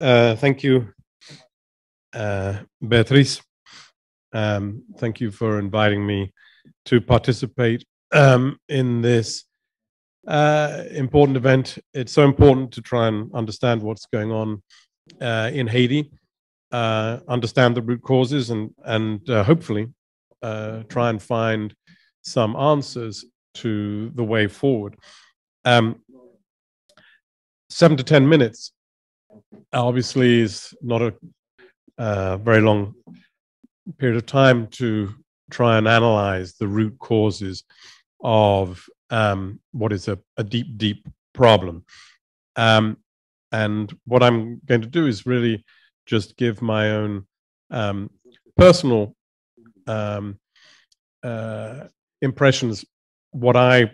Uh, thank you, uh, Beatrice. Um, thank you for inviting me to participate um, in this uh, important event. It's so important to try and understand what's going on uh, in Haiti, uh, understand the root causes, and and hopefully try and find some answers to the way forward. Um, seven to ten minutes obviously is not a uh, very long period of time to try and analyze the root causes of um, what is a, a, deep, deep problem. Um, and what I'm going to do is really just give my own um, personal um, uh, impressions, what I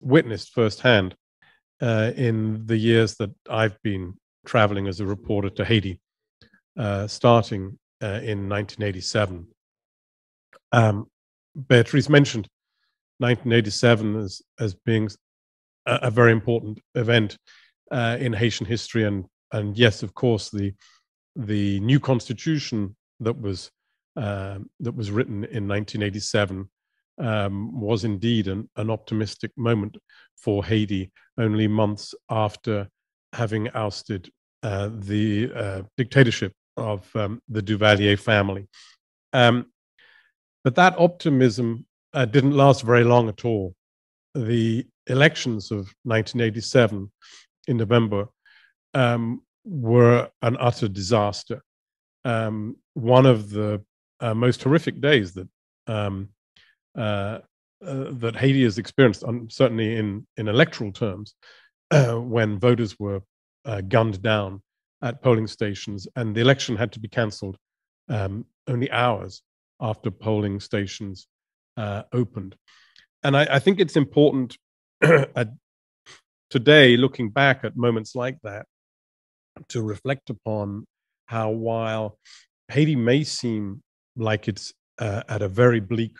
witnessed firsthand uh, in the years that I've been traveling as a reporter to Haiti, uh, starting uh, in 1987. Um, Beatrice mentioned 1987 as, as being a, a very important event uh, in Haitian history. And, and yes, of course, the, the new constitution that was, um, that was written in 1987 um, was indeed an, an optimistic moment for Haiti only months after having ousted uh, the uh, dictatorship of um, the Duvalier family. Um, but that optimism uh, didn't last very long at all. The elections of 1987 in November um, were an utter disaster. Um, one of the uh, most horrific days that um, uh, uh, that Haiti has experienced, certainly in in electoral terms, uh, when voters were uh, gunned down at polling stations, and the election had to be cancelled um, only hours after polling stations uh, opened. And I, I, think it's important today, looking back at moments like that, to reflect upon how, while Haiti may seem like it's uh, at a very bleak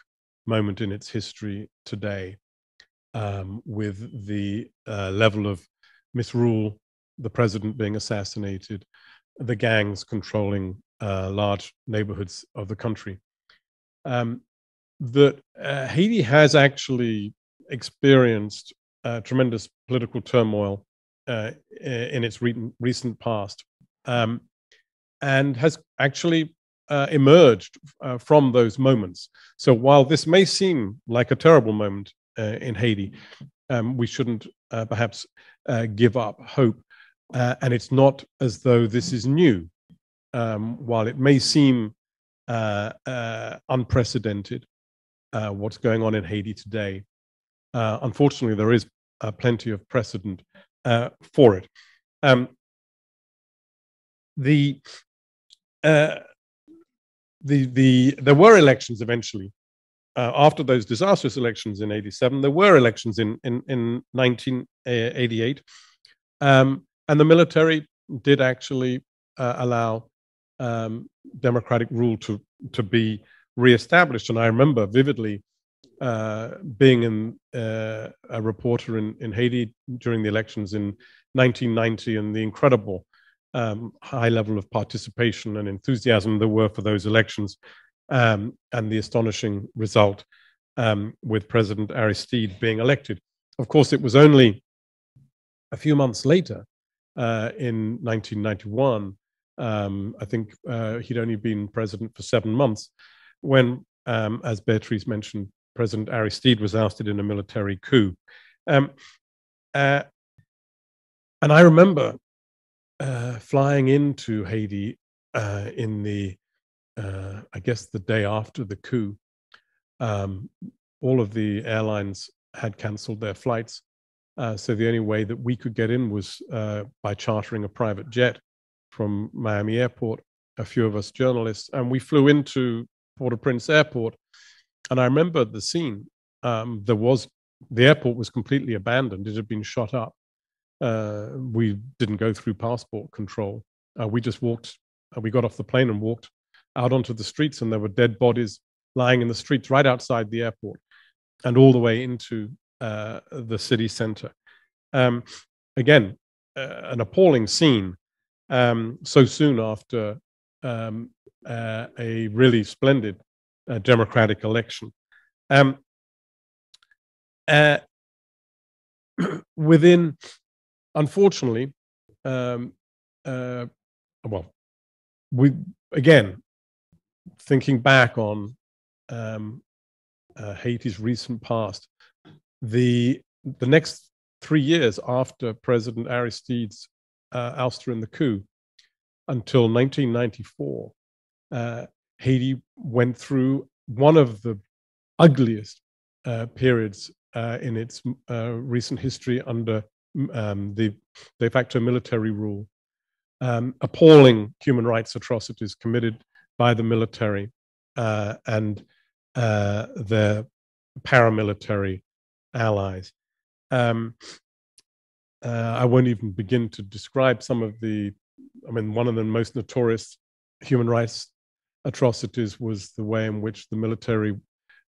moment in its history today, um, with the uh, level of misrule, the president being assassinated, the gangs controlling uh, large neighborhoods of the country. Um, that uh, Haiti has actually experienced uh, tremendous political turmoil uh, in its re- recent past um, and has actually uh, emerged uh, from those moments. So while this may seem like a terrible moment, uh, in Haiti. Um, we shouldn't uh, perhaps uh, give up hope. and it's not as though this is new. Um, while it may seem unprecedented, what's going on in Haiti today, unfortunately, there is plenty of precedent for it. Um, the uh, the the there were elections eventually uh, after those disastrous elections in 87, there were elections in, in, in 1988. Uh, um, and the military did actually uh, allow um, democratic rule to, to be reestablished. And I remember vividly uh, being in, uh, a reporter in, in Haiti during the elections in 1990 and the incredible um, high level of participation and enthusiasm there were for those elections um, and the astonishing result um, with President Aristide being elected. Of course, it was only a few months later, uh, in 1991, um, I think uh, he'd only been president for seven months, when, um, as Beatrice mentioned, President Aristide was ousted in a military coup. Um, uh, and I remember uh, flying into Haiti uh, in the uh, I guess the day after the coup, um, all of the airlines had canceled their flights. Uh, so the only way that we could get in was uh, by chartering a private jet from Miami Airport, a few of us journalists, and we flew into Port au Prince Airport. And I remember the scene. Um, there was the airport was completely abandoned; it had been shot up. Uh, we didn't go through passport control. Uh, we just walked. Uh, we got off the plane and walked out onto the streets, and there were dead bodies lying in the streets right outside the airport and all the way into uh, the city center. Um, again, uh, an appalling scene um, so soon after um, uh, a really splendid uh, democratic election. Um, uh, within, unfortunately, um, uh, well, we again thinking back on um, uh, Haiti's recent past, the the next three years after President Aristide's uh, ouster in the coup, until 1994, uh, Haiti went through one of the ugliest uh, periods uh, in its uh, recent history under um, the de facto military rule. Um, appalling human rights atrocities committed by the military uh, and uh, their paramilitary allies. Um, uh, I won't even begin to describe some of the, I mean, one of the most notorious human rights atrocities was the way in which the military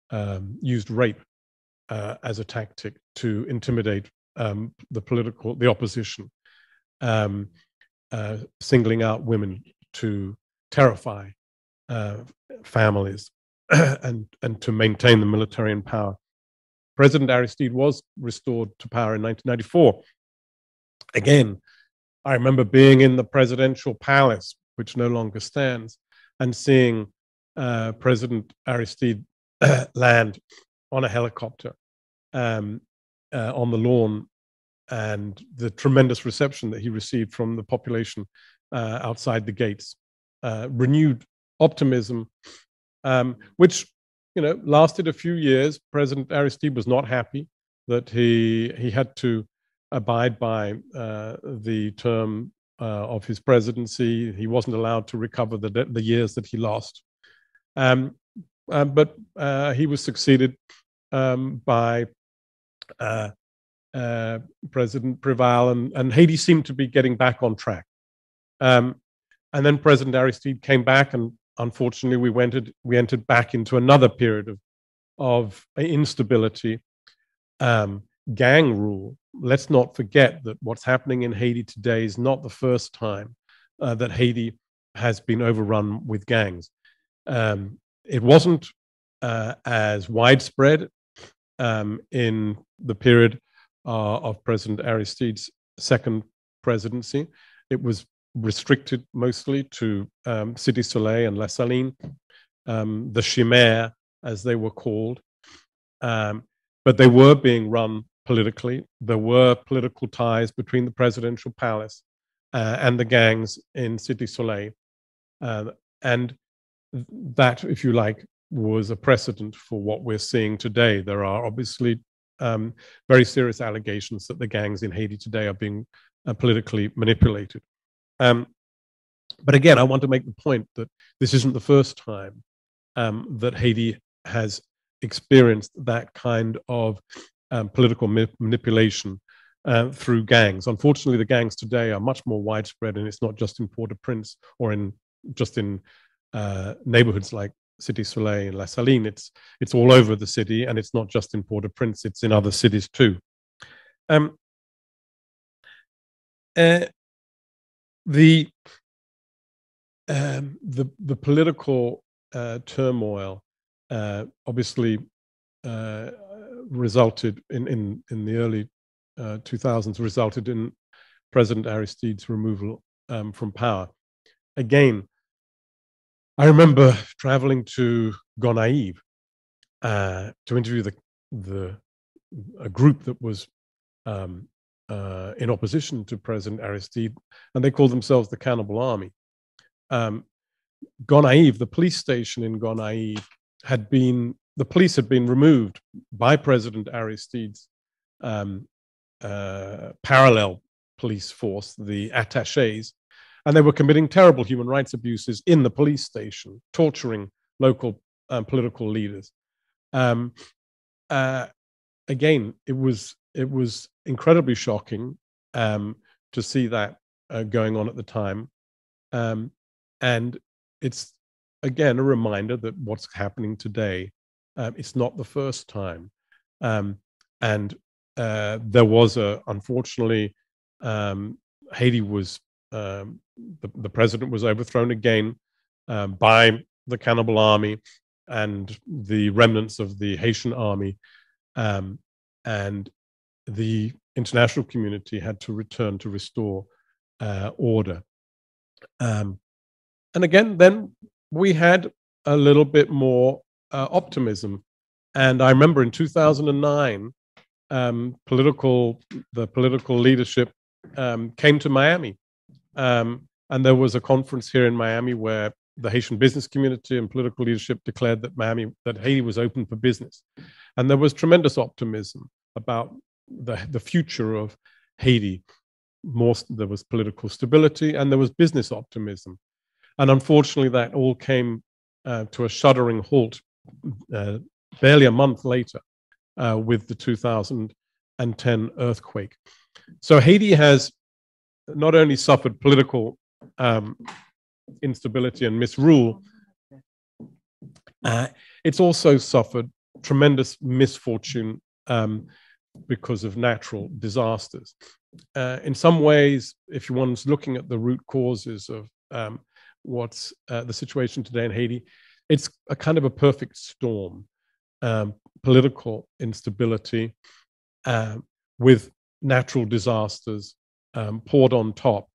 um, used rape uh, as a tactic to intimidate um, the political, the opposition, um, uh, singling out women to terrify uh, families and, and to maintain the military in power. President Aristide was restored to power in 1994. Again, I remember being in the presidential palace, which no longer stands, and seeing uh, President Aristide land on a helicopter um, uh, on the lawn and the tremendous reception that he received from the population uh, outside the gates. Uh, renewed optimism, um, which you know lasted a few years. President Aristide was not happy that he he had to abide by uh, the term uh, of his presidency. He wasn't allowed to recover the the years that he lost. Um, uh, but uh, he was succeeded um, by uh, President Preval, and, and Haiti seemed to be getting back on track. Um, and then President Aristide came back and unfortunately, we, entered we entered back into another period of, of instability, um, gang rule. Let's not forget that what's happening in Haiti today is not the first time uh, that Haiti has been overrun with gangs. Um, it wasn't uh, as widespread um, in the period uh, of President Aristide's second presidency. It was restricted mostly to um, City Soleil and La Saline, um, the Chimère, as they were called. Um, but they were being run politically. There were political ties between the presidential palace uh, and the gangs in City Soleil. Uh, and that, if you like, was a precedent for what we're seeing today. There are obviously um, very serious allegations that the gangs in Haiti today are being uh, politically manipulated. Um, but again, I want to make the point that this isn't the first time um, that Haiti has experienced that kind of um, political ma- manipulation uh, through gangs. Unfortunately, the gangs today are much more widespread, and it's not just in Port-au-Prince or in just in uh, neighborhoods like City Soleil and La Saline. It's it's all over the city, and it's not just in Port-au-Prince. It's in other cities too. Um, uh, the um, the the political uh, turmoil uh, obviously uh, resulted in, in in the early 2000s uh, resulted in President Aristide's removal um, from power. Again, I remember traveling to Gonaive uh, to interview the the a group that was um, uh, in opposition to President Aristide, and they called themselves the Cannibal Army. Um, Gonaive, the police station in Gonaive, had been the police had been removed by President Aristide's um, uh, parallel police force, the attaches, and they were committing terrible human rights abuses in the police station, torturing local um, political leaders. Um, uh, again, it was it was incredibly shocking um, to see that uh, going on at the time. Um, and it's again a reminder that what's happening today, um, it's not the first time. Um, and uh, there was a, unfortunately, um, Haiti was, um, the, the, president was overthrown again by the cannibal army and the remnants of the Haitian army. and the international community had to return to restore uh, order. Um, and again, then we had a little bit more uh, optimism. And I remember in 2009, um, political the political leadership um, came to Miami, um, and there was a conference here in Miami where the Haitian business community and political leadership declared that Miami that Haiti was open for business, and there was tremendous optimism about the, the future of Haiti. More, there was political stability and there was business optimism. And unfortunately, that all came uh, to a shuddering halt uh, barely a month later uh, with the 2010 earthquake. So Haiti has not only suffered political um, instability and misrule, uh, it's also suffered tremendous misfortune um, because of natural disasters. Uh, in some ways, if one's looking at the root causes of um, what's uh, the situation today in Haiti, it's a kind of a perfect storm um, political instability um, with natural disasters um, poured on top.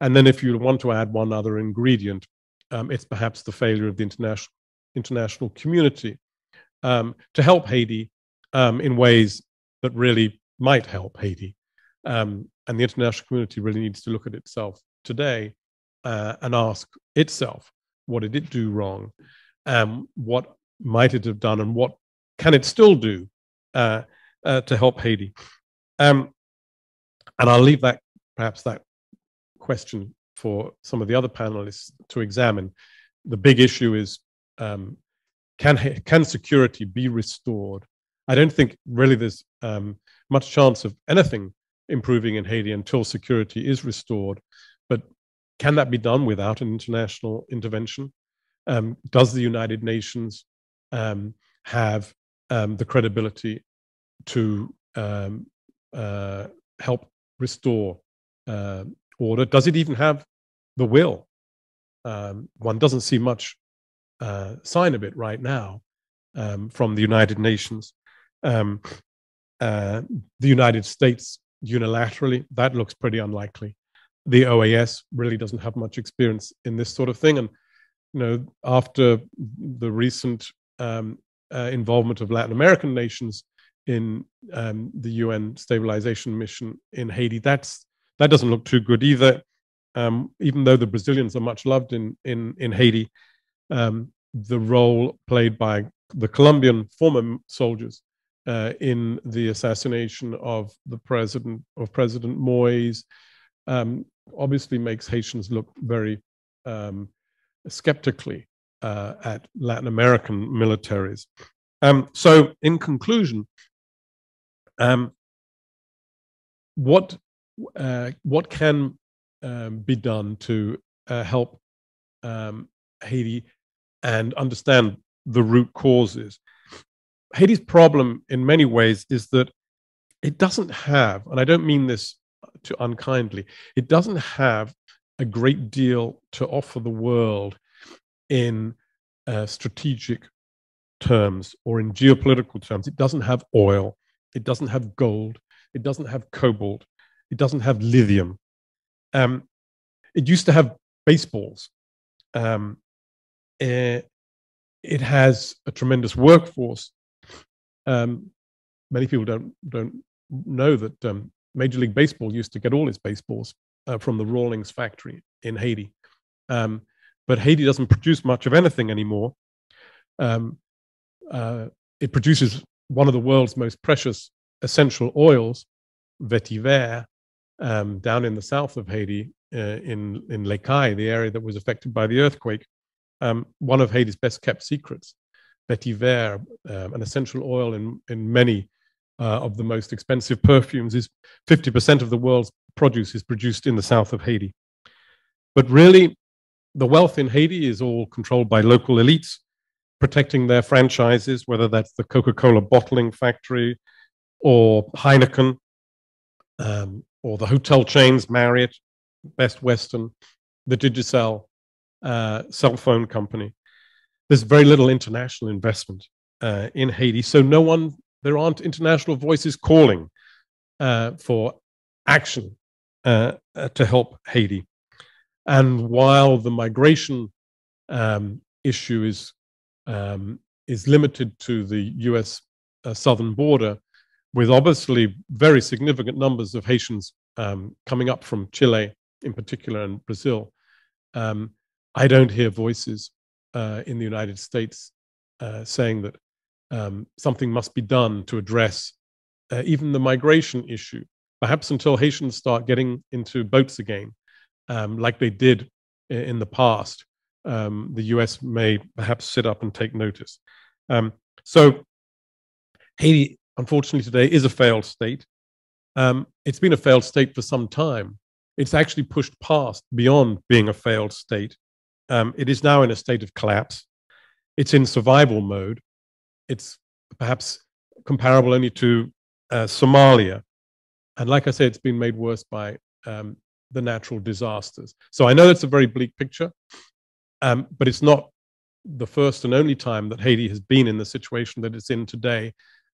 And then, if you want to add one other ingredient, um, it's perhaps the failure of the international, international community to help Haiti in ways that really might help Haiti. Um, and the international community really needs to look at itself today uh, and ask itself, what did it do wrong? Um, what might it have done? And what can it still do uh, uh, to help Haiti? Um, and I'll leave that, perhaps, that question for some of the other panelists to examine. The big issue is um, can, can security be restored? I don't think really there's um, much chance of anything improving in Haiti until security is restored. But can that be done without an international intervention? Um, does the United Nations um, have um, the credibility to um, uh, help restore uh, order? Does it even have the will? Um, one doesn't see much uh, sign of it right now from the United Nations. Um, uh, the United States unilaterally, that looks pretty unlikely. The OAS really doesn't have much experience in this sort of thing. And, you know, after the recent um, uh, involvement of Latin American nations in um, the UN stabilization mission in Haiti, that's, that doesn't look too good either. Um, even though the Brazilians are much loved in, in, in Haiti, um, the role played by the Colombian former soldiers uh, in the assassination of the president of President Moise, um, obviously makes Haitians look very um, skeptically uh, at Latin American militaries. Um, so, in conclusion, um, what uh, what can um, be done to uh, help um, Haiti and understand the root causes? Haiti's problem in many ways is that it doesn't have, and I don't mean this to unkindly, it doesn't have a great deal to offer the world in uh, strategic terms or in geopolitical terms. It doesn't have oil, it doesn't have gold, it doesn't have cobalt, it doesn't have lithium. Um, it used to have baseballs. Um, it, eh, it has a tremendous workforce, um, many people don't don't know that um, Major League Baseball used to get all its baseballs uh, from the Rawlings factory in Haiti, um, but Haiti doesn't produce much of anything anymore. Um, uh, it produces one of the world's most precious essential oils, vetiver, um, down in the south of Haiti uh, in in Lekai, the area that was affected by the earthquake. Um, one of Haiti's best kept secrets vetiver, um, an essential oil in, in many uh, of the most expensive perfumes, is 50% of the world's produce is produced in the south of Haiti. But really, the wealth in Haiti is all controlled by local elites, protecting their franchises, whether that's the Coca Cola bottling factory or Heineken um, or the hotel chains Marriott, Best Western, the Digicel uh, cell phone company there's very little international investment uh, in Haiti. So no one, there aren't international voices calling uh, for action uh, to help Haiti. And while the migration um, issue is um, is limited to the U.S. Uh, southern border, with obviously very significant numbers of Haitians um, coming up from Chile in particular and Brazil, um, I don't hear voices uh, in the United States uh, saying that um, something must be done to address uh, even the migration issue, perhaps until Haitians start getting into boats again, um, like they did in the past. Um, the US may perhaps sit up and take notice. Um, so, Haiti, unfortunately, today is a failed state. Um, it's been a failed state for some time. It's actually pushed past beyond being a failed state um, it is now in a state of collapse. It's in survival mode. It's perhaps comparable only to uh, Somalia. And like I said, it's been made worse by um, the natural disasters. So I know that's a very bleak picture, um, but it's not the first and only time that Haiti has been in the situation that it's in today.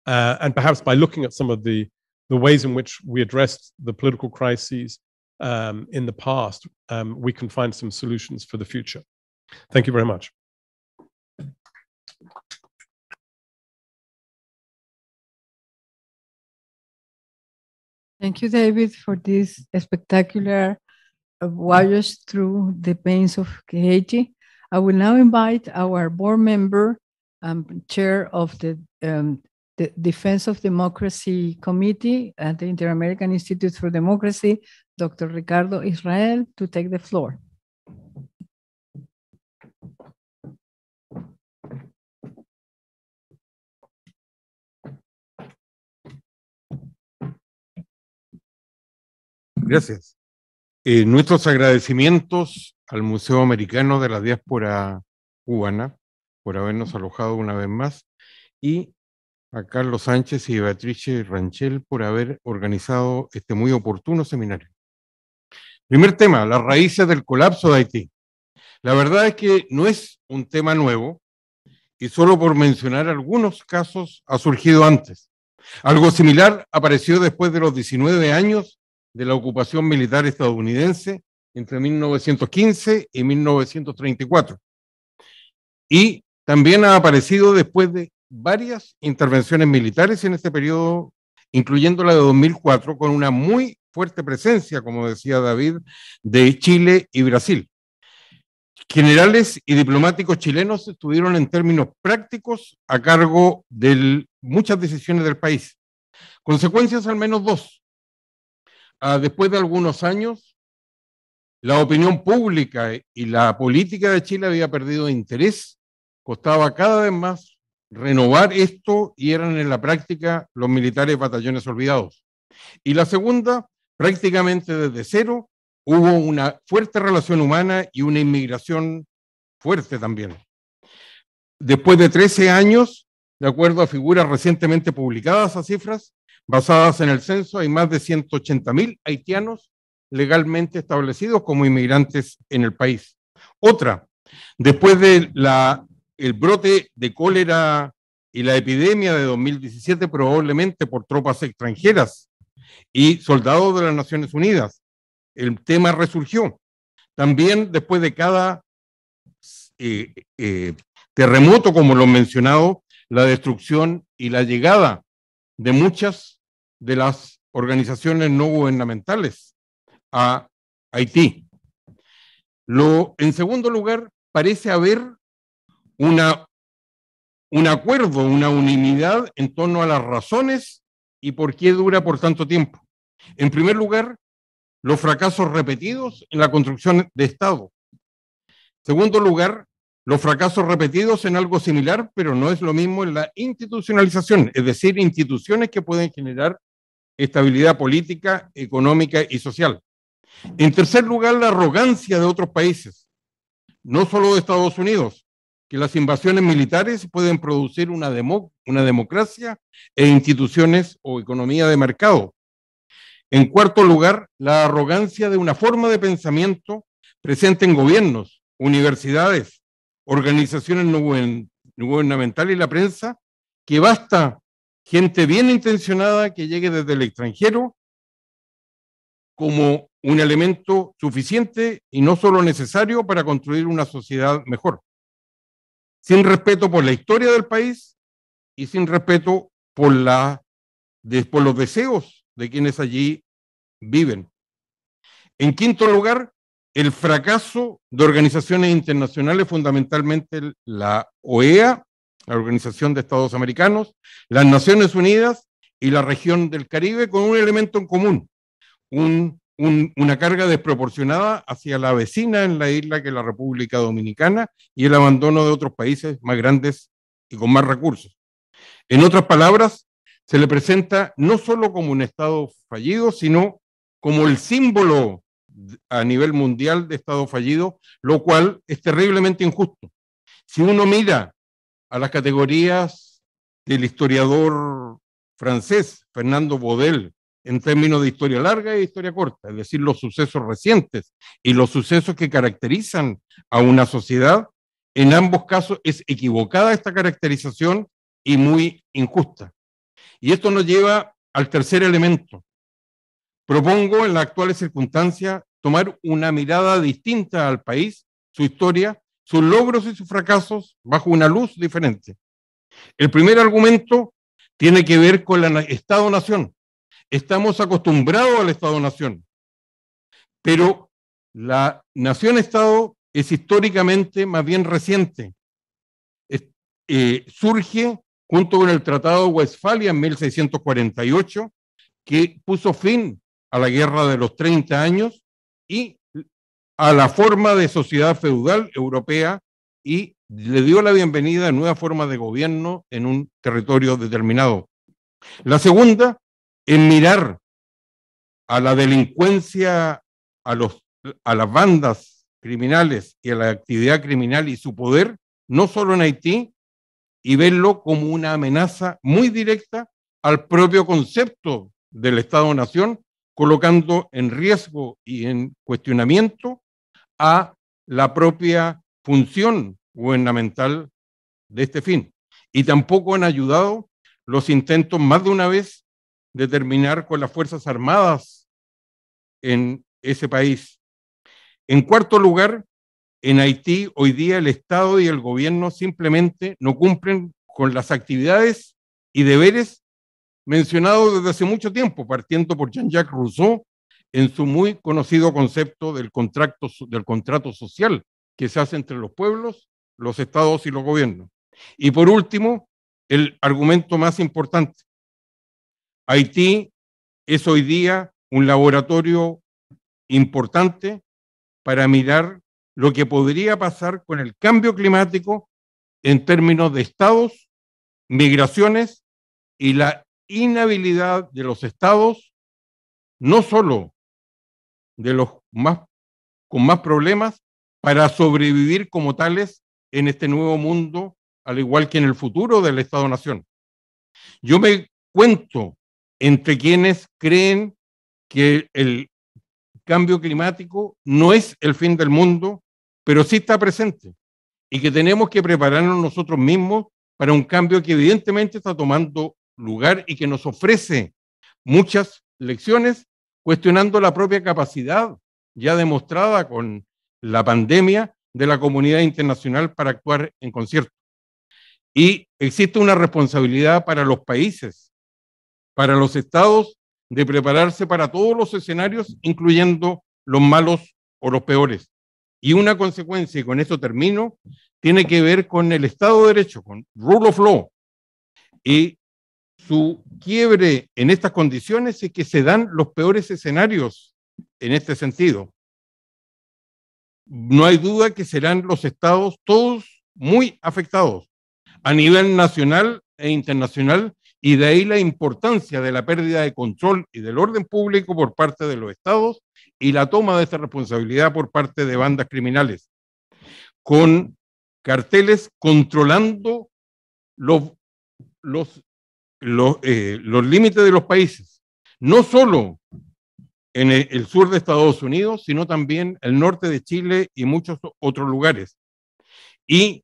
Uh, and perhaps by looking at some of the, the ways in which we addressed the political crises um, in the past, um, we can find some solutions for the future. Thank you very much. Thank you, David, for this spectacular voyage uh, through the pains of Haiti. I will now invite our board member and um, chair of the, um, the Defense of Democracy Committee at the Inter American Institute for Democracy, Doctor Ricardo Israel to take the floor. Gracias. Eh, nuestros agradecimientos al Museo Americano de la Diáspora Cubana por habernos alojado una vez más y a Carlos Sánchez y Beatrice Ranchel por haber organizado este muy oportuno seminario. Primer tema, las raíces del colapso de Haití. La verdad es que no es un tema nuevo y solo por mencionar algunos casos ha surgido antes. Algo similar apareció después de los 19 años de la ocupación militar estadounidense entre 1915 y 1934. Y también ha aparecido después de varias intervenciones militares en este periodo, incluyendo la de 2004, con una muy fuerte presencia, como decía David, de Chile y Brasil. Generales y diplomáticos chilenos estuvieron en términos prácticos a cargo de muchas decisiones del país. Consecuencias al menos dos. Ah, después de algunos años, la opinión pública y la política de Chile había perdido interés, costaba cada vez más renovar esto y eran en la práctica los militares batallones olvidados. Y la segunda, prácticamente desde cero, hubo una fuerte relación humana y una inmigración fuerte también. Después de 13 años, de acuerdo a figuras recientemente publicadas a cifras, basadas en el censo, hay más de 180.000 haitianos legalmente establecidos como inmigrantes en el país. Otra, después de el brote de cólera y la epidemia de 2017, probablemente por tropas extranjeras y soldados de las Naciones Unidas. El tema resurgió. También después de cada eh, eh, terremoto, como lo mencionado, la destrucción y la llegada de muchas de las organizaciones no gubernamentales a Haití. Lo, en segundo lugar, parece haber una, un acuerdo, una unanimidad en torno a las razones y por qué dura por tanto tiempo. En primer lugar, los fracasos repetidos en la construcción de Estado. Segundo lugar, los fracasos repetidos en algo similar, pero no es lo mismo en la institucionalización, es decir, instituciones que pueden generar estabilidad política, económica y social. En tercer lugar, la arrogancia de otros países, no solo de Estados Unidos, que las invasiones militares pueden producir una democracia e instituciones o economía de mercado, en cuarto lugar, la arrogancia de una forma de pensamiento presente en gobiernos, universidades, organizaciones no gubernamentales y la prensa, que basta gente bien intencionada que llegue desde el extranjero como un elemento suficiente y no solo necesario para construir una sociedad mejor, sin respeto por la historia del país y sin respeto por los deseos de quienes allí viven. En quinto lugar, el fracaso de organizaciones internacionales, fundamentalmente la OEA, la Organización de Estados Americanos, las Naciones Unidas y la región del Caribe, con un elemento en común, un, una carga desproporcionada hacia la vecina en la isla que es la República Dominicana y el abandono de otros países más grandes y con más recursos. En otras palabras, se le presenta no solo como un Estado fallido, sino como el símbolo a nivel mundial de Estado fallido, lo cual es terriblemente injusto. Si uno mira a las categorías del historiador francés Fernando Baudel en términos de historia larga y historia corta, es decir, los sucesos recientes y los sucesos que caracterizan a una sociedad, en ambos casos es equivocada esta caracterización y muy injusta. Y esto nos lleva al tercer elemento, Propongo en las actuales circunstancias tomar una mirada distinta al país, su historia, sus logros y sus fracasos bajo una luz diferente. El primer argumento tiene que ver con el Estado-Nación. Estamos acostumbrados al Estado-Nación, pero la nación-Estado es históricamente más bien reciente. Eh, surge junto con el Tratado de Westfalia en 1648, que puso fin a la guerra de los 30 años y a la forma de sociedad feudal europea y le dio la bienvenida a nuevas formas de gobierno en un territorio determinado. La segunda en mirar a la delincuencia, a, los, a las bandas criminales y a la actividad criminal y su poder, no solo en Haití, y verlo como una amenaza muy directa al propio concepto del Estado-Nación colocando en riesgo y en cuestionamiento a la propia función gubernamental de este fin. Y tampoco han ayudado los intentos más de una vez de terminar con las Fuerzas Armadas en ese país. En cuarto lugar, en Haití hoy día el Estado y el gobierno simplemente no cumplen con las actividades y deberes mencionado desde hace mucho tiempo, partiendo por Jean-Jacques Rousseau en su muy conocido concepto del contrato, social que se hace entre los pueblos, los estados y los gobiernos. Y por último, el argumento más importante. Haití es hoy día un laboratorio importante para mirar lo que podría pasar con el cambio climático en términos de estados, migraciones y la inhabilidad de los estados, no solo de los más, con más problemas, para sobrevivir como tales en este nuevo mundo, al igual que en el futuro del Estado-Nación. Yo me cuento entre quienes creen que el cambio climático no es el fin del mundo, pero sí está presente y que tenemos que prepararnos nosotros mismos para un cambio que evidentemente está tomando lugar y que nos ofrece muchas lecciones cuestionando la propia capacidad ya demostrada con la pandemia de la comunidad internacional para actuar en concierto. Y existe una responsabilidad para los países, para los estados, de prepararse para todos los escenarios, incluyendo los malos o los peores. Y una consecuencia, y con eso termino, tiene que ver con el Estado de Derecho, con rule of law. Y su quiebre en estas condiciones es que se dan los peores escenarios en este sentido. No hay duda que serán los estados todos muy afectados a nivel nacional e internacional y de ahí la importancia de la pérdida de control y del orden público por parte de los estados y la toma de esta responsabilidad por parte de bandas criminales, con carteles controlando los, los los, eh, los límites de los países, no solo en el, sur de Estados Unidos, sino también el norte de Chile y muchos otros lugares. Y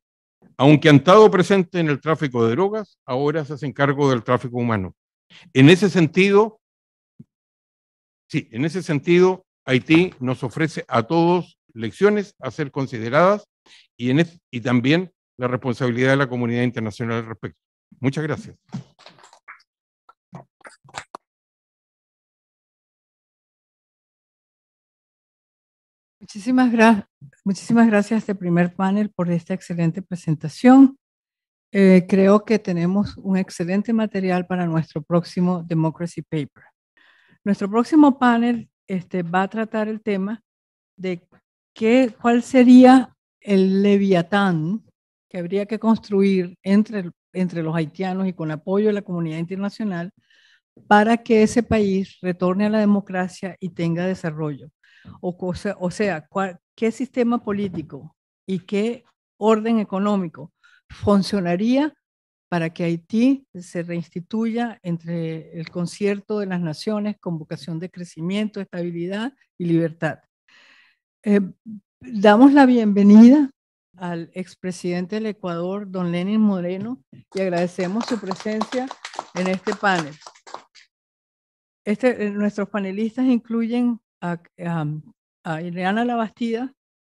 aunque han estado presentes en el tráfico de drogas, ahora se hacen cargo del tráfico humano. En ese sentido, sí, en ese sentido, Haití nos ofrece a todos lecciones a ser consideradas y, en y también la responsabilidad de la comunidad internacional al respecto. Muchas gracias. Muchísimas, gracias a este primer panel por esta excelente presentación. Eh, creo que tenemos un excelente material para nuestro próximo Democracy Paper. Nuestro próximo panel este, va a tratar el tema de qué, cuál sería el leviatán que habría que construir entre los haitianos y con apoyo de la comunidad internacional para que ese país retorne a la democracia y tenga desarrollo. O, sea, ¿qué sistema político y qué orden económico funcionaría para que Haití se reinstituya entre el concierto de las naciones con vocación de crecimiento, estabilidad y libertad? Eh, damos la bienvenida al expresidente del Ecuador, don Lenin Moreno, y agradecemos su presencia en este panel. Este, eh, nuestros panelistas incluyen a, a, Ileana Labastida,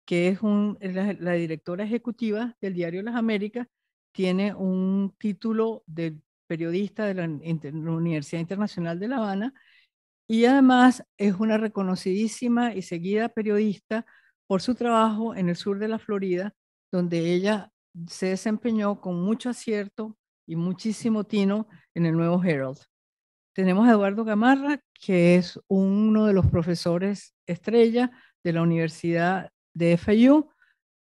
que es la, directora ejecutiva del diario Las Américas, tiene un título de periodista de la Universidad Internacional de La Habana y además es una reconocidísima y seguida periodista por su trabajo en el sur de la Florida, donde ella se desempeñó con mucho acierto y muchísimo tino en el Nuevo Herald tenemos a Eduardo Gamarra, que es uno de los profesores estrella de la Universidad de FIU,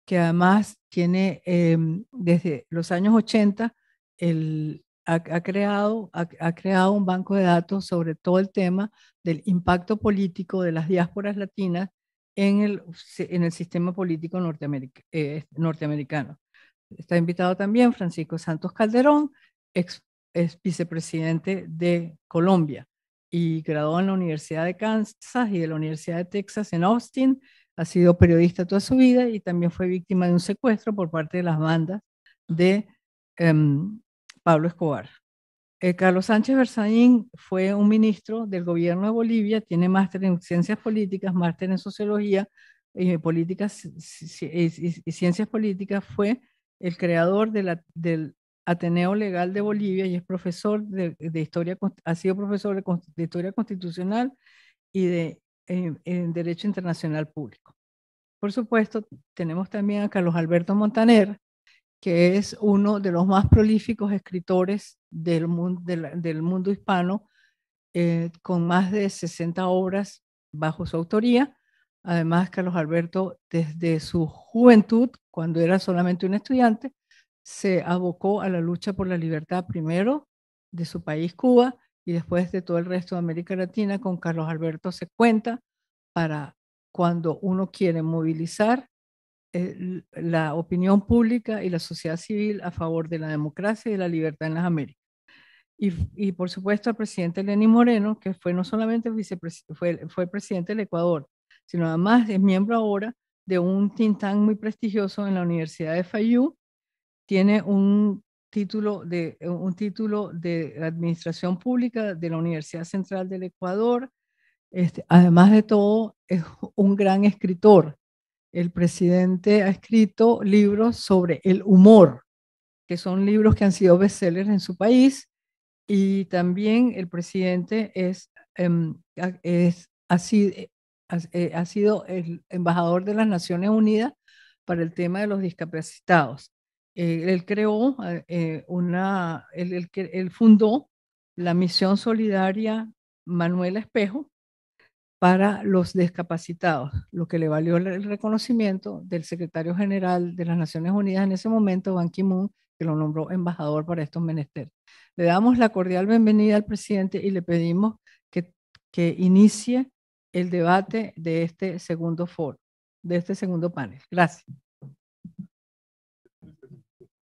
que además tiene em, desde los años 80, el, ha, creado, ha, creado un banco de datos sobre todo el tema del impacto político de las diásporas latinas en el, en el sistema político eh, norteamericano. Está invitado también Francisco Santos Calderón, ex es vicepresidente de Colombia y graduó en la Universidad de Kansas y de la Universidad de Texas en Austin. Ha sido periodista toda su vida y también fue víctima de un secuestro por parte de las bandas de em, Pablo Escobar. Eh, Carlos Sánchez Berzaín fue un ministro del gobierno de Bolivia, tiene máster en ciencias políticas, máster en sociología eh, y, políticas, y ciencias políticas, fue el creador de la, del Ateneo Legal de Bolivia y es profesor de, historia, ha sido profesor de, historia constitucional y de eh, Derecho Internacional Público. Por supuesto, tenemos también a Carlos Alberto Montaner, que es uno de los más prolíficos escritores del mundo, del, mundo hispano, eh, con más de 60 obras bajo su autoría. Además, Carlos Alberto, desde su juventud, cuando era solamente un estudiante, se abocó a la lucha por la libertad primero de su país Cuba y después de todo el resto de América Latina. Con Carlos Alberto se cuenta para cuando uno quiere movilizar la opinión pública y la sociedad civil a favor de la democracia y de la libertad en las Américas. Y, por supuesto al presidente Lenín Moreno, que fue no solamente fue, fue presidente del Ecuador, sino además es miembro ahora de un Tintán muy prestigioso en la Universidad de Fayú, tiene un título de, eh, un título de Administración Pública de la Universidad Central del Ecuador. Este, además de todo, es un gran escritor. El presidente ha escrito libros sobre el humor, que son libros que han sido bestsellers en su país. Y también el presidente es, em, es, ha, sido, eh, eh, ha sido el embajador de las Naciones Unidas para el tema de los discapacitados. Eh, él creó eh, eh, una, él, fundó la misión solidaria Manuel Espejo para los discapacitados, lo que le valió el reconocimiento del secretario general de las Naciones Unidas en ese momento, Ban Ki-moon, que lo nombró embajador para estos menesteres. Le damos la cordial bienvenida al presidente y le pedimos que, que inicie el debate de este segundo foro, de este segundo panel. Gracias.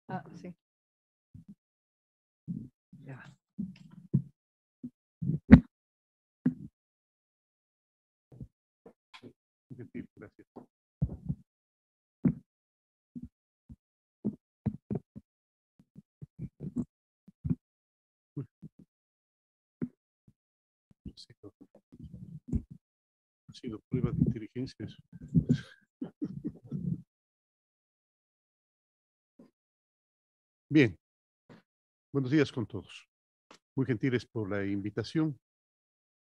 Ah, sí. Ya Gracias. Ha sido prueba de inteligencia. Bien, buenos días con todos. Muy gentiles por la invitación.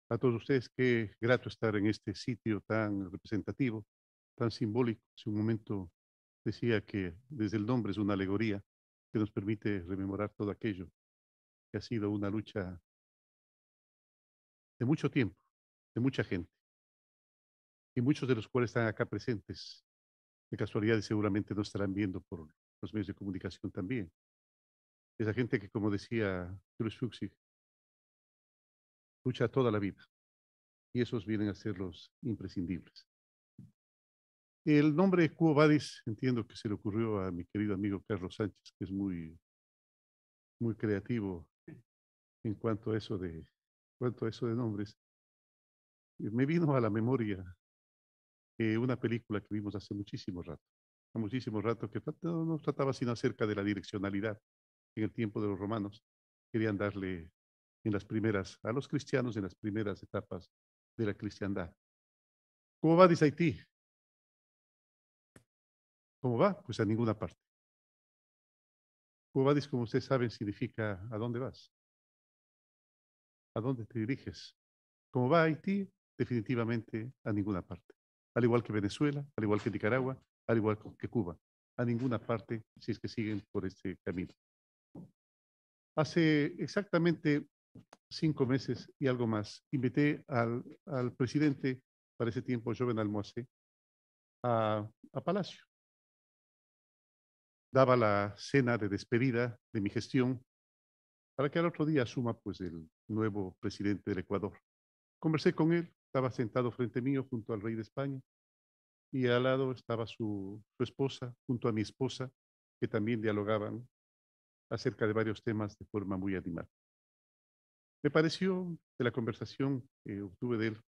A todos ustedes, qué grato estar en este sitio tan representativo, tan simbólico. Hace un momento decía que desde el nombre es una alegoría que nos permite rememorar todo aquello que ha sido una lucha de mucho tiempo, de mucha gente, y muchos de los cuales están acá presentes. De casualidad seguramente no estarán viendo por los medios de comunicación también esa gente que, como decía Fuxi, lucha toda la vida. Y esos vienen a ser los imprescindibles. El nombre Cuo entiendo que se le ocurrió a mi querido amigo Carlos Sánchez, que es muy, muy creativo en cuanto a eso de, cuanto eso de nombres. Eh, me vino a la memoria eh, una película que vimos hace muchísimo rato, hace muchísimo rato que no trataba sino acerca de la direccionalidad en el tiempo de los romanos querían darle en las primeras, a los cristianos en las primeras etapas de la cristiandad. ¿Cómo va, dice Haití? ¿Cómo va? Pues a ninguna parte. ¿Cómo va, como ustedes saben, significa ¿a dónde vas? ¿A dónde te diriges? ¿Cómo va Haití? Definitivamente a ninguna parte. Al igual que Venezuela, al igual que Nicaragua, al igual que Cuba. A ninguna parte si es que siguen por este camino. Hace exactamente cinco meses y algo más, invité al, presidente, para ese tiempo, Joven Almoacé, a, a Palacio. Daba la cena de despedida de mi gestión para que al otro día asuma pues el nuevo presidente del Ecuador. Conversé con él, estaba sentado frente mío junto al rey de España y al lado estaba su esposa junto a mi esposa que también dialogaban acerca de varios temas de forma muy animada. Me pareció de la conversación que obtuve de él,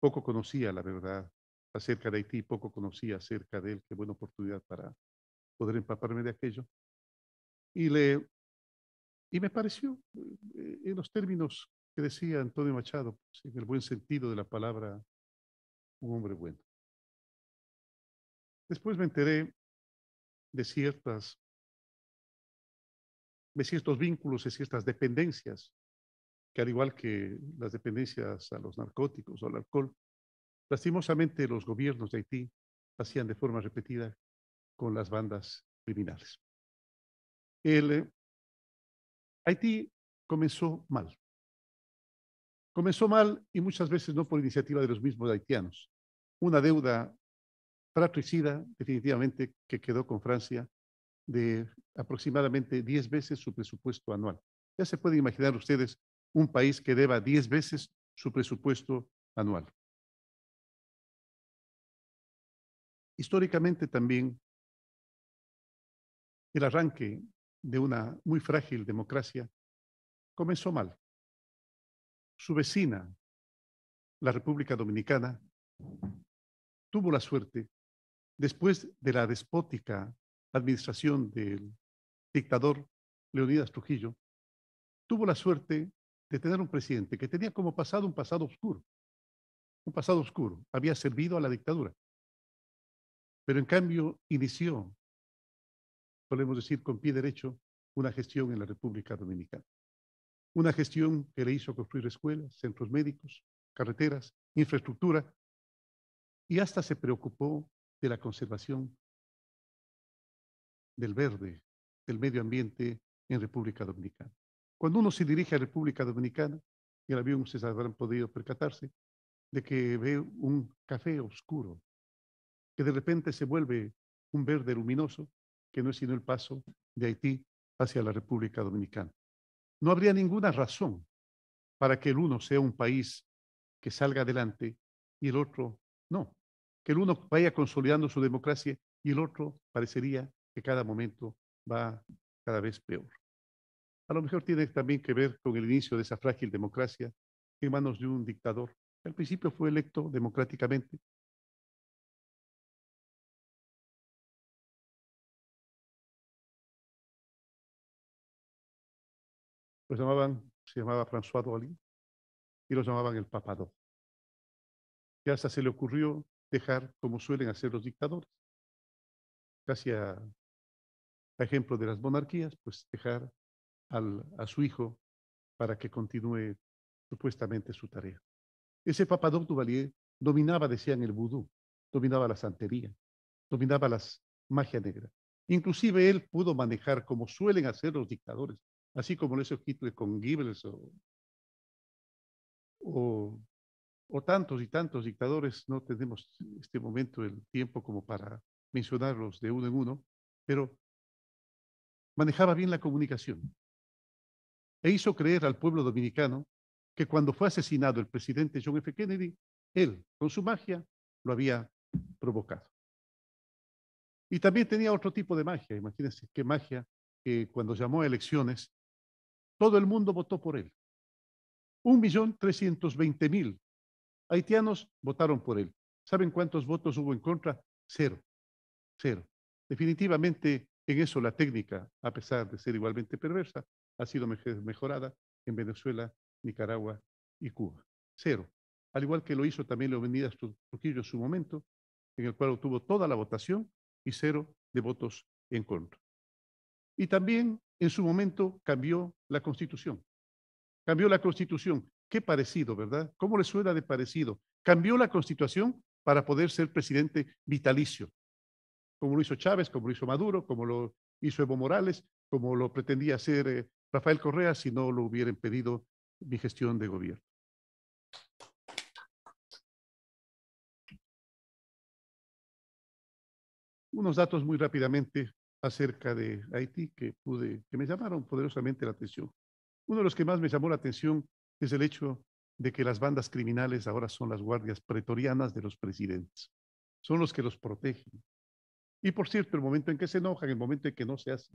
poco conocía la verdad acerca de Haití, poco conocía acerca de él, qué buena oportunidad para poder empaparme de aquello. Y, le, y me pareció, eh, en los términos que decía Antonio Machado, pues, en el buen sentido de la palabra, un hombre bueno. Después me enteré de ciertas de estos vínculos, de estas dependencias, que al igual que las dependencias a los narcóticos o al alcohol, lastimosamente los gobiernos de Haití hacían de forma repetida con las bandas criminales. El, eh, Haití comenzó mal. Comenzó mal y muchas veces no por iniciativa de los mismos haitianos. Una deuda fratricida definitivamente que quedó con Francia de aproximadamente 10 veces su presupuesto anual. Ya se pueden imaginar ustedes un país que deba 10 veces su presupuesto anual. Históricamente también, el arranque de una muy frágil democracia comenzó mal. Su vecina, la República Dominicana, tuvo la suerte, después de la despótica administración del dictador Leonidas Trujillo, tuvo la suerte de tener un presidente que tenía como pasado un pasado oscuro, un pasado oscuro, había servido a la dictadura, pero en cambio inició, podemos decir con pie derecho, una gestión en la República Dominicana. Una gestión que le hizo construir escuelas, centros médicos, carreteras, infraestructura, y hasta se preocupó de la conservación del verde, del medio ambiente en República Dominicana. Cuando uno se dirige a República Dominicana, y el avión ustedes habrán podido percatarse de que ve un café oscuro, que de repente se vuelve un verde luminoso, que no es sino el paso de Haití hacia la República Dominicana. No habría ninguna razón para que el uno sea un país que salga adelante y el otro no. Que el uno vaya consolidando su democracia y el otro parecería que cada momento va cada vez peor. A lo mejor tiene también que ver con el inicio de esa frágil democracia en manos de un dictador que al principio fue electo democráticamente, Los llamaban, se llamaba François Dolly y los llamaban el papado. Y hasta se le ocurrió dejar como suelen hacer los dictadores, casi a ejemplo de las monarquías, pues dejar a su hijo para que continúe supuestamente su tarea. Ese Papadoc Duvalier dominaba, decían, el vudú, dominaba la santería, dominaba las magia negra. Inclusive él pudo manejar, como suelen hacer los dictadores, así como lo hizo Hitler con Goebbels o, o, tantos y tantos dictadores, no tenemos este momento el tiempo como para mencionarlos de uno en uno, pero manejaba bien la comunicación e hizo creer al pueblo dominicano que cuando fue asesinado el presidente John F. Kennedy, él, con su magia, lo había provocado. Y también tenía otro tipo de magia, imagínense qué magia, que eh, cuando llamó a elecciones, todo el mundo votó por él. Un millón trescientos veinte mil haitianos votaron por él. ¿Saben cuántos votos hubo en contra? Cero, cero. Definitivamente en eso la técnica, a pesar de ser igualmente perversa, ha sido mejorada en Venezuela, Nicaragua y Cuba. Cero. Al igual que lo hizo también Leonidas Trujillo en su momento, en el cual obtuvo toda la votación y cero de votos en contra. Y también en su momento cambió la constitución. Cambió la constitución. Qué parecido, ¿verdad? ¿Cómo le suena de parecido? Cambió la constitución para poder ser presidente vitalicio como lo hizo Chávez, como lo hizo Maduro, como lo hizo Evo Morales, como lo pretendía hacer eh, Rafael Correa si no lo hubiera pedido mi gestión de gobierno. Unos datos muy rápidamente acerca de Haití que, que me llamaron poderosamente la atención. Uno de los que más me llamó la atención es el hecho de que las bandas criminales ahora son las guardias pretorianas de los presidentes. Son los que los protegen, y por cierto, el momento en que se enojan, el momento en que no se hace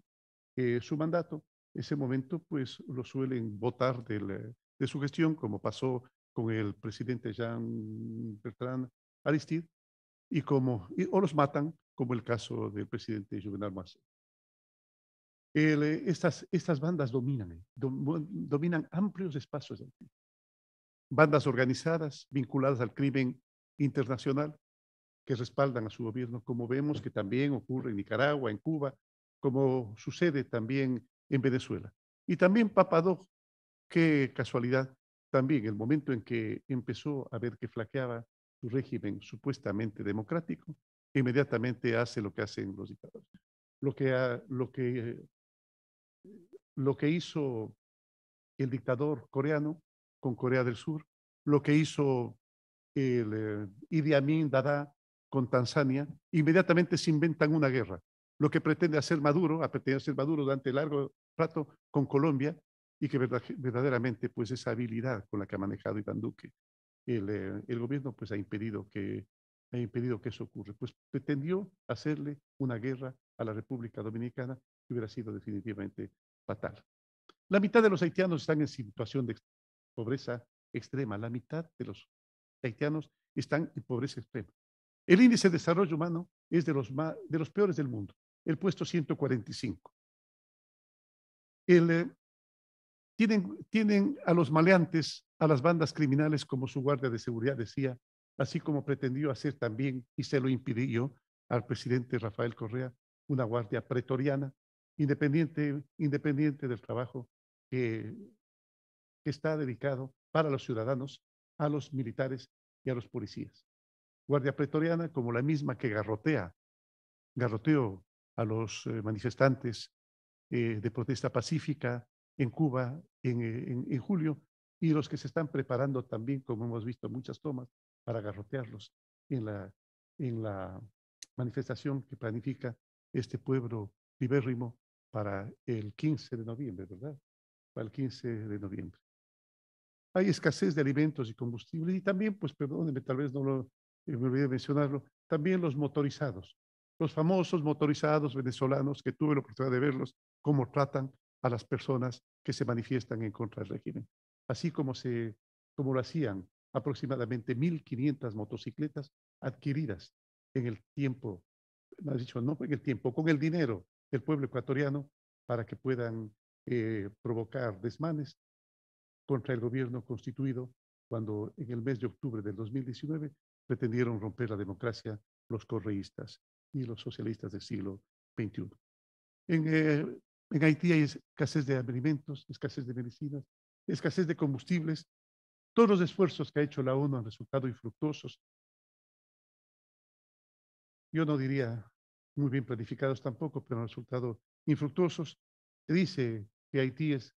eh, su mandato, ese momento pues lo suelen votar de, su gestión, como pasó con el presidente Jean Bertrand Aristide, y como, o los matan, como el caso del presidente Juvenal Marcelo. Eh, estas, estas bandas dominan, eh, dominan amplios espacios. Bandas organizadas, vinculadas al crimen internacional, que respaldan a su gobierno, como vemos que también ocurre en Nicaragua, en Cuba, como sucede también en Venezuela. Y también Papadó, qué casualidad, también el momento en que empezó a ver que flaqueaba su régimen supuestamente democrático, inmediatamente hace lo que hacen los dictadores. Lo que, lo que, lo que hizo el dictador coreano con Corea del Sur, lo que hizo el eh, Idi Amin Dada con Tanzania, inmediatamente se inventan una guerra. Lo que pretende hacer Maduro, ha pretendido hacer Maduro durante largo rato con Colombia, y que verdaderamente pues esa habilidad con la que ha manejado Iván Duque eh, el, gobierno pues ha impedido que ha impedido que eso ocurra. Pues pretendió hacerle una guerra a la República Dominicana que hubiera sido definitivamente fatal. La mitad de los haitianos están en situación de pobreza extrema. La mitad de los haitianos están en pobreza extrema. El índice de desarrollo humano es de los, de los peores del mundo, el puesto 145. Eh, tienen, tienen a los maleantes, a las bandas criminales como su guardia de seguridad decía, así como pretendió hacer también, y se lo impidió al presidente Rafael Correa, una guardia pretoriana, independiente, independiente del trabajo que, que está dedicado para los ciudadanos, a los militares y a los policías. Guardia Pretoriana como la misma que garrotea, garroteó a los eh, manifestantes eh, de protesta pacífica en Cuba eh, en, en, julio y los que se están preparando también, como hemos visto muchas tomas, para garrotearlos en la, en la manifestación que planifica este pueblo libérrimo para el 15 de noviembre, ¿verdad? Para el 15 de noviembre. Hay escasez de alimentos y combustibles y también, pues perdónenme, tal vez no lo, me olvidé mencionarlo, también los motorizados, los famosos motorizados venezolanos que tuve la oportunidad de verlos, cómo tratan a las personas que se manifiestan en contra del régimen, así como, se, como lo hacían aproximadamente 1.500 motocicletas adquiridas en el tiempo, no dicho, no en el tiempo, con el dinero del pueblo ecuatoriano para que puedan eh, provocar desmanes contra el gobierno constituido cuando en el mes de octubre del 2019 pretendieron romper la democracia los correístas y los socialistas del siglo XXI. Eh, en, Haití hay escasez de alimentos, escasez de medicinas, escasez de combustibles. Todos los esfuerzos que ha hecho la ONU han resultado infructuosos. Yo no diría muy bien planificados tampoco, pero han resultado infructuosos. Se dice que Haití es,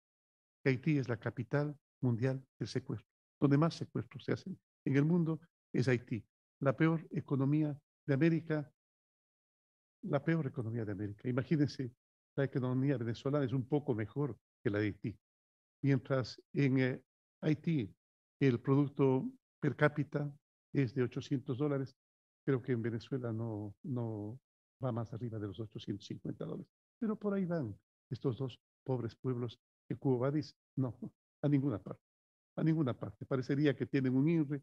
que Haití es la capital mundial del secuestro, donde más secuestros se hacen en el mundo es Haití, la peor economía de América, la peor economía de América. Imagínense, la economía venezolana es un poco mejor que la de Haití. Mientras en eh, Haití el producto per cápita es de 800 dólares, creo que en Venezuela no, no va más arriba de los 850 dólares. Pero por ahí van estos dos pobres pueblos que Cuba dice, no, a ninguna parte, a ninguna parte. Parecería que tienen un INRE,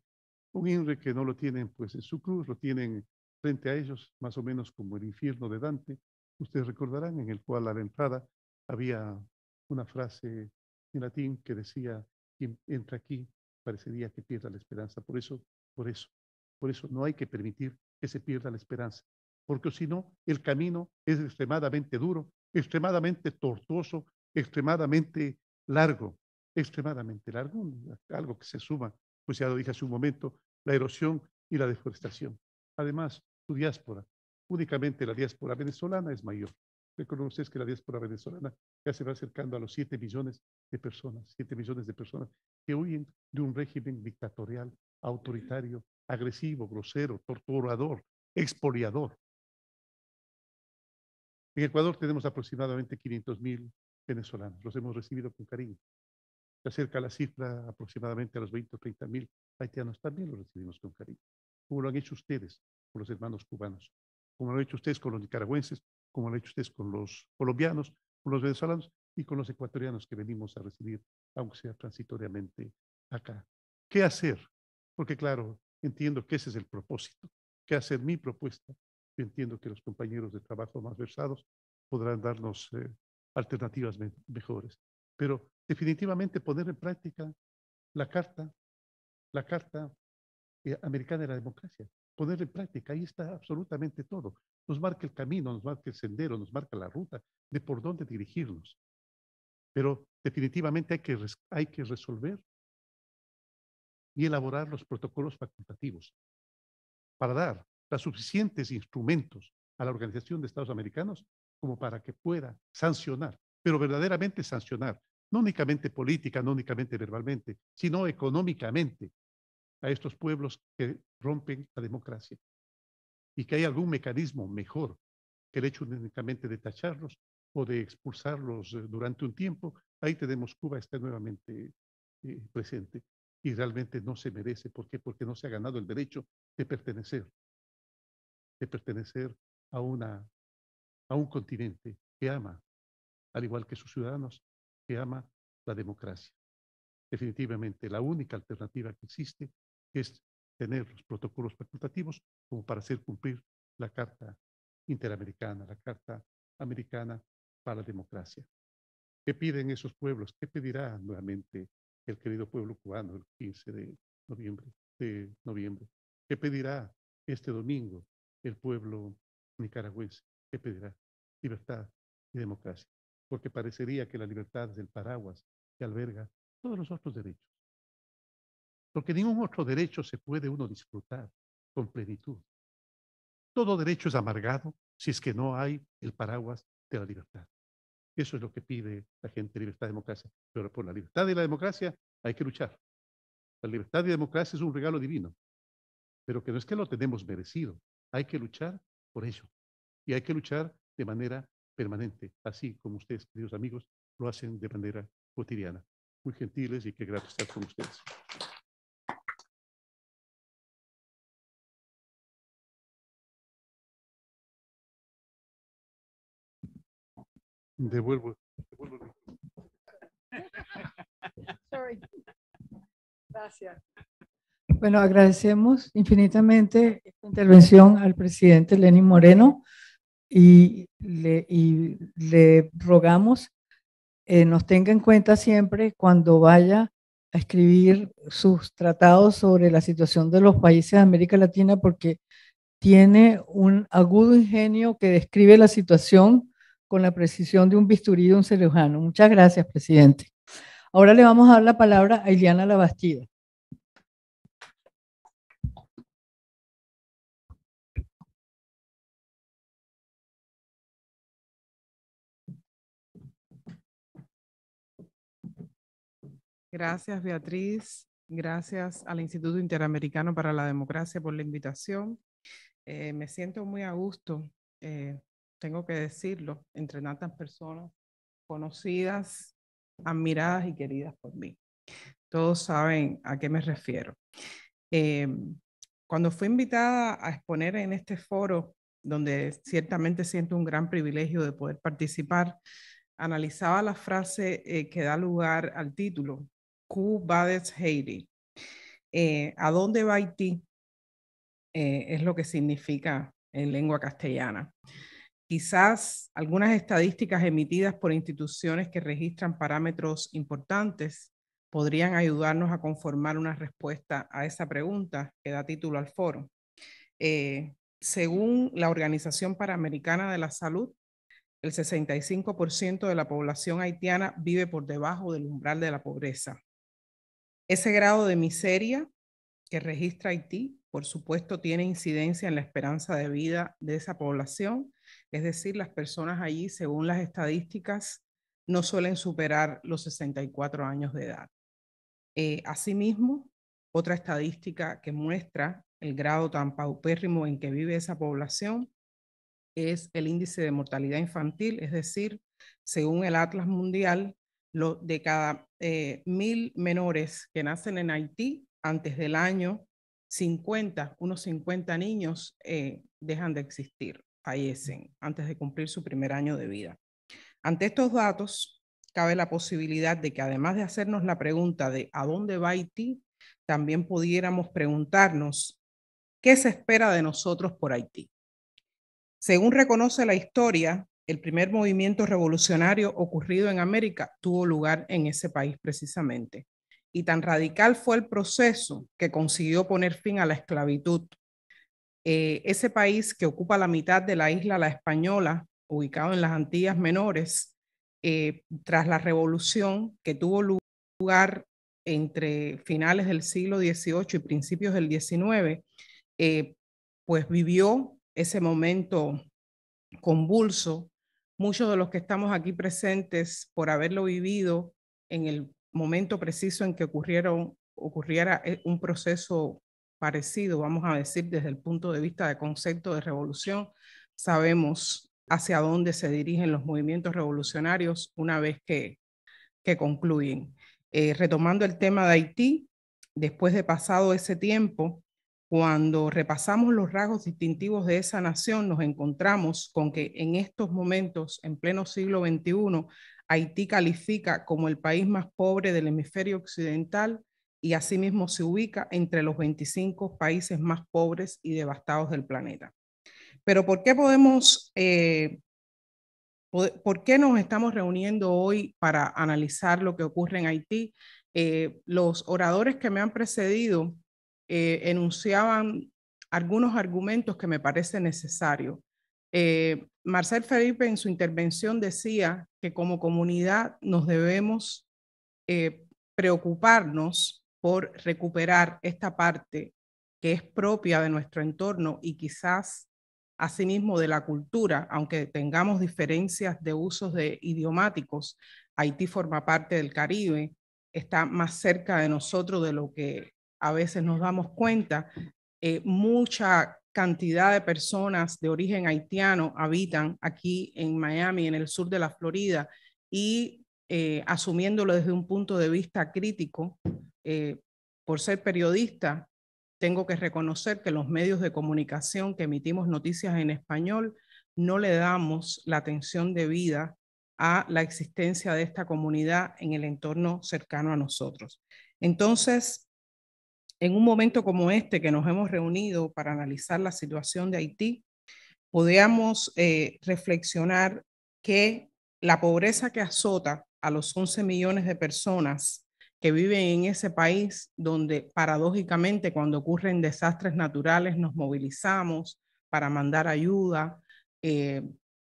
un INRE que no lo tienen pues en su cruz, lo tienen frente a ellos, más o menos como el infierno de Dante, ustedes recordarán, en el cual a la entrada había una frase en latín que decía, quien entra aquí parecería que pierda la esperanza. Por eso, por eso, por eso no hay que permitir que se pierda la esperanza, porque si no, el camino es extremadamente duro, extremadamente tortuoso, extremadamente largo, extremadamente largo, algo que se suma, pues ya lo dije hace un momento, la erosión y la deforestación. Además, su diáspora, únicamente la diáspora venezolana es mayor. Recuerden que la diáspora venezolana ya se va acercando a los 7 millones de personas, 7 millones de personas que huyen de un régimen dictatorial, autoritario, agresivo, grosero, torturador, expoliador. En Ecuador tenemos aproximadamente 500 mil venezolanos, los hemos recibido con cariño. Se acerca la cifra aproximadamente a los 20 o 30 mil haitianos también lo recibimos con cariño, como lo han hecho ustedes con los hermanos cubanos, como lo han hecho ustedes con los nicaragüenses, como lo han hecho ustedes con los colombianos, con los venezolanos y con los ecuatorianos que venimos a recibir, aunque sea transitoriamente acá. ¿Qué hacer? Porque claro, entiendo que ese es el propósito. ¿Qué hacer? Mi propuesta. entiendo que los compañeros de trabajo más versados podrán darnos eh, alternativas mejores. Pero definitivamente poner en práctica la carta la Carta eh, Americana de la Democracia. ponerla en práctica, ahí está absolutamente todo. Nos marca el camino, nos marca el sendero, nos marca la ruta de por dónde dirigirnos. Pero definitivamente hay que, hay que resolver y elaborar los protocolos facultativos para dar los suficientes instrumentos a la Organización de Estados Americanos como para que pueda sancionar, pero verdaderamente sancionar, no únicamente política, no únicamente verbalmente, sino económicamente, a estos pueblos que rompen la democracia y que hay algún mecanismo mejor que el hecho únicamente de tacharlos o de expulsarlos eh, durante un tiempo, ahí tenemos Cuba está nuevamente eh, presente y realmente no se merece. ¿Por qué? Porque no se ha ganado el derecho de pertenecer, de pertenecer a, una, a un continente que ama, al igual que sus ciudadanos, que ama la democracia. Definitivamente la única alternativa que existe es tener los protocolos facultativos como para hacer cumplir la Carta Interamericana, la Carta Americana para la Democracia. ¿Qué piden esos pueblos? ¿Qué pedirá nuevamente el querido pueblo cubano el 15 de noviembre? De noviembre? ¿Qué pedirá este domingo el pueblo nicaragüense? ¿Qué pedirá? Libertad y democracia. Porque parecería que la libertad es el paraguas que alberga todos los otros derechos porque ningún otro derecho se puede uno disfrutar con plenitud. Todo derecho es amargado si es que no hay el paraguas de la libertad. Eso es lo que pide la gente, libertad, y democracia. Pero por la libertad y la democracia hay que luchar. La libertad y la democracia es un regalo divino, pero que no es que lo tenemos merecido. Hay que luchar por ello. Y hay que luchar de manera permanente, así como ustedes, queridos amigos, lo hacen de manera cotidiana. Muy gentiles y qué grato estar con ustedes. Devuelvo. Gracias. Bueno, agradecemos infinitamente esta intervención al presidente Lenín Moreno y le, rogamos que eh, nos tenga en cuenta siempre cuando vaya a escribir sus tratados sobre la situación de los países de América Latina porque tiene un agudo ingenio que describe la situación con la precisión de un bisturí de un cirujano. Muchas gracias, presidente. Ahora le vamos a dar la palabra a Iliana Labastida. Gracias, Beatriz. Gracias al Instituto Interamericano para la Democracia por la invitación. Eh, me siento muy a gusto eh, tengo que decirlo, entre tantas personas conocidas, admiradas y queridas por mí. Todos saben a qué me refiero. Em, cuando fui invitada a exponer en este foro, donde ciertamente siento un gran privilegio de poder participar, analizaba la frase eh, que da lugar al título, va a Haiti? Eh, ¿A dónde va Haití? Eh, es lo que significa en lengua castellana. Quizás algunas estadísticas emitidas por instituciones que registran parámetros importantes podrían ayudarnos a conformar una respuesta a esa pregunta que da título al foro. Eh, según la Organización Panamericana de la Salud, el 65% de la población haitiana vive por debajo del umbral de la pobreza. Ese grado de miseria que registra Haití, por supuesto, tiene incidencia en la esperanza de vida de esa población es decir, las personas allí, según las estadísticas, no suelen superar los 64 años de edad. Eh, asimismo, otra estadística que muestra el grado tan paupérrimo en que vive esa población es el índice de mortalidad infantil, es decir, según el Atlas Mundial, de cada eh, mil menores que nacen en Haití antes del año 50, unos 50 niños eh, dejan de existir fallecen antes de cumplir su primer año de vida. Ante estos datos, cabe la posibilidad de que además de hacernos la pregunta de ¿a dónde va Haití? También pudiéramos preguntarnos ¿qué se espera de nosotros por Haití? Según reconoce la historia, el primer movimiento revolucionario ocurrido en América tuvo lugar en ese país precisamente. Y tan radical fue el proceso que consiguió poner fin a la esclavitud, eh, ese país que ocupa la mitad de la isla La Española, ubicado en las Antillas Menores, eh, tras la revolución que tuvo lugar entre finales del siglo XVIII y principios del XIX, eh, pues vivió ese momento convulso. Muchos de los que estamos aquí presentes, por haberlo vivido en el momento preciso en que ocurrieron, ocurriera un proceso parecido, vamos a decir, desde el punto de vista de concepto de revolución. Sabemos hacia dónde se dirigen los movimientos revolucionarios una vez que, que concluyen. Eh, retomando el tema de Haití, después de pasado ese tiempo, cuando repasamos los rasgos distintivos de esa nación, nos encontramos con que en estos momentos, en pleno siglo XXI, Haití califica como el país más pobre del hemisferio occidental y asimismo se ubica entre los 25 países más pobres y devastados del planeta. Pero ¿por qué podemos, eh, por qué nos estamos reuniendo hoy para analizar lo que ocurre en Haití? Eh, los oradores que me han precedido eh, enunciaban algunos argumentos que me parece necesario. Marcel Felipe en su intervención decía que como comunidad nos debemos preocuparnos por recuperar esta parte que es propia de nuestro entorno y quizás asimismo de la cultura, aunque tengamos diferencias de usos de idiomáticos, Haití forma parte del Caribe, está más cerca de nosotros de lo que a veces nos damos cuenta. Eh, mucha cantidad de personas de origen haitiano habitan aquí en Miami, en el sur de la Florida, y eh, asumiéndolo desde un punto de vista crítico. Eh, por ser periodista, tengo que reconocer que los medios de comunicación que emitimos noticias en español no le damos la atención debida a la existencia de esta comunidad en el entorno cercano a nosotros. Entonces, en un momento como este que nos hemos reunido para analizar la situación de Haití, podríamos eh, reflexionar que la pobreza que azota a los 11 millones de personas que viven en ese país donde paradójicamente cuando ocurren desastres naturales nos movilizamos para mandar ayuda. Eh,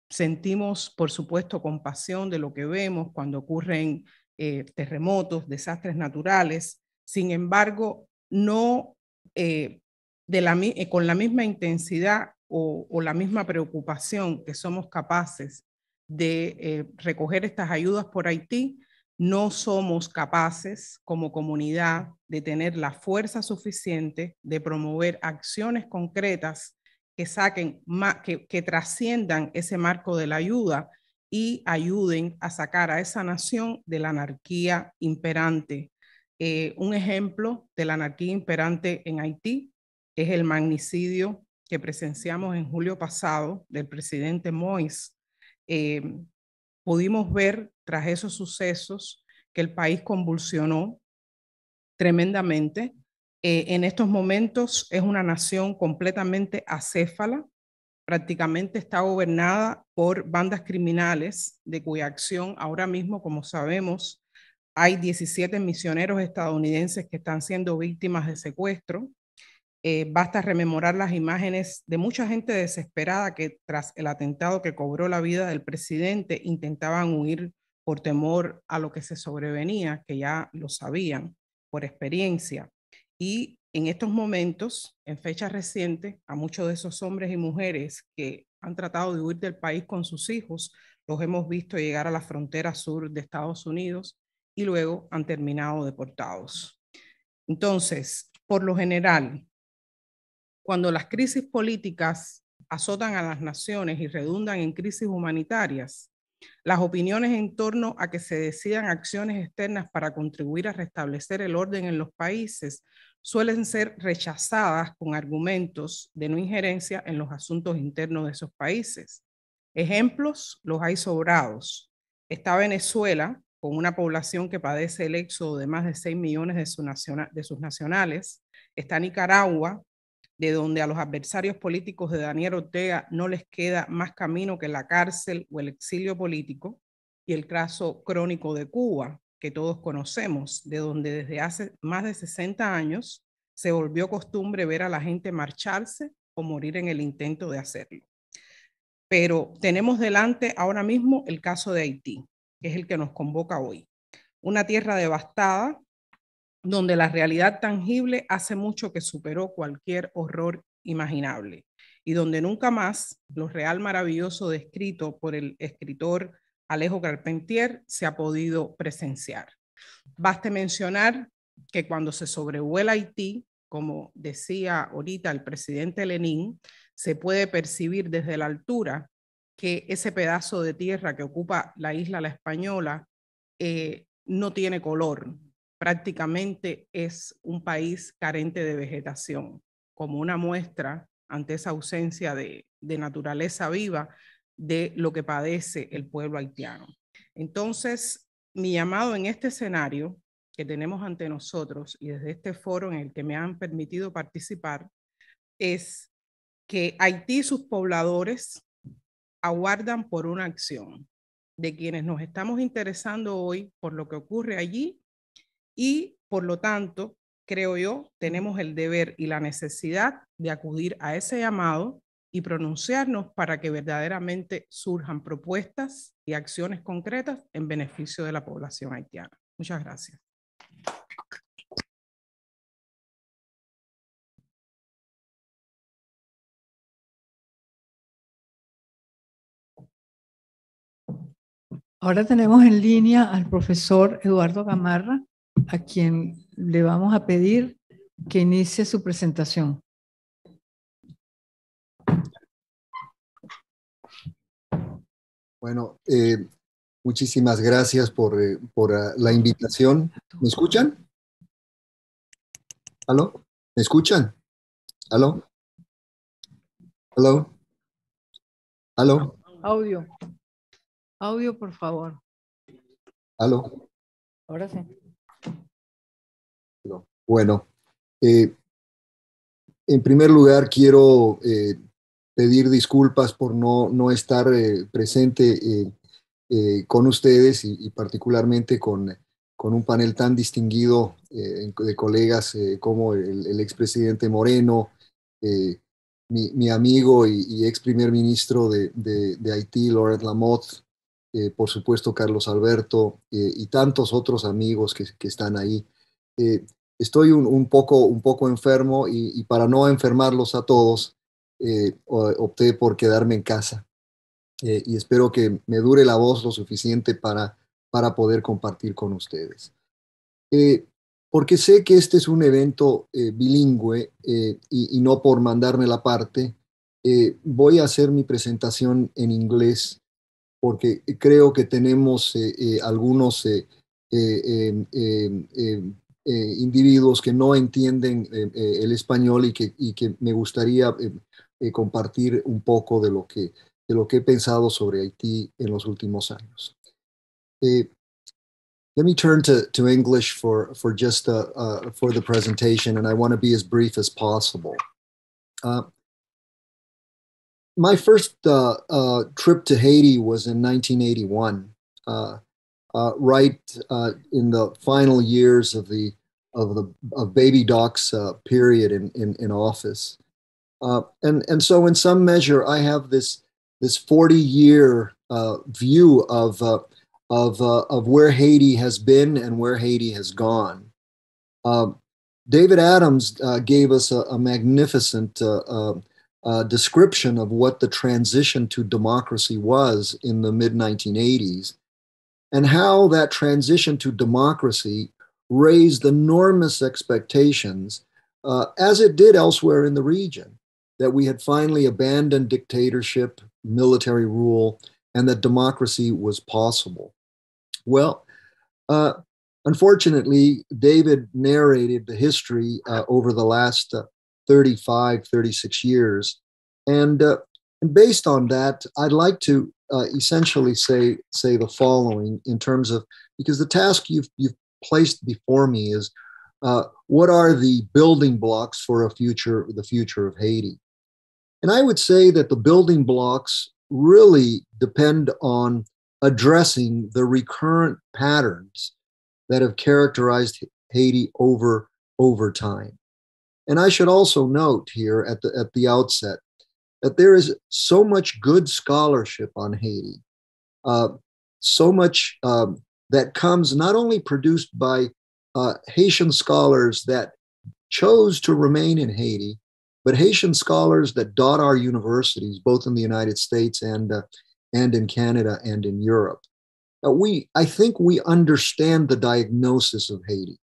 sentimos, por supuesto, compasión de lo que vemos cuando ocurren eh, terremotos, desastres naturales. Sin embargo, no eh, con la misma intensidad o, o la misma preocupación que somos capaces de eh, recoger estas ayudas por Haití, no somos capaces como comunidad de tener la fuerza suficiente de promover acciones concretas que saquen, que, trasciendan ese marco de la ayuda y ayuden a sacar a esa nación de la anarquía imperante. Eh, un ejemplo de la anarquía imperante en Haití es el magnicidio que presenciamos en julio pasado del presidente Moïse Em, pudimos ver tras esos sucesos que el país convulsionó tremendamente. Eh, en estos momentos es una nación completamente acéfala, prácticamente está gobernada por bandas criminales de cuya acción ahora mismo, como sabemos, hay 17 misioneros estadounidenses que están siendo víctimas de secuestro. Eh, basta rememorar las imágenes de mucha gente desesperada que tras el atentado que cobró la vida del presidente intentaban huir por temor a lo que se sobrevenía, que ya lo sabían por experiencia. Y en estos momentos, en fechas recientes, a muchos de esos hombres y mujeres que han tratado de huir del país con sus hijos, los hemos visto llegar a la frontera sur de Estados Unidos y luego han terminado deportados. Entonces, por lo general, cuando las crisis políticas azotan a las naciones y redundan en crisis humanitarias, las opiniones en torno a que se decidan acciones externas para contribuir a restablecer el orden en los países suelen ser rechazadas con argumentos de no injerencia en los asuntos internos de esos países. Ejemplos los hay sobrados. Está Venezuela, con una población que padece el éxodo de más de 6 millones de, de sus nacionales. Está Nicaragua, de donde a los adversarios políticos de Daniel Ortega no les queda más camino que la cárcel o el exilio político, y el caso crónico de Cuba, que todos conocemos, de donde desde hace más de 60 años se volvió costumbre ver a la gente marcharse o morir en el intento de hacerlo. Pero tenemos delante ahora mismo el caso de Haití, que es el que nos convoca hoy. Una tierra devastada donde la realidad tangible hace mucho que superó cualquier horror imaginable y donde nunca más lo real maravilloso descrito por el escritor Alejo Carpentier se ha podido presenciar. Baste mencionar que cuando se sobrevuela Haití, como decía ahorita el presidente Lenin, se puede percibir desde la altura que ese pedazo de tierra que ocupa la isla La Española eh, no tiene color, prácticamente es un país carente de vegetación, como una muestra ante esa ausencia de, naturaleza viva de lo que padece el pueblo haitiano. Entonces, mi llamado en este escenario que tenemos ante nosotros y desde este foro en el que me han permitido participar es que Haití y sus pobladores aguardan por una acción de quienes nos estamos interesando hoy por lo que ocurre allí y por lo tanto, creo yo, tenemos el deber y la necesidad de acudir a ese llamado y pronunciarnos para que verdaderamente surjan propuestas y acciones concretas en beneficio de la población haitiana. Muchas gracias. Ahora tenemos en línea al profesor Eduardo Gamarra, a quien le vamos a pedir que inicie su presentación. Bueno, eh, muchísimas gracias por, eh, ah, la invitación. ¿Me escuchan? ¿Aló? ¿Me escuchan? ¿Aló? ¿Aló? ¿Aló? Audio. Audio, por favor. ¿Aló? Ahora sí. Bueno, eh, en primer lugar quiero eh, pedir disculpas por no, estar eh, presente con ustedes y, particularmente con, un panel tan distinguido de colegas como el, expresidente Moreno, mi, amigo y, ex primer ministro de, Haití, Laurent Lamotte, por supuesto Carlos Alberto y tantos otros amigos que, están ahí estoy un, poco, un poco enfermo y, para no enfermarlos a todos, eh, opté por quedarme en casa. Eh, y espero que me dure la voz lo suficiente para, para poder compartir con ustedes. Eh, porque sé que este es un evento bilingüe y, no por mandarme la parte, voy a hacer mi presentación en inglés porque creo que tenemos algunos... Em, em, em, eh, individuos que no entienden eh, eh, el español y que, y que me gustaría eh, compartir un poco de lo, que, de lo que he pensado sobre Haití en los últimos años. let me turn to, to English for, for just uh, uh, for the presentation, and I want to be as brief as possible. Uh, my first trip to Haiti was in 1981. uh, right uh, in the final years of the of the of baby Doc's uh, period in in, in office, uh, and and so in some measure I have this this forty year uh, view of uh, of of where Haiti has been and where Haiti has gone. Um, David Adams gave us a, a magnificent. description of what the transition to democracy was in the mid 1980s and how that transition to democracy raised enormous expectations, uh, as it did elsewhere in the region, that we had finally abandoned dictatorship, military rule, and that democracy was possible. Well, uh, unfortunately, David narrated the history uh, over the last uh, 35, 36 years. And, uh, and based on that, I'd like to uh, essentially say say the following in terms of because the task you've you've placed before me is uh, what are the building blocks for a future the future of Haiti, and I would say that the building blocks really depend on addressing the recurrent patterns that have characterized Haiti over over time. And I should also note here at the at the outset that there is so much good scholarship on Haiti, uh, so much um, that comes not only produced by uh, Haitian scholars that chose to remain in Haiti, but Haitian scholars that dot our universities, both in the United States and, uh, and in Canada and in Europe. Uh, we, I think we understand the diagnosis of Haiti.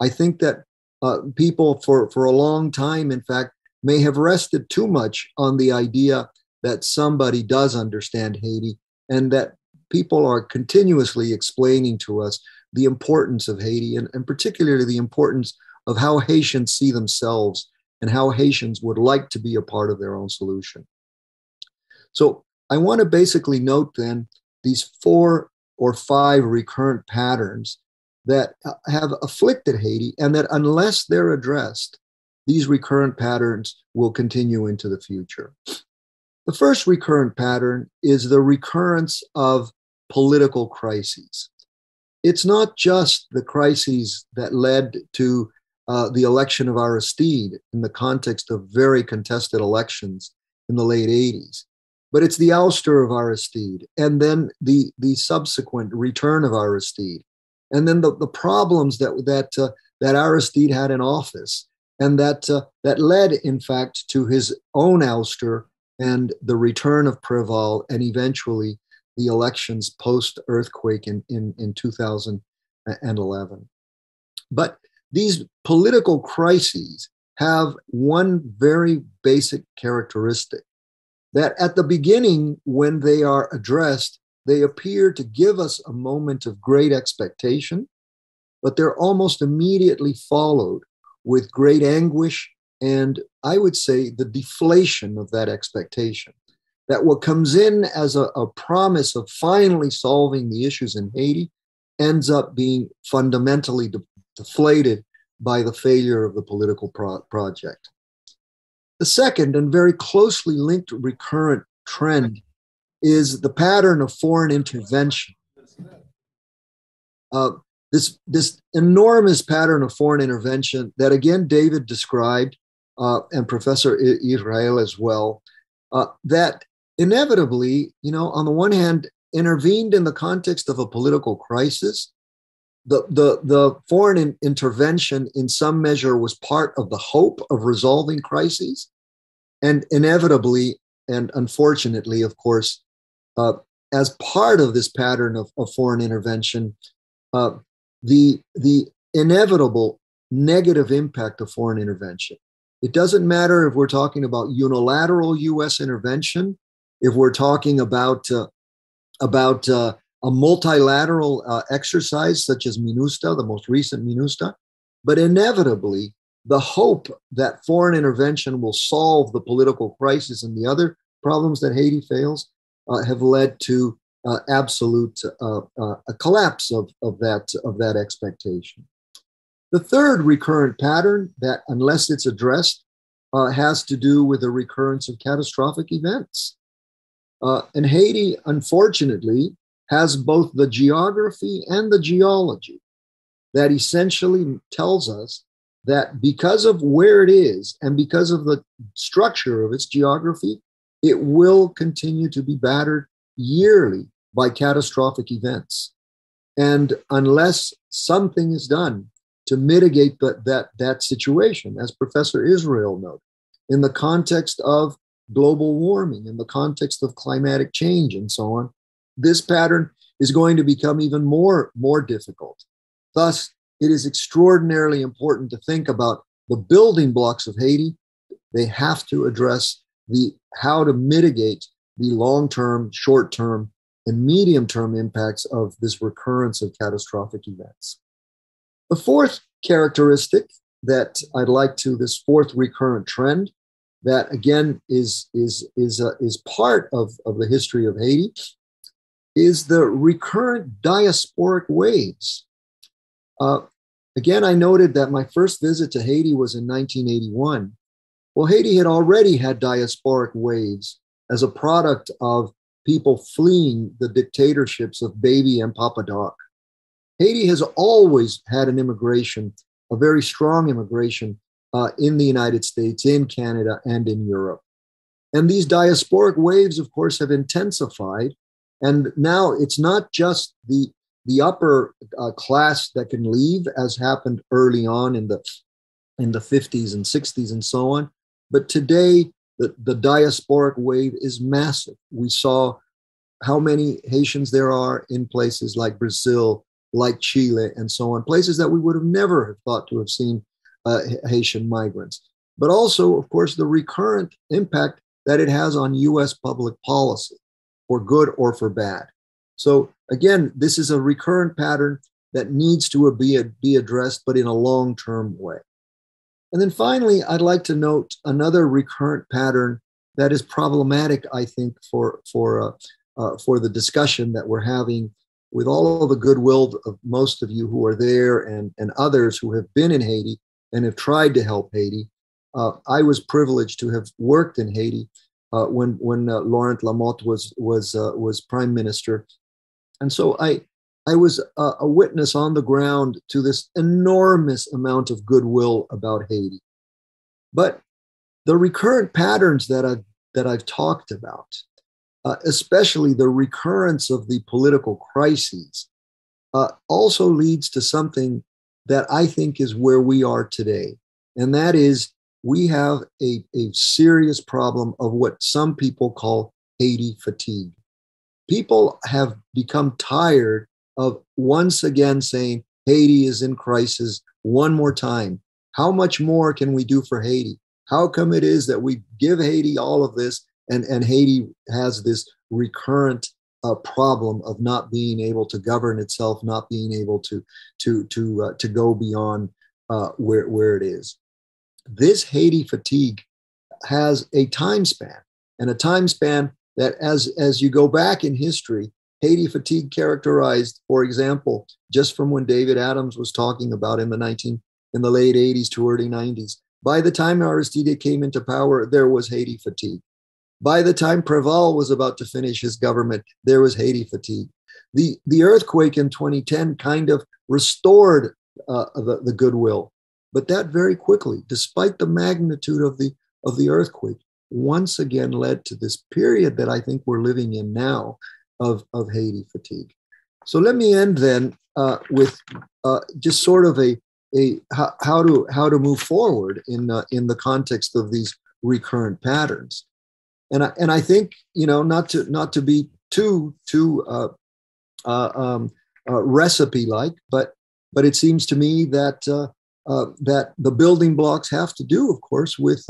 I think that uh, people for, for a long time, in fact, may have rested too much on the idea that somebody does understand Haiti and that people are continuously explaining to us the importance of Haiti and, and particularly the importance of how Haitians see themselves and how Haitians would like to be a part of their own solution. So I want to basically note then these four or five recurrent patterns that uh, have afflicted Haiti and that unless they're addressed, these recurrent patterns will continue into the future. The first recurrent pattern is the recurrence of political crises. It's not just the crises that led to uh, the election of Aristide in the context of very contested elections in the late 80s, but it's the ouster of Aristide and then the, the subsequent return of Aristide and then the, the problems that, that, uh, that Aristide had in office and that uh, that led, in fact, to his own ouster and the return of Preval, and eventually the elections post earthquake in, in, in 2011. But these political crises have one very basic characteristic that at the beginning, when they are addressed, they appear to give us a moment of great expectation, but they're almost immediately followed with great anguish and I would say the deflation of that expectation. That what comes in as a, a promise of finally solving the issues in Haiti ends up being fundamentally de- deflated by the failure of the political pro- project. The second and very closely linked recurrent trend is the pattern of foreign intervention. Uh, this this enormous pattern of foreign intervention that again David described uh, and Professor Israel as well uh, that inevitably you know on the one hand intervened in the context of a political crisis the the the foreign in intervention in some measure was part of the hope of resolving crises and inevitably and unfortunately of course uh, as part of this pattern of, of foreign intervention uh, the, the inevitable negative impact of foreign intervention. It doesn't matter if we're talking about unilateral U.S. intervention, if we're talking about, uh, about uh, a multilateral uh, exercise such as MINUSTA, the most recent MINUSTA, but inevitably, the hope that foreign intervention will solve the political crisis and the other problems that Haiti fails uh, have led to uh, absolute uh, uh, a collapse of, of, that, of that expectation. The third recurrent pattern that, unless it's addressed, uh, has to do with the recurrence of catastrophic events. Uh, and Haiti, unfortunately, has both the geography and the geology that essentially tells us that because of where it is and because of the structure of its geography, it will continue to be battered yearly by catastrophic events. And unless something is done to mitigate the, that, that situation, as Professor Israel noted, in the context of global warming, in the context of climatic change, and so on, this pattern is going to become even more, more difficult. Thus, it is extraordinarily important to think about the building blocks of Haiti. They have to address the how to mitigate the long-term, short-term and medium term impacts of this recurrence of catastrophic events. The fourth characteristic that I'd like to, this fourth recurrent trend, that again is, is, is, uh, is part of, of the history of Haiti, is the recurrent diasporic waves. Uh, again, I noted that my first visit to Haiti was in 1981. Well, Haiti had already had diasporic waves as a product of people fleeing the dictatorships of Baby and Papa Doc. Haiti has always had an immigration, a very strong immigration uh, in the United States, in Canada, and in Europe. And these diasporic waves, of course, have intensified. And now it's not just the, the upper uh, class that can leave, as happened early on in the, in the 50s and 60s and so on. But today, the, the diasporic wave is massive. We saw how many Haitians there are in places like Brazil, like Chile, and so on, places that we would have never have thought to have seen uh, Haitian migrants. But also, of course, the recurrent impact that it has on US public policy, for good or for bad. So, again, this is a recurrent pattern that needs to be, be addressed, but in a long term way. And then finally, I'd like to note another recurrent pattern that is problematic, I think, for, for, uh, uh, for the discussion that we're having with all of the goodwill of most of you who are there and, and others who have been in Haiti and have tried to help Haiti. Uh, I was privileged to have worked in Haiti uh, when, when uh, Laurent Lamotte was, was, uh, was prime minister. And so I, I was a, a, witness on the ground to this enormous amount of goodwill about Haiti. But the recurrent patterns that I've, that I've talked about, uh, especially the recurrence of the political crises, uh, also leads to something that I think is where we are today. And that is, we have a, a serious problem of what some people call Haiti fatigue. People have become tired of once again saying Haiti is in crisis one more time. How much more can we do for Haiti? How come it is that we give Haiti all of this and, and Haiti has this recurrent uh, problem of not being able to govern itself, not being able to, to, to, uh, to go beyond uh, where, where it is? This Haiti fatigue has a time span and a time span that as, as you go back in history, Haiti fatigue characterized, for example, just from when David Adams was talking about in the 19 in the late 80s to early 90s. By the time Aristide came into power, there was Haiti fatigue. By the time Preval was about to finish his government, there was Haiti fatigue. The, the earthquake in 2010 kind of restored uh, the, the goodwill, but that very quickly, despite the magnitude of the, of the earthquake, once again led to this period that I think we're living in now of, of Haiti fatigue. So let me end then uh, with uh, just sort of a, a how, to how to move forward in uh, in the context of these recurrent patterns, and I, and I think you know not to not to be too too uh, uh, um, uh, recipe like, but but it seems to me that that the building blocks have to do, of course, with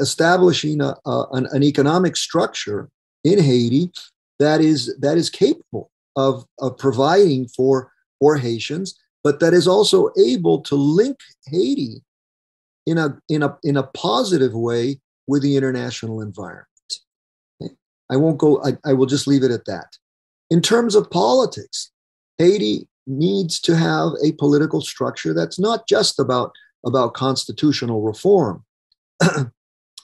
establishing a, a, an, an economic structure in Haiti that is that is capable of, of providing for for Haitians, but that is also able to link Haiti in a in a in a positive way with the international environment. Okay? I won't go. I, I will just leave it at that. In terms of politics, Haiti needs to have a political structure that's not just about about constitutional reform.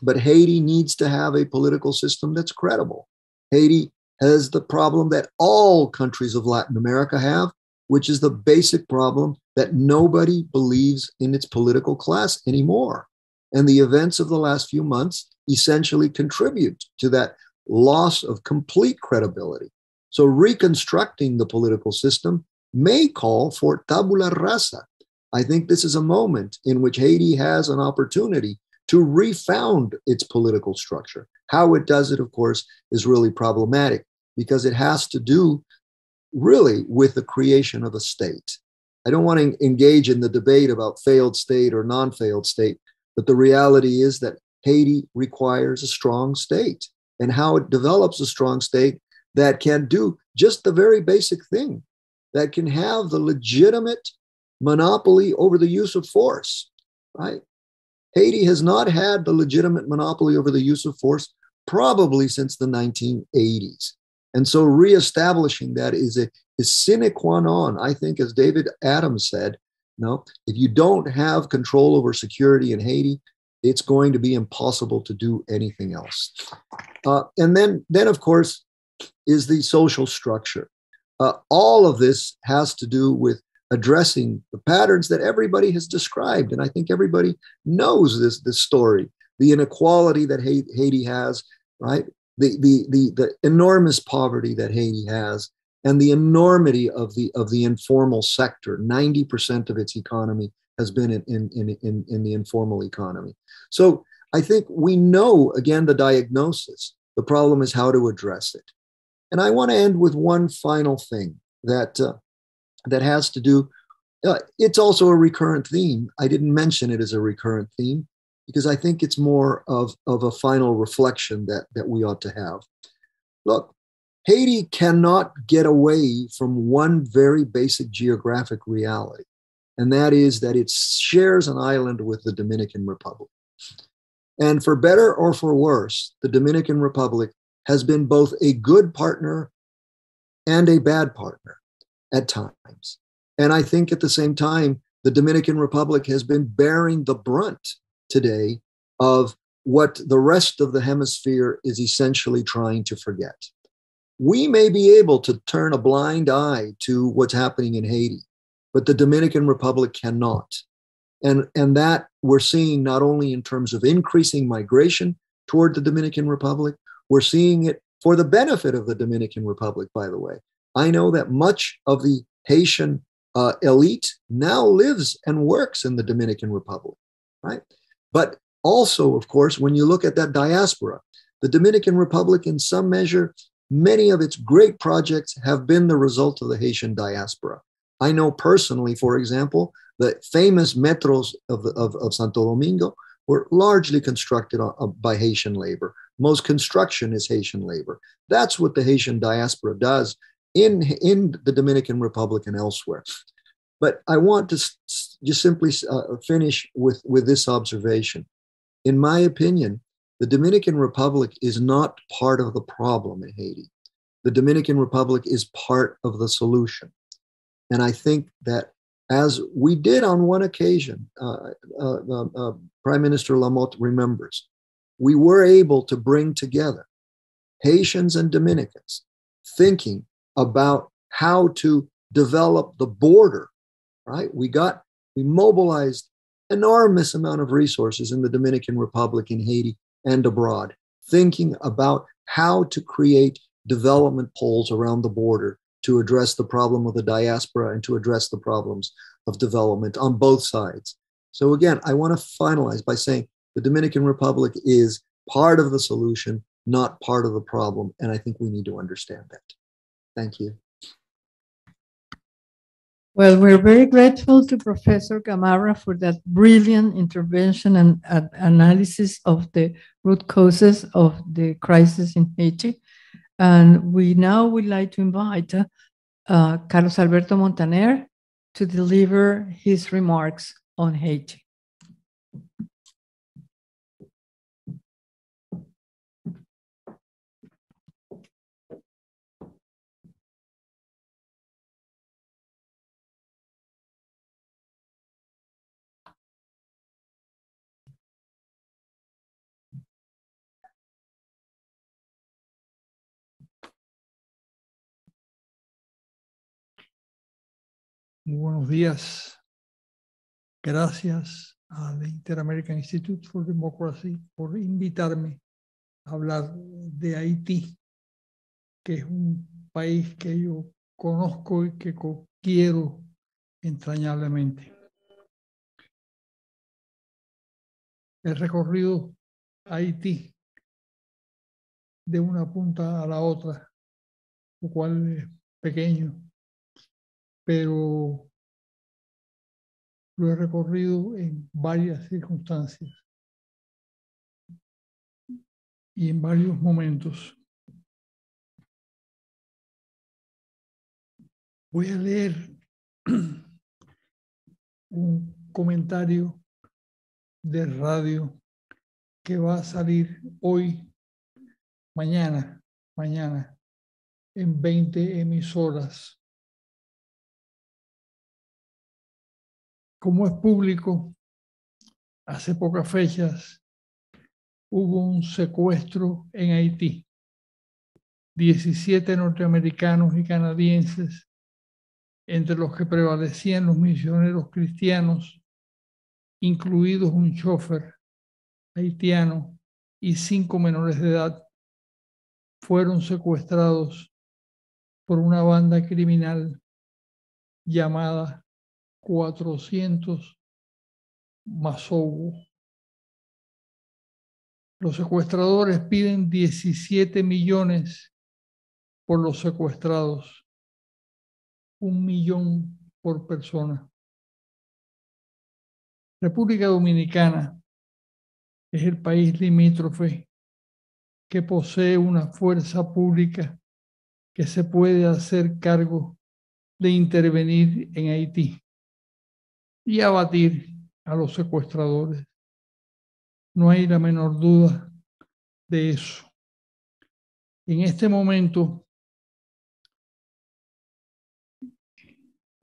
but Haiti needs to have a political system that's credible. Haiti has the problem that all countries of Latin America have, which is the basic problem that nobody believes in its political class anymore. And the events of the last few months essentially contribute to that loss of complete credibility. So reconstructing the political system may call for tabula rasa. I think this is a moment in which Haiti has an opportunity to refound its political structure. How it does it, of course, is really problematic because it has to do really with the creation of a state. I don't want to engage in the debate about failed state or non failed state, but the reality is that Haiti requires a strong state and how it develops a strong state that can do just the very basic thing that can have the legitimate monopoly over the use of force, right? Haiti has not had the legitimate monopoly over the use of force probably since the 1980s. And so reestablishing that is a is sine qua non, I think, as David Adams said. You know, if you don't have control over security in Haiti, it's going to be impossible to do anything else. Uh, and then, then of course, is the social structure. Uh, all of this has to do with addressing the patterns that everybody has described, and I think everybody knows this this story: the inequality that Haiti has, right? the, the, the, the enormous poverty that Haiti has and the enormity of the, of the informal sector. 90% of its economy has been in, in, in, in, in the informal economy. So I think we know, again, the diagnosis. The problem is how to address it. And I want to end with one final thing that, uh, that has to do, uh, it's also a recurrent theme. I didn't mention it as a recurrent theme, because I think it's more of, of a final reflection that, that we ought to have. Look, Haiti cannot get away from one very basic geographic reality, and that is that it shares an island with the Dominican Republic. And for better or for worse, the Dominican Republic has been both a good partner and a bad partner at times. And I think at the same time, the Dominican Republic has been bearing the brunt today of what the rest of the hemisphere is essentially trying to forget. We may be able to turn a blind eye to what's happening in Haiti, but the Dominican Republic cannot. And, and that we're seeing not only in terms of increasing migration toward the Dominican Republic, we're seeing it for the benefit of the Dominican Republic, by the way. I know that much of the Haitian uh, elite now lives and works in the Dominican Republic, right? But also, of course, when you look at that diaspora, the Dominican Republic, in some measure, many of its great projects have been the result of the Haitian diaspora. I know personally, for example, the famous metros of, of, of Santo Domingo were largely constructed by Haitian labor. Most construction is Haitian labor. That's what the Haitian diaspora does in, in the Dominican Republic and elsewhere. But I want to just simply uh, finish with, with this observation. In my opinion, the Dominican Republic is not part of the problem in Haiti. The Dominican Republic is part of the solution. And I think that as we did on one occasion, uh, uh, uh, Prime Minister Lamotte remembers, we were able to bring together Haitians and Dominicans thinking about how to develop the border right? We got, we mobilized enormous amount of resources in the Dominican Republic, in Haiti, and abroad, thinking about how to create development poles around the border to address the problem of the diaspora and to address the problems of development on both sides. So, again, I want to finalize by saying the Dominican Republic is part of the solution, not part of the problem. And I think we need to understand that. Thank you. Well, we're very grateful to Professor Gamarra for that brilliant intervention and uh, analysis of the root causes of the crisis in Haiti. And we now would like to invite uh, Carlos Alberto Montaner to deliver his remarks on Haiti. Muy buenos días. Gracias al Inter-American Institute for Democracy por invitarme a hablar de Haití, que es un país que yo conozco y que quiero entrañablemente. He recorrido Haití de una punta a la otra, lo cual es pequeño pero lo he recorrido en varias circunstancias y en varios momentos. Voy a leer un comentario de radio que va a salir hoy, mañana, mañana, en 20 emisoras Como es público, hace pocas fechas hubo un secuestro en Haití. 17 norteamericanos y canadienses, entre los que prevalecían los misioneros cristianos, incluidos un chofer haitiano y cinco menores de edad, fueron secuestrados por una banda criminal llamada 400 Los secuestradores piden 17 millones por los secuestrados, un millón por persona. República Dominicana es el país limítrofe que posee una fuerza pública que se puede hacer cargo de intervenir en Haití y abatir a los secuestradores. No hay la menor duda de eso. En este momento,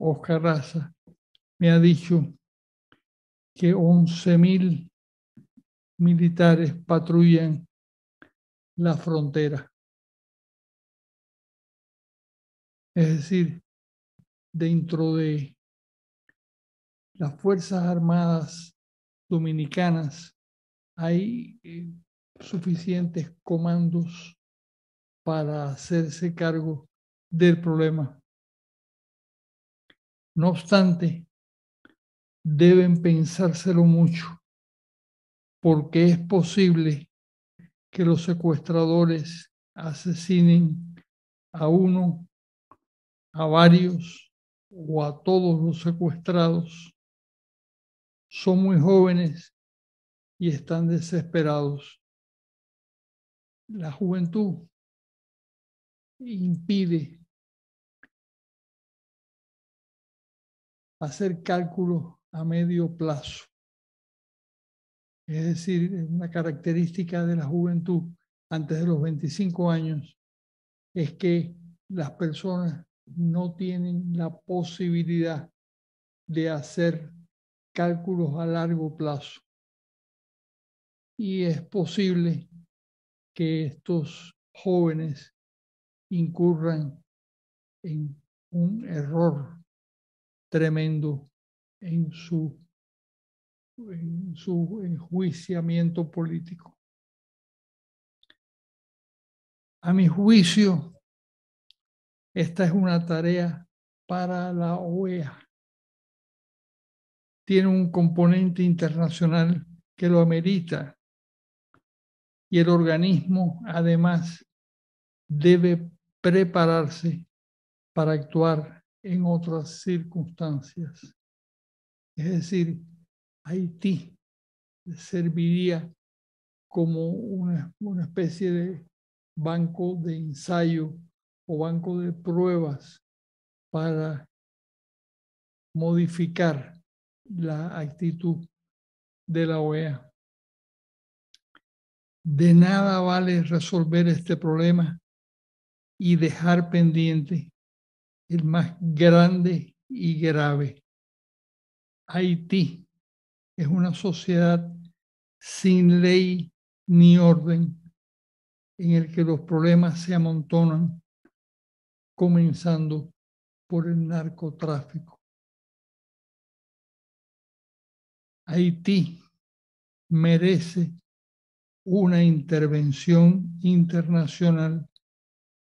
Oscar Raza me ha dicho que 11.000 militares patrullan la frontera. Es decir, dentro de las Fuerzas Armadas Dominicanas hay eh, suficientes comandos para hacerse cargo del problema. No obstante, deben pensárselo mucho, porque es posible que los secuestradores asesinen a uno, a varios o a todos los secuestrados son muy jóvenes y están desesperados. La juventud impide hacer cálculos a medio plazo. Es decir, una característica de la juventud antes de los 25 años es que las personas no tienen la posibilidad de hacer cálculos a largo plazo. Y es posible que estos jóvenes incurran en un error tremendo en su, en su enjuiciamiento eh, político. A mi juicio, esta es una tarea para la OEA tiene un componente internacional que lo amerita. Y el organismo, además, debe prepararse para actuar en otras circunstancias. Es decir, Haití serviría como una, una especie de banco de ensayo o banco de pruebas para modificar la actitud de la OEA. De nada vale resolver este problema y dejar pendiente el más grande y grave. Haití es una sociedad sin ley ni orden en el que los problemas se amontonan, comenzando por el narcotráfico. Haití merece una intervención internacional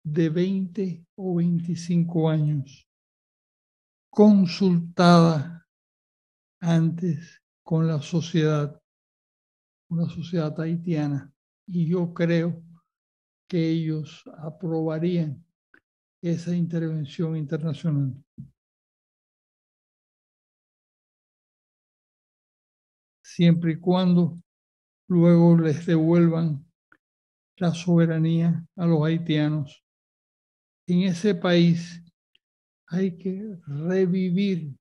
de 20 o 25 años, consultada antes con la sociedad, una sociedad haitiana. Y yo creo que ellos aprobarían esa intervención internacional. siempre y cuando luego les devuelvan la soberanía a los haitianos. En ese país hay que revivir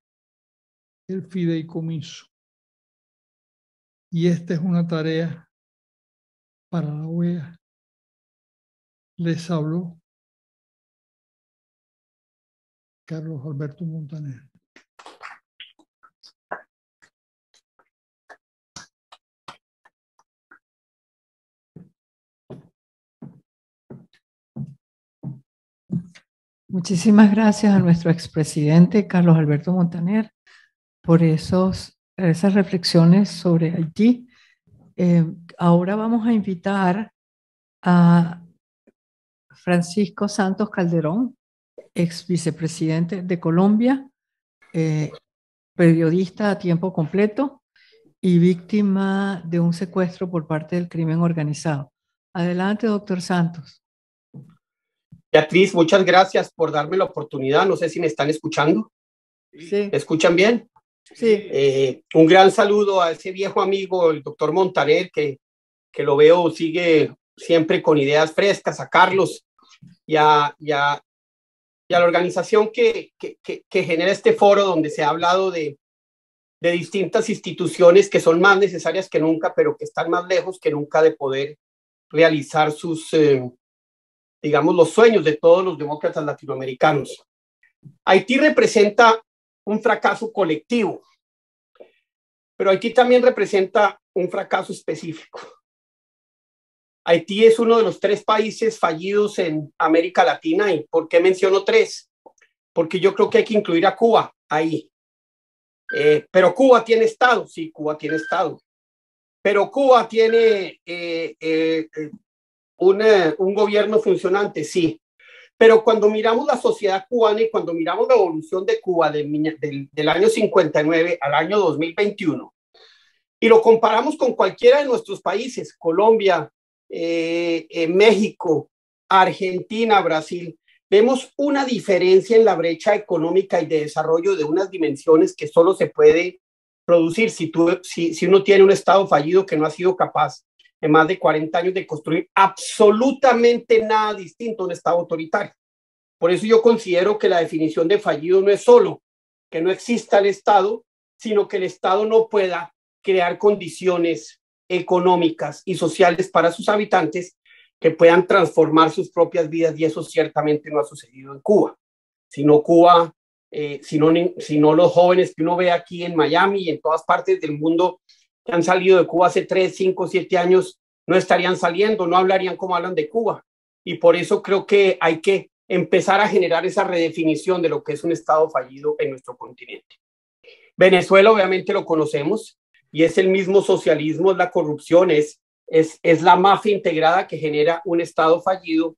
el fideicomiso. Y esta es una tarea para la OEA. Les habló Carlos Alberto Montaner. Muchísimas gracias a nuestro expresidente Carlos Alberto Montaner por esos, esas reflexiones sobre Haití. Eh, ahora vamos a invitar a Francisco Santos Calderón, ex vicepresidente de Colombia, eh, periodista a tiempo completo y víctima de un secuestro por parte del crimen organizado. Adelante, doctor Santos. Beatriz, muchas gracias por darme la oportunidad. No sé si me están escuchando. Sí. ¿Me escuchan bien? Sí. Eh, un gran saludo a ese viejo amigo, el doctor Montaner, que, que lo veo, sigue siempre con ideas frescas, a Carlos y a, la organización que, que, genera este foro donde se ha hablado de, de distintas instituciones que son más necesarias que nunca, pero que están más lejos que nunca de poder realizar sus, eh, digamos, los sueños de todos los demócratas latinoamericanos. Haití representa un fracaso colectivo, pero Haití también representa un fracaso específico. Haití es uno de los tres países fallidos en América Latina. ¿Y por qué menciono tres? Porque yo creo que hay que incluir a Cuba ahí. Eh, pero Cuba tiene Estado, sí, Cuba tiene Estado. Pero Cuba tiene eh, eh, un, gobierno funcionante, sí, pero cuando miramos la sociedad cubana y cuando miramos la evolución de Cuba del, año 59 al año 2021, y lo comparamos con cualquiera de nuestros países, Colombia, eh, eh, México, Argentina, Brasil, vemos una diferencia en la brecha económica y de desarrollo de unas dimensiones que solo se puede producir si, tú, si, si uno tiene un Estado fallido que no ha sido capaz en más de 40 años de construir absolutamente nada distinto a un Estado autoritario. Por eso yo considero que la definición de fallido no es solo que no exista el Estado, sino que el Estado no pueda crear condiciones económicas y sociales para sus habitantes que puedan transformar sus propias vidas y eso ciertamente no ha sucedido en Cuba. Sino Cuba, eh, sino, sino los jóvenes que uno ve aquí en Miami y en todas partes del mundo han salido de Cuba hace 3, 5, 7 años no estarían saliendo, no hablarían como hablan de Cuba. Y por eso creo que hay que empezar a generar esa redefinición de lo que es un Estado fallido en nuestro continente. Venezuela obviamente lo conocemos y es el mismo socialismo, la corrupción, es, es, es la mafia integrada que genera un Estado fallido,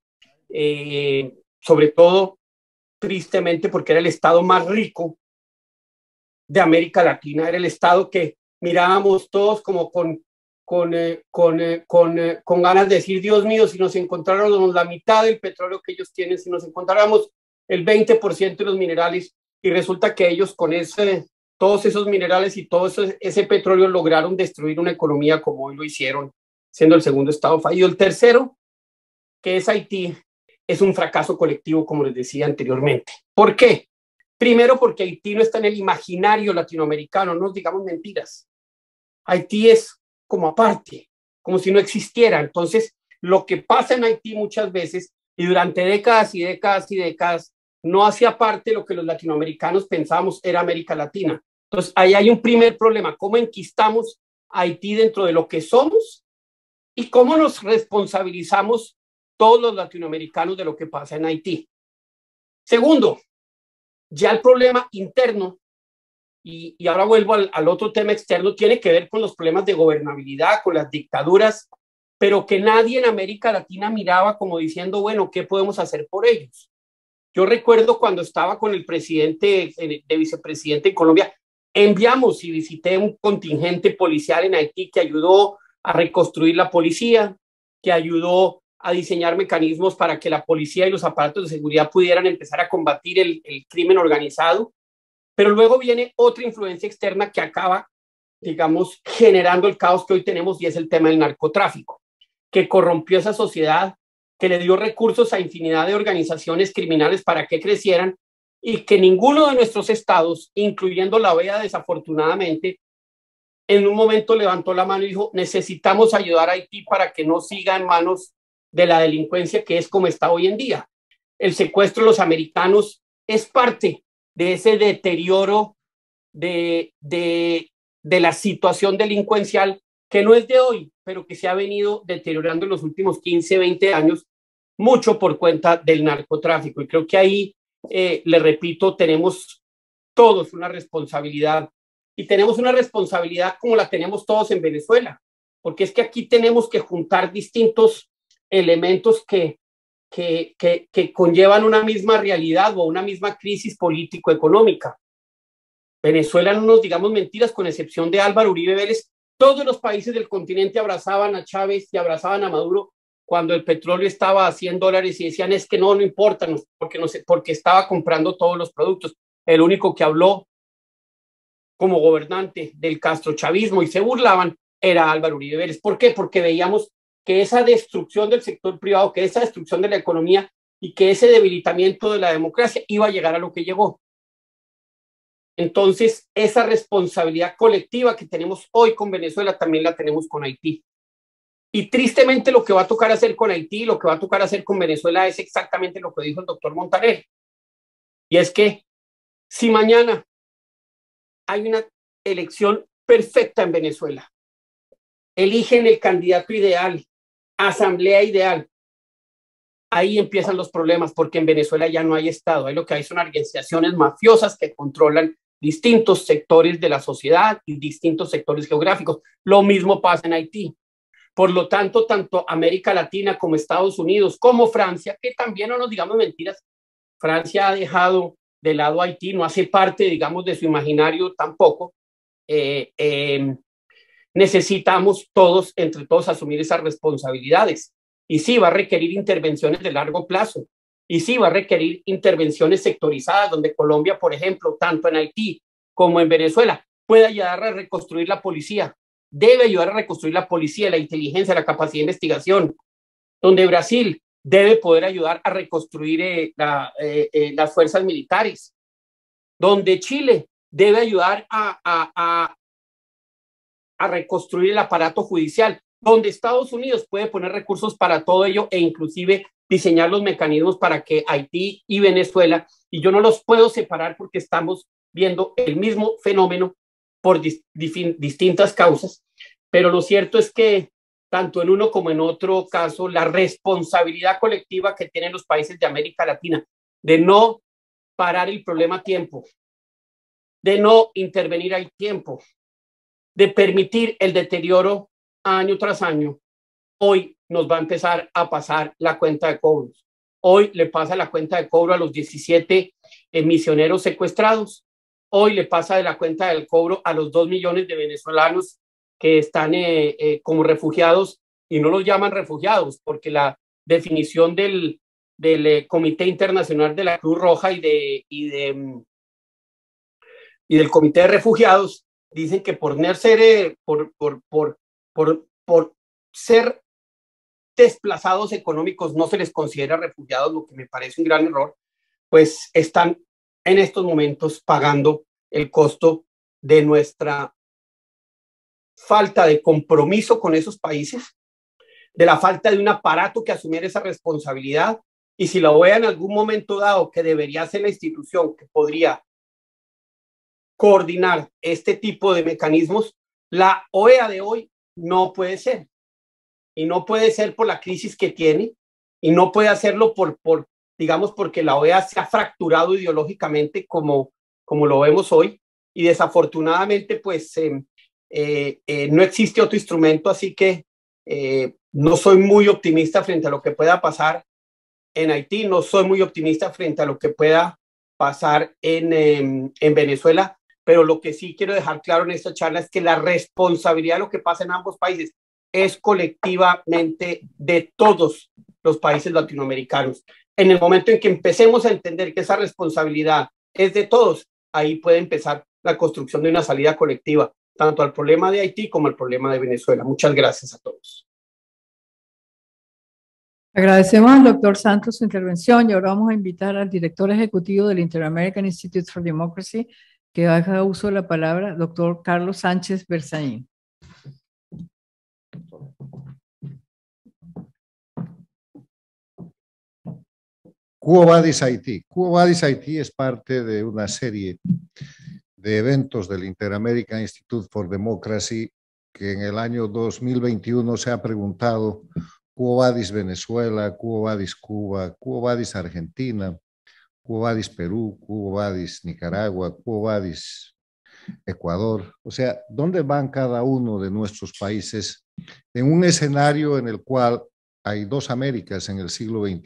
eh, sobre todo tristemente porque era el Estado más rico de América Latina, era el Estado que mirábamos todos como con, con, eh, con, eh, con, eh, con, ganas de decir, Dios mío, si nos encontráramos la mitad del petróleo que ellos tienen, si nos encontráramos el 20% de los minerales, y resulta que ellos con ese, todos esos minerales y todo ese, petróleo lograron destruir una economía como hoy lo hicieron, siendo el segundo estado fallido. El tercero, que es Haití, es un fracaso colectivo, como les decía anteriormente. ¿Por qué? Primero, porque Haití no está en el imaginario latinoamericano, no digamos mentiras. Haití es como aparte, como si no existiera. Entonces, lo que pasa en Haití muchas veces y durante décadas y décadas y décadas no hacía parte lo que los latinoamericanos pensábamos era América Latina. Entonces, ahí hay un primer problema, cómo enquistamos Haití dentro de lo que somos y cómo nos responsabilizamos todos los latinoamericanos de lo que pasa en Haití. Segundo, ya el problema interno y, ahora vuelvo al, otro tema externo, tiene que ver con los problemas de gobernabilidad, con las dictaduras, pero que nadie en América Latina miraba como diciendo, bueno, ¿qué podemos hacer por ellos? Yo recuerdo cuando estaba con el presidente, eh, de vicepresidente en Colombia, enviamos y visité un contingente policial en Haití que ayudó a reconstruir la policía, que ayudó a diseñar mecanismos para que la policía y los aparatos de seguridad pudieran empezar a combatir el crimen organizado. Pero luego viene otra influencia externa que acaba, digamos, generando el caos que hoy tenemos y es el tema del narcotráfico, que corrompió esa sociedad, que le dio recursos a infinidad de organizaciones criminales para que crecieran y que ninguno de nuestros estados, incluyendo la OEA desafortunadamente, en un momento levantó la mano y dijo, necesitamos ayudar a Haití para que no siga en manos de la delincuencia que es como está hoy en día. El secuestro de los americanos es parte de ese deterioro de, la situación delincuencial que no es de hoy, pero que se ha venido deteriorando en los últimos 15, 20 años, mucho por cuenta del narcotráfico. Y creo que ahí, eh, le repito, tenemos todos una responsabilidad y tenemos una responsabilidad como la tenemos todos en Venezuela, porque es que aquí tenemos que juntar distintos elementos que que, conllevan una misma realidad o una misma crisis político-económica. Venezuela, no nos digamos mentiras, con excepción de Álvaro Uribe Vélez, todos los países del continente abrazaban a Chávez y abrazaban a Maduro cuando el petróleo estaba a 100 dólares y decían es que no, no importa, porque, no porque estaba comprando todos los productos. El único que habló como gobernante del Castro-Chavismo y se burlaban era Álvaro Uribe Vélez. ¿Por qué? Porque veíamos que esa destrucción del sector privado, que esa destrucción de la economía y que ese debilitamiento de la democracia iba a llegar a lo que llegó. Entonces, esa responsabilidad colectiva que tenemos hoy con Venezuela también la tenemos con Haití. Y tristemente lo que va a tocar hacer con Haití, lo que va a tocar hacer con Venezuela es exactamente lo que dijo el doctor Montaner. Y es que si mañana hay una elección perfecta en Venezuela, eligen el candidato ideal, Asamblea ideal. Ahí empiezan los problemas porque en Venezuela ya no hay Estado. Ahí lo que hay son organizaciones mafiosas que controlan distintos sectores de la sociedad y distintos sectores geográficos. Lo mismo pasa en Haití. Por lo tanto, tanto América Latina como Estados Unidos, como Francia, que también no nos digamos mentiras, Francia ha dejado de lado Haití, no hace parte, digamos, de su imaginario tampoco, eh, em, necesitamos todos, entre todos, asumir esas responsabilidades. Y sí, va a requerir intervenciones de largo plazo. Y sí, va a requerir intervenciones sectorizadas, donde Colombia, por ejemplo, tanto en Haití como en Venezuela, puede ayudar a reconstruir la policía, debe ayudar a reconstruir la policía, la inteligencia, la capacidad de investigación, donde Brasil debe poder ayudar a reconstruir eh, eh, eh, las fuerzas militares, donde Chile debe ayudar a, a reconstruir el aparato judicial, donde Estados Unidos puede poner recursos para todo ello e inclusive diseñar los mecanismos para que Haití y Venezuela, y yo no los puedo separar porque estamos viendo el mismo fenómeno por distintas causas, pero lo cierto es que tanto en uno como en otro caso, la responsabilidad colectiva que tienen los países de América Latina de no parar el problema a tiempo, de no intervenir al tiempo, de permitir el deterioro año tras año, hoy nos va a empezar a pasar la cuenta de cobros. Hoy le pasa la cuenta de cobro a los 17 eh, misioneros secuestrados. Hoy le pasa de la cuenta del cobro a los 2 millones de venezolanos que están eh, eh, como refugiados y no los llaman refugiados porque la definición del, del Comité Internacional de la Cruz Roja y, de, de, mm, y del Comité de Refugiados dicen que por ser, eh, por, por, por, ser desplazados económicos no se les considera refugiados, lo que me parece un gran error, pues están en estos momentos pagando el costo de nuestra falta de compromiso con esos países, de la falta de un aparato que asumiera esa responsabilidad. Y si la OEA en algún momento dado, que debería ser la institución que podría coordinar este tipo de mecanismos, la OEA de hoy no puede ser. Y no puede ser por la crisis que tiene y no puede hacerlo por, por digamos, porque la OEA se ha fracturado ideológicamente como, como lo vemos hoy. Y desafortunadamente, pues eh, eh, eh, no existe otro instrumento, así que no soy muy optimista frente a lo que pueda pasar en Haití, no soy muy optimista frente a lo que pueda pasar en em, Venezuela, pero lo que sí quiero dejar claro en esta charla es que la responsabilidad de lo que pasa en ambos países es colectivamente de todos los países latinoamericanos. En el momento en que empecemos a entender que esa responsabilidad es de todos, ahí puede empezar la construcción de una salida colectiva, tanto al problema de Haití como al problema de Venezuela. Muchas gracias a todos. Agradecemos al doctor Santos su intervención y ahora vamos a invitar al director ejecutivo del inter Institute for Democracy, que haga uso de la palabra, doctor Carlos Sánchez Bersaín. Cuobadis Haití. Cuobadis Haití es parte de una serie de eventos del Interamerican Institute for Democracy que en el año 2021 se ha preguntado Cuobadis Venezuela, Cuobadis Cuba, Cuobadis Argentina, Cubo Perú, Cubo Nicaragua, Cubo Ecuador. O sea, ¿dónde van cada uno de nuestros países en un escenario en el cual hay dos Américas en el siglo XXI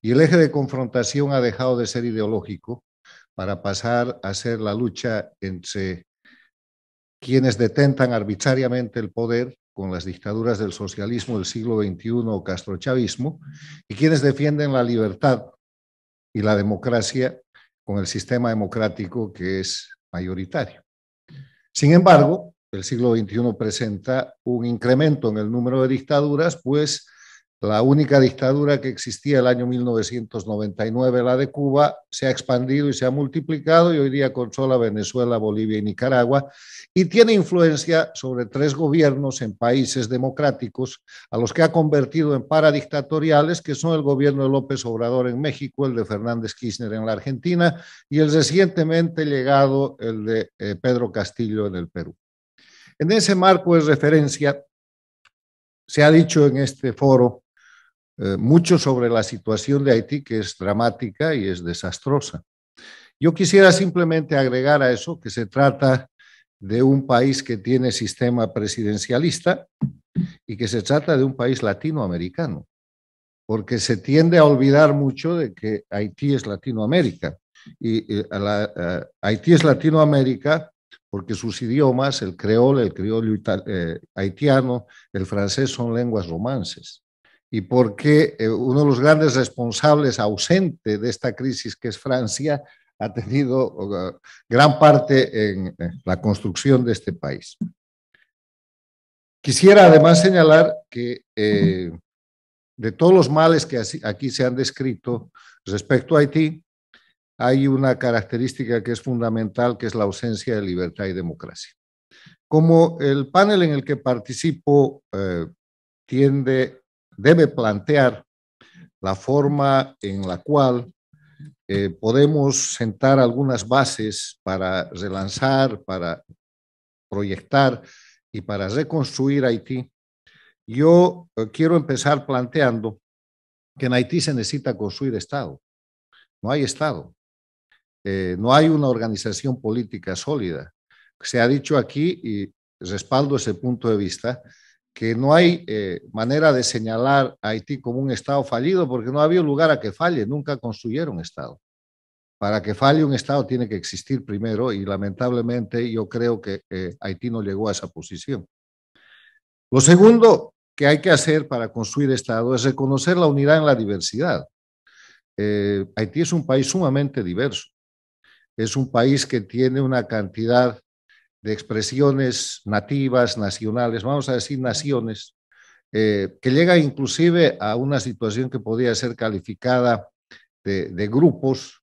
y el eje de confrontación ha dejado de ser ideológico para pasar a ser la lucha entre quienes detentan arbitrariamente el poder con las dictaduras del socialismo del siglo XXI o castrochavismo y quienes defienden la libertad y la democracia con el sistema democrático que es mayoritario. Sin embargo, el siglo XXI presenta un incremento en el número de dictaduras, pues la única dictadura que existía el año 1999, la de Cuba, se ha expandido y se ha multiplicado y hoy día consola Venezuela, Bolivia y Nicaragua y tiene influencia sobre tres gobiernos en países democráticos a los que ha convertido en paradictatoriales, que son el gobierno de López Obrador en México, el de Fernández Kirchner en la Argentina y el recientemente llegado el de eh, Pedro Castillo en el Perú. En ese marco de referencia, se ha dicho en este foro eh, mucho sobre la situación de Haití, que es dramática y es desastrosa. Yo quisiera simplemente agregar a eso que se trata de un país que tiene sistema presidencialista y que se trata de un país latinoamericano, porque se tiende a olvidar mucho de que Haití es Latinoamérica. Y, eh, Haití es Latinoamérica porque sus idiomas, el creol, el criollo eh, haitiano, el francés son lenguas romances y porque eh, uno de los grandes responsables ausente de esta crisis, que es Francia, ha tenido eh, gran parte en la construcción de este país. Quisiera además señalar que eh, de todos los males que aquí se han descrito respecto a Haití, hay una característica que es fundamental, que es la ausencia de libertad y democracia. Como el panel en el que participo tiende debe plantear la forma en la cual eh, podemos sentar algunas bases para relanzar, para proyectar y para reconstruir Haití. Yo eh, quiero empezar planteando que en Haití se necesita construir Estado. No hay Estado. Eh, no hay una organización política sólida. Se ha dicho aquí, y respaldo ese punto de vista, que no hay eh, manera de señalar a Haití como un Estado fallido porque no había lugar a que falle, nunca construyeron Estado. Para que falle un Estado tiene que existir primero y lamentablemente yo creo que eh, Haití no llegó a esa posición. Lo segundo que hay que hacer para construir Estado es reconocer la unidad en la diversidad. Eh, Haití es un país sumamente diverso. Es un país que tiene una cantidad de expresiones nativas, nacionales, vamos a decir naciones, eh, que llega inclusive a una situación que podría ser calificada de, grupos,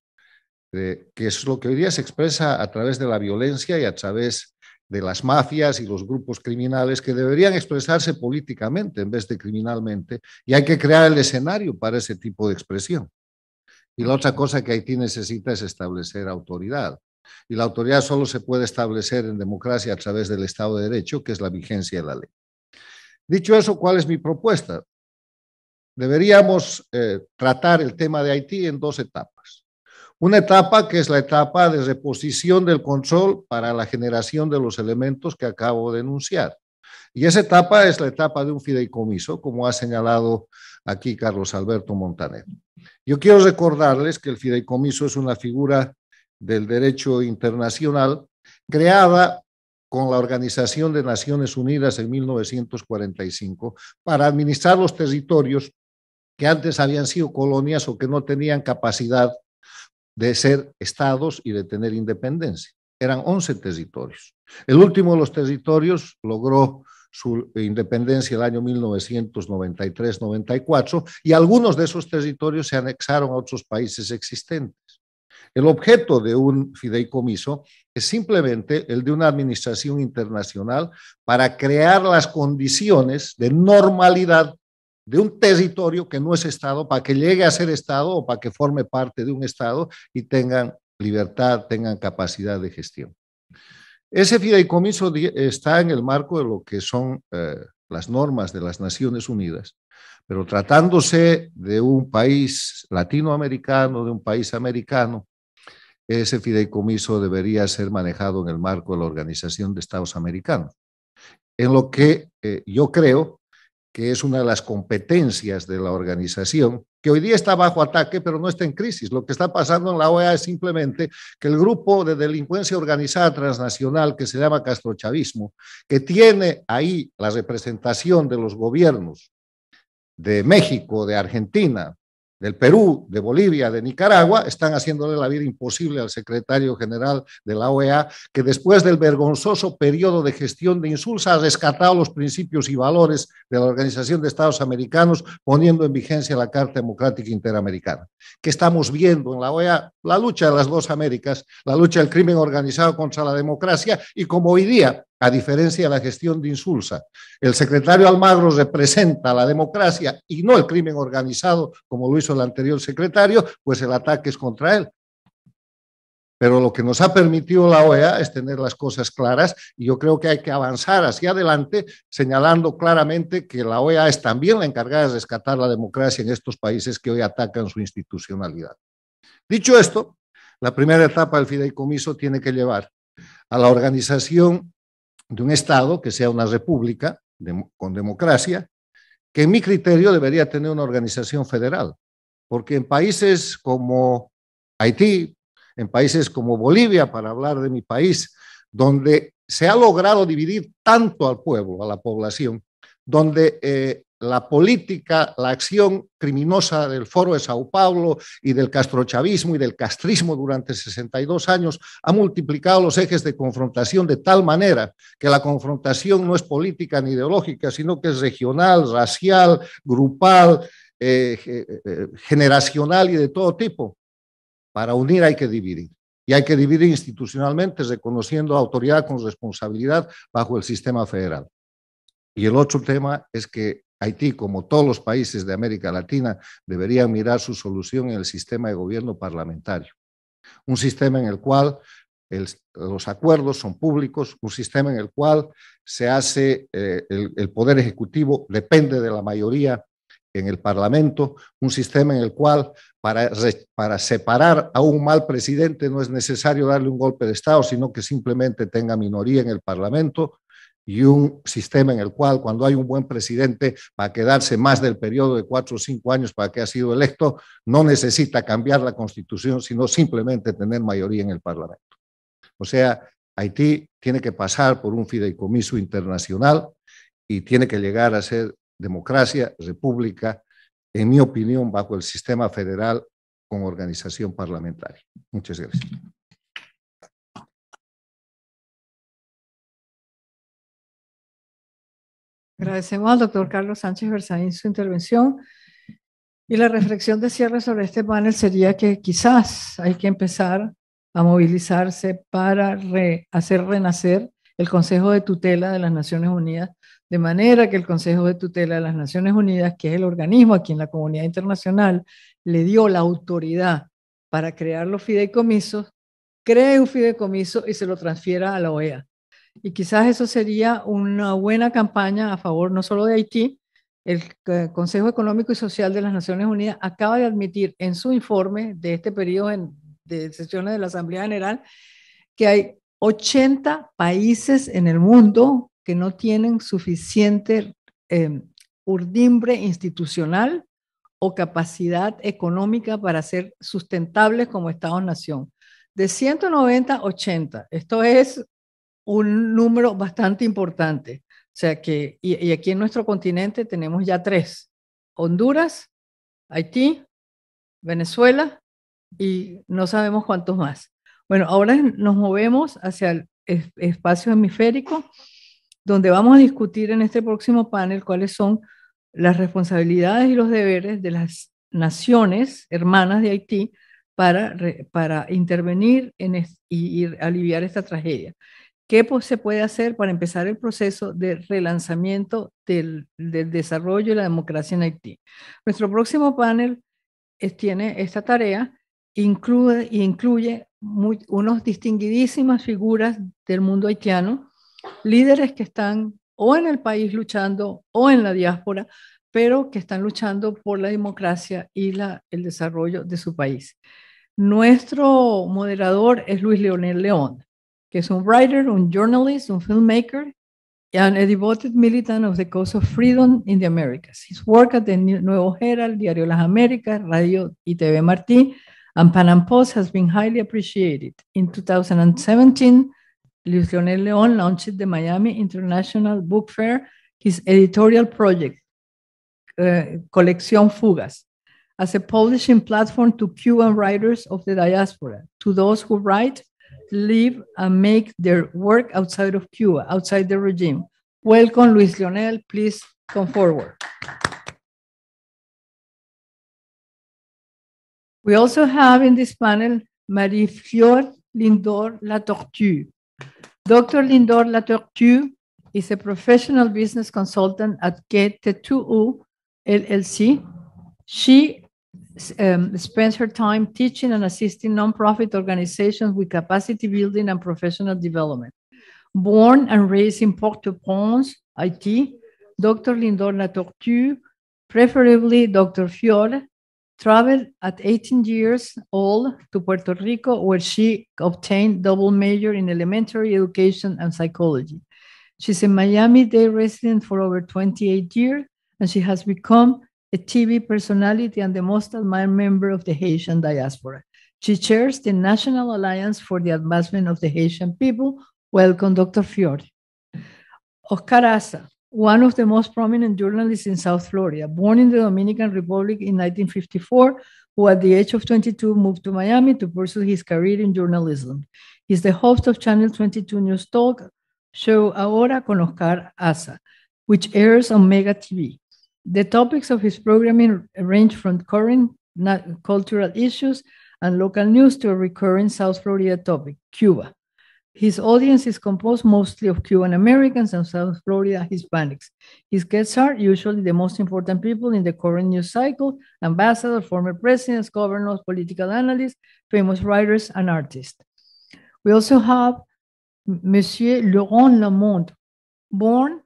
que es lo que hoy día se expresa a través de la violencia y a través de las mafias y los grupos criminales que deberían expresarse políticamente en vez de criminalmente, y hay que crear el escenario para ese tipo de expresión. Y la otra cosa que Haití necesita es establecer autoridad y la autoridad solo se puede establecer en democracia a través del Estado de Derecho, que es la vigencia de la ley. Dicho eso, ¿cuál es mi propuesta? Deberíamos eh, tratar el tema de Haití en dos etapas. Una etapa que es la etapa de reposición del control para la generación de los elementos que acabo de enunciar. Y esa etapa es la etapa de un fideicomiso, como ha señalado aquí Carlos Alberto Montaner. Yo quiero recordarles que el fideicomiso es una figura del Derecho Internacional, creada con la Organización de Naciones Unidas en 1945 para administrar los territorios que antes habían sido colonias o que no tenían capacidad de ser estados y de tener independencia. Eran 11 territorios. El último de los territorios logró su independencia el año 1993-94 y algunos de esos territorios se anexaron a otros países existentes. El objeto de un fideicomiso es simplemente el de una administración internacional para crear las condiciones de normalidad de un territorio que no es Estado para que llegue a ser Estado o para que forme parte de un Estado y tengan libertad, tengan capacidad de gestión. Ese fideicomiso está en el marco de lo que son eh, las normas de las Naciones Unidas, pero tratándose de un país latinoamericano, de un país americano, ese fideicomiso debería ser manejado en el marco de la Organización de Estados Americanos. En lo que eh, yo creo que es una de las competencias de la organización, que hoy día está bajo ataque, pero no está en crisis. Lo que está pasando en la OEA es simplemente que el grupo de delincuencia organizada transnacional que se llama Castro Chavismo, que tiene ahí la representación de los gobiernos de México, de Argentina, del Perú, de Bolivia, de Nicaragua, están haciéndole la vida imposible al secretario general de la OEA, que después del vergonzoso periodo de gestión de Insulsa ha rescatado los principios y valores de la Organización de Estados Americanos, poniendo en vigencia la Carta Democrática Interamericana. ¿Qué estamos viendo en la OEA? la lucha de las dos Américas, la lucha del crimen organizado contra la democracia y como hoy día, a diferencia de la gestión de Insulsa, el secretario Almagro representa la democracia y no el crimen organizado como lo hizo el anterior secretario, pues el ataque es contra él. Pero lo que nos ha permitido la OEA es tener las cosas claras y yo creo que hay que avanzar hacia adelante señalando claramente que la OEA es también la encargada de rescatar la democracia en estos países que hoy atacan su institucionalidad. Dicho esto, la primera etapa del fideicomiso tiene que llevar a la organización de un Estado que sea una república con democracia, que en mi criterio debería tener una organización federal, porque en países como Haití, en países como Bolivia, para hablar de mi país, donde se ha logrado dividir tanto al pueblo, a la población, donde eh, la política, la acción criminosa del Foro de Sao Paulo y del castrochavismo y del castrismo durante 62 años ha multiplicado los ejes de confrontación de tal manera que la confrontación no es política ni ideológica, sino que es regional, racial, grupal, eh, eh, generacional y de todo tipo. Para unir hay que dividir. Y hay que dividir institucionalmente, reconociendo autoridad con responsabilidad bajo el sistema federal. Y el otro tema es que Haití, como todos los países de América Latina, deberían mirar su solución en el sistema de gobierno parlamentario. Un sistema en el cual los acuerdos son públicos, un sistema en el cual se hace, eh, el, poder ejecutivo depende de la mayoría en el Parlamento, un sistema en el cual para, separar a un mal presidente no es necesario darle un golpe de Estado, sino que simplemente tenga minoría en el Parlamento, y un sistema en el cual cuando hay un buen presidente para quedarse más del periodo de cuatro o cinco años para que ha sido electo, no necesita cambiar la constitución, sino simplemente tener mayoría en el Parlamento. O sea, Haití tiene que pasar por un fideicomiso internacional y tiene que llegar a ser democracia, república, en mi opinión, bajo el sistema federal con organización parlamentaria. Muchas gracias. Agradecemos al doctor Carlos Sánchez Versailles su intervención. Y la reflexión de cierre sobre este panel sería que quizás hay que empezar a movilizarse para hacer renacer el Consejo de Tutela de las Naciones Unidas, de manera que el Consejo de Tutela de las Naciones Unidas, que es el organismo a quien la comunidad internacional le dio la autoridad para crear los fideicomisos, cree un fideicomiso y se lo transfiera a la OEA. Y quizás eso sería una buena campaña a favor no solo de Haití. El eh, Consejo Económico y Social de las Naciones Unidas acaba de admitir en su informe de este periodo de sesiones de la Asamblea General que hay 80 países en el mundo que no tienen suficiente em, urdimbre institucional o capacidad económica para ser sustentables como Estados-nación. De 190 80, esto es un número bastante importante. O sea que, y, aquí en nuestro continente tenemos ya tres, Honduras, Haití, Venezuela y no sabemos cuántos más. Bueno, ahora nos movemos hacia el espacio hemisférico, donde vamos a discutir en este próximo panel cuáles son las responsabilidades y los deberes de las naciones hermanas de Haití para, para intervenir en y, aliviar esta tragedia. ¿Qué se puede hacer para empezar el proceso de relanzamiento del, desarrollo y la democracia en Haití? Nuestro próximo panel tiene esta tarea incluye, incluye unos distinguidísimas figuras del mundo haitiano, líderes que están o en el país luchando o en la diáspora, pero que están luchando por la democracia y la, el desarrollo de su país. Nuestro moderador es Luis Leonel León. que is a writer, a journalist, a filmmaker, and a devoted militant of the cause of freedom in the Americas. His work at the Nuevo Herald, Diario Las Américas, Radio y TV Martí, and Pan Am Post has been highly appreciated. In 2017, Luis Leonel León launched the Miami International Book Fair, his editorial project, uh, Colección Fugas, as a publishing platform to Cuban writers of the diaspora, to those who write live and make their work outside of Cuba, outside the regime. Welcome, Luis Leonel. Please come forward. We also have in this panel marie Fior Lindor Latortue. Dr. Lindor Latortue is a professional business consultant at KTTU LLC. She um, spends her time teaching and assisting nonprofit organizations with capacity building and professional development. Born and raised in Port-au-Prince, Haiti, Dr. Lindor Tortue, preferably Dr. Fiore, traveled at 18 years old to Puerto Rico, where she obtained double major in elementary education and psychology. She's a Miami-Dade resident for over 28 years, and she has become a TV personality and the most admired member of the Haitian diaspora. She chairs the National Alliance for the Advancement of the Haitian People. Welcome, Dr. Fiore. Oscar Asa, one of the most prominent journalists in South Florida, born in the Dominican Republic in 1954, who at the age of 22 moved to Miami to pursue his career in journalism. He's the host of Channel 22 News Talk show Ahora con Oscar Asa, which airs on Mega TV. The topics of his programming range from current cultural issues and local news to a recurring South Florida topic, Cuba. His audience is composed mostly of Cuban Americans and South Florida Hispanics. His guests are usually the most important people in the current news cycle ambassadors, former presidents, governors, political analysts, famous writers, and artists. We also have Monsieur Laurent Lamont, born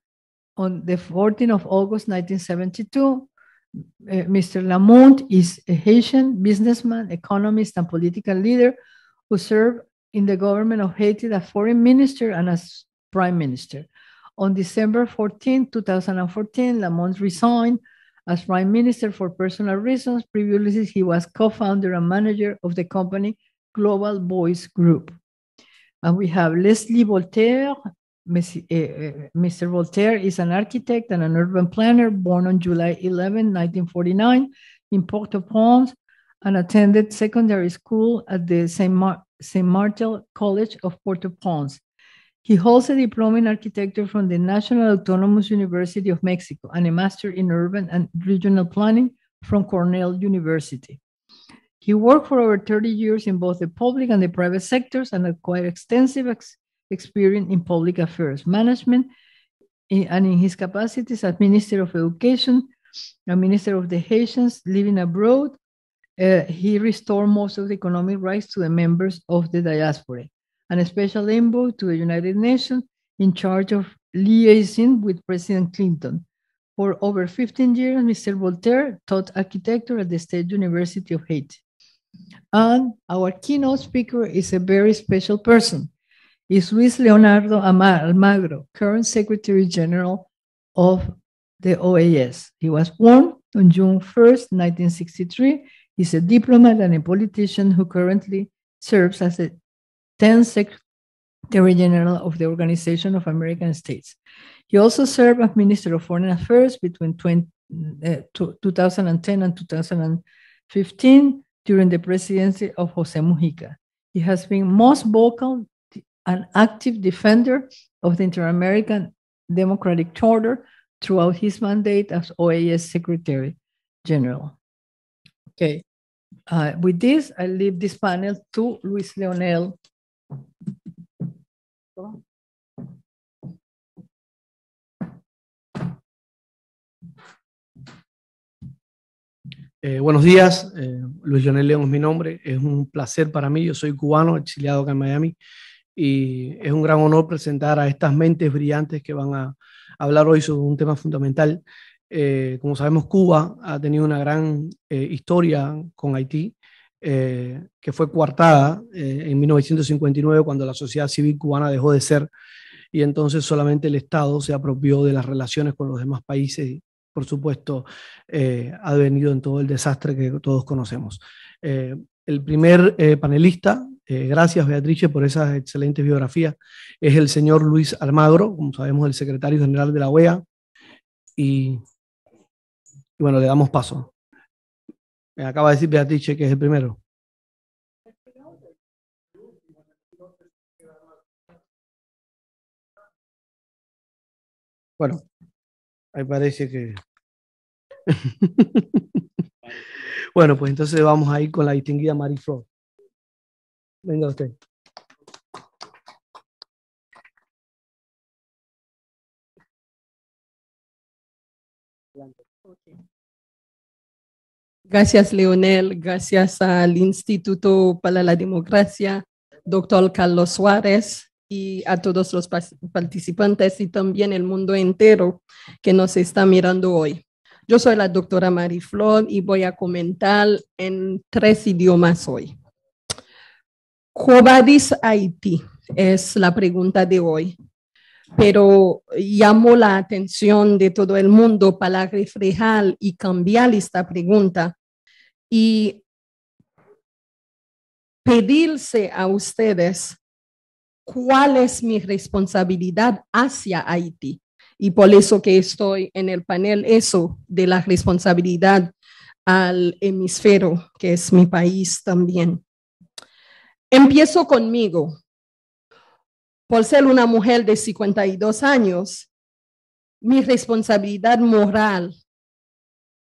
on the 14th of August 1972, uh, eh, Mr. Lamont is a Haitian businessman, economist, and political leader who served in the government of Haiti as foreign minister and as prime minister. On December 14, 2014, Lamont resigned as prime minister for personal reasons. Previously, he was co founder and manager of the company Global Voice Group. And we have Leslie Voltaire, Miss, uh, eh, eh, Mr. Voltaire is an architect and an urban planner born on July 11, 1949, in Port au Prince, and attended secondary school at the St. Mar- Martel College of Port au Prince. He holds a diploma in architecture from the National Autonomous University of Mexico and a master in urban and regional planning from Cornell University. He worked for over 30 years in both the public and the private sectors and acquired extensive experience experience in public affairs management in, and in his capacities as Minister of Education and Minister of the Haitians living abroad. Uh, he restored most of the economic rights to the members of the diaspora and a special envoy to the United Nations in charge of liaising with President Clinton. For over 15 years, Mr. Voltaire taught architecture at the State University of Haiti. And our keynote speaker is a very special person is Luis Leonardo Almagro, current Secretary General of the OAS. He was born on June 1st, 1963. He's a diplomat and a politician who currently serves as the 10th Secretary General of the Organization of American States. He also served as Minister of Foreign Affairs between 20, uh, eh, 2010 and 2015 during the presidency of Jose Mujica. He has been most vocal an active defender of the Inter American Democratic Charter throughout his mandate as OAS Secretary General. Okay. Uh, with this, I leave this panel to Luis Leonel. Eh, buenos días, eh, Luis Leonel León es mi nombre, es un placer para mí, yo soy cubano, exiliado acá en Miami, y es un gran honor presentar a estas mentes brillantes que van a hablar hoy sobre un tema fundamental. Eh, como sabemos, Cuba ha tenido una gran eh, historia con Haití, eh, que fue coartada en 1959 cuando la sociedad civil cubana dejó de ser y entonces solamente el Estado se apropió de las relaciones con los demás países y, por supuesto, ha venido en todo el desastre que todos conocemos. el primer panelista eh, gracias, Beatrice, por esa excelente biografía Es el señor Luis Almagro, como sabemos, el secretario general de la OEA. Y, bueno, le damos paso. Me acaba de decir Beatrice que es el primero. Bueno, ahí parece que... bueno, pues entonces vamos a ir con la distinguida Flor Gracias, Leonel. Gracias al Instituto para la Democracia, doctor Carlos Suárez, y a todos los participantes y también el mundo entero que nos está mirando hoy. Yo soy la doctora Mariflor y voy a comentar en tres idiomas hoy. Cobadis Haití es la pregunta de hoy, pero llamó la atención de todo el mundo para reflejar y cambiar esta pregunta y pedirse a ustedes cuál es mi responsabilidad hacia Haití. Y por eso que estoy en el panel eso de la responsabilidad al hemisferio, que es mi país también. Empiezo conmigo. Por ser una mujer de 52 años, mi responsabilidad moral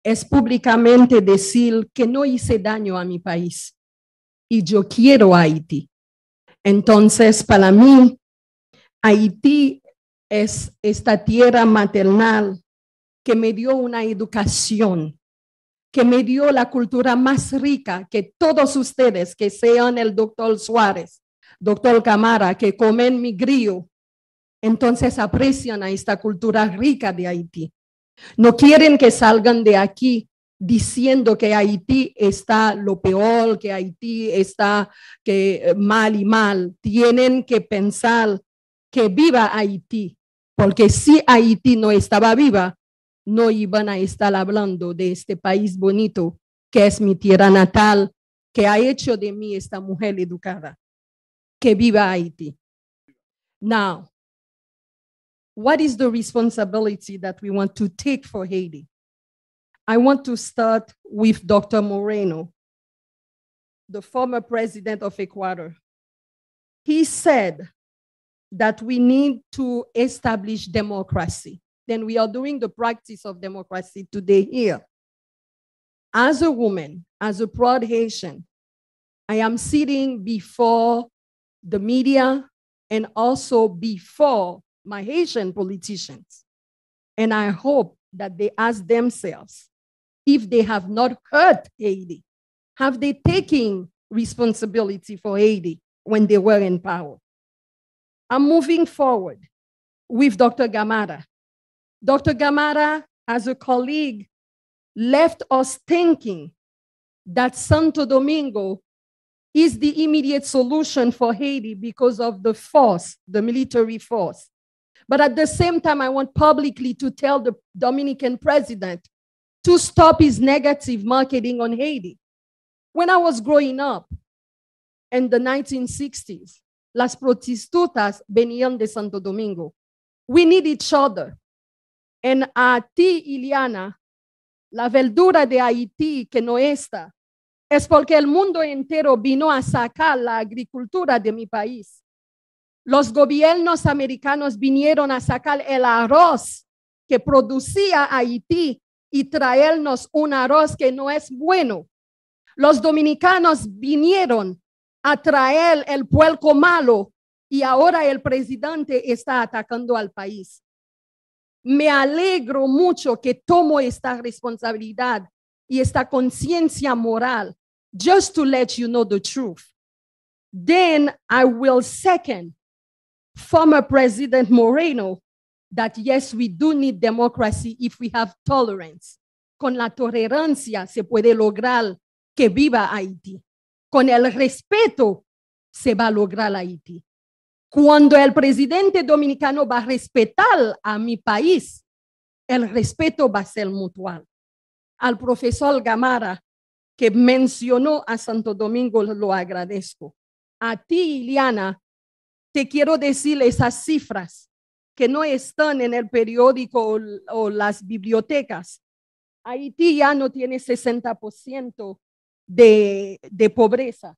es públicamente decir que no hice daño a mi país y yo quiero Haití. Entonces, para mí, Haití es esta tierra maternal que me dio una educación que me dio la cultura más rica que todos ustedes, que sean el doctor Suárez, doctor Camara, que comen mi grillo, entonces aprecian a esta cultura rica de Haití. No quieren que salgan de aquí diciendo que Haití está lo peor, que Haití está que eh, mal y mal. Tienen que pensar que viva Haití, porque si Haití no estaba viva, no iban a estar hablando de este país bonito que es mi tierra natal, que ha hecho de mí esta mujer educada. Que viva Haití. Now, what is the responsibility that we want to take for Haiti? I want to start with Dr. Moreno, the former president of Ecuador. He said that we need to establish democracy then we are doing the practice of democracy today here. As a woman, as a proud Haitian, I am sitting before the media and also before my Haitian politicians. And I hope that they ask themselves if they have not hurt Haiti. Have they taken responsibility for Haiti when they were in power? I'm moving forward with Dr. Gamada Dr. Gamara, as a colleague, left us thinking that Santo Domingo is the immediate solution for Haiti because of the force, the military force. But at the same time, I want publicly to tell the Dominican president to stop his negative marketing on Haiti. When I was growing up in the 1960s, las prostitutas venían de Santo Domingo. We need each other. en Haití, Iliana, la verdura de Haití que no está, es porque el mundo entero vino a sacar la agricultura de mi país. Los gobiernos americanos vinieron a sacar el arroz que producía Haití y traernos un arroz que no es bueno. Los dominicanos vinieron a traer el puerco malo y ahora el presidente está atacando al país. Me alegro mucho que tomo esta responsabilidad y esta conciencia moral, just to let you know the truth. Then I will second former President Moreno that yes, we do need democracy if we have tolerance. Con la tolerancia se puede lograr que viva Haití. Con el respeto se va a lograr Haití. Cuando el presidente dominicano va a respetar a mi país, el respeto va a ser mutual. Al profesor Gamara, que mencionó a Santo Domingo, lo agradezco. A ti, Iliana, te quiero decir esas cifras que no están en el periódico o, las bibliotecas. Haití ya no tiene 60% de, de pobreza.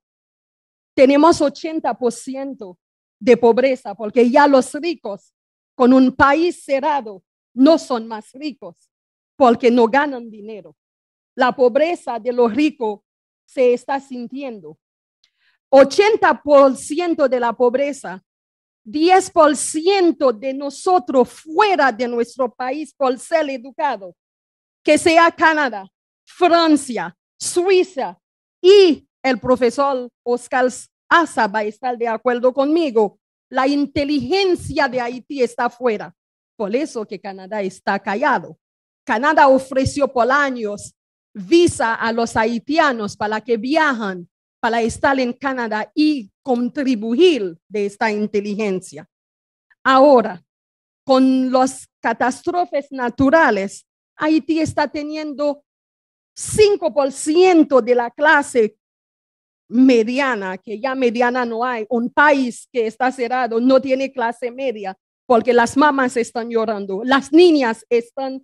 Tenemos 80% de pobreza, porque ya los ricos con un país cerrado no son más ricos, porque no ganan dinero. La pobreza de los ricos se está sintiendo. 80% de la pobreza, 10% de nosotros fuera de nuestro país por ser educado, que sea Canadá, Francia, Suiza y el profesor Oscar Asa va a estar de acuerdo conmigo. La inteligencia de Haití está fuera. Por eso que Canadá está callado. Canadá ofreció por años visa a los haitianos para que viajan, para estar en Canadá y contribuir de esta inteligencia. Ahora, con las catástrofes naturales, Haití está teniendo 5% de la clase mediana, que ya mediana no hay, un país que está cerrado, no tiene clase media, porque las mamás están llorando, las niñas están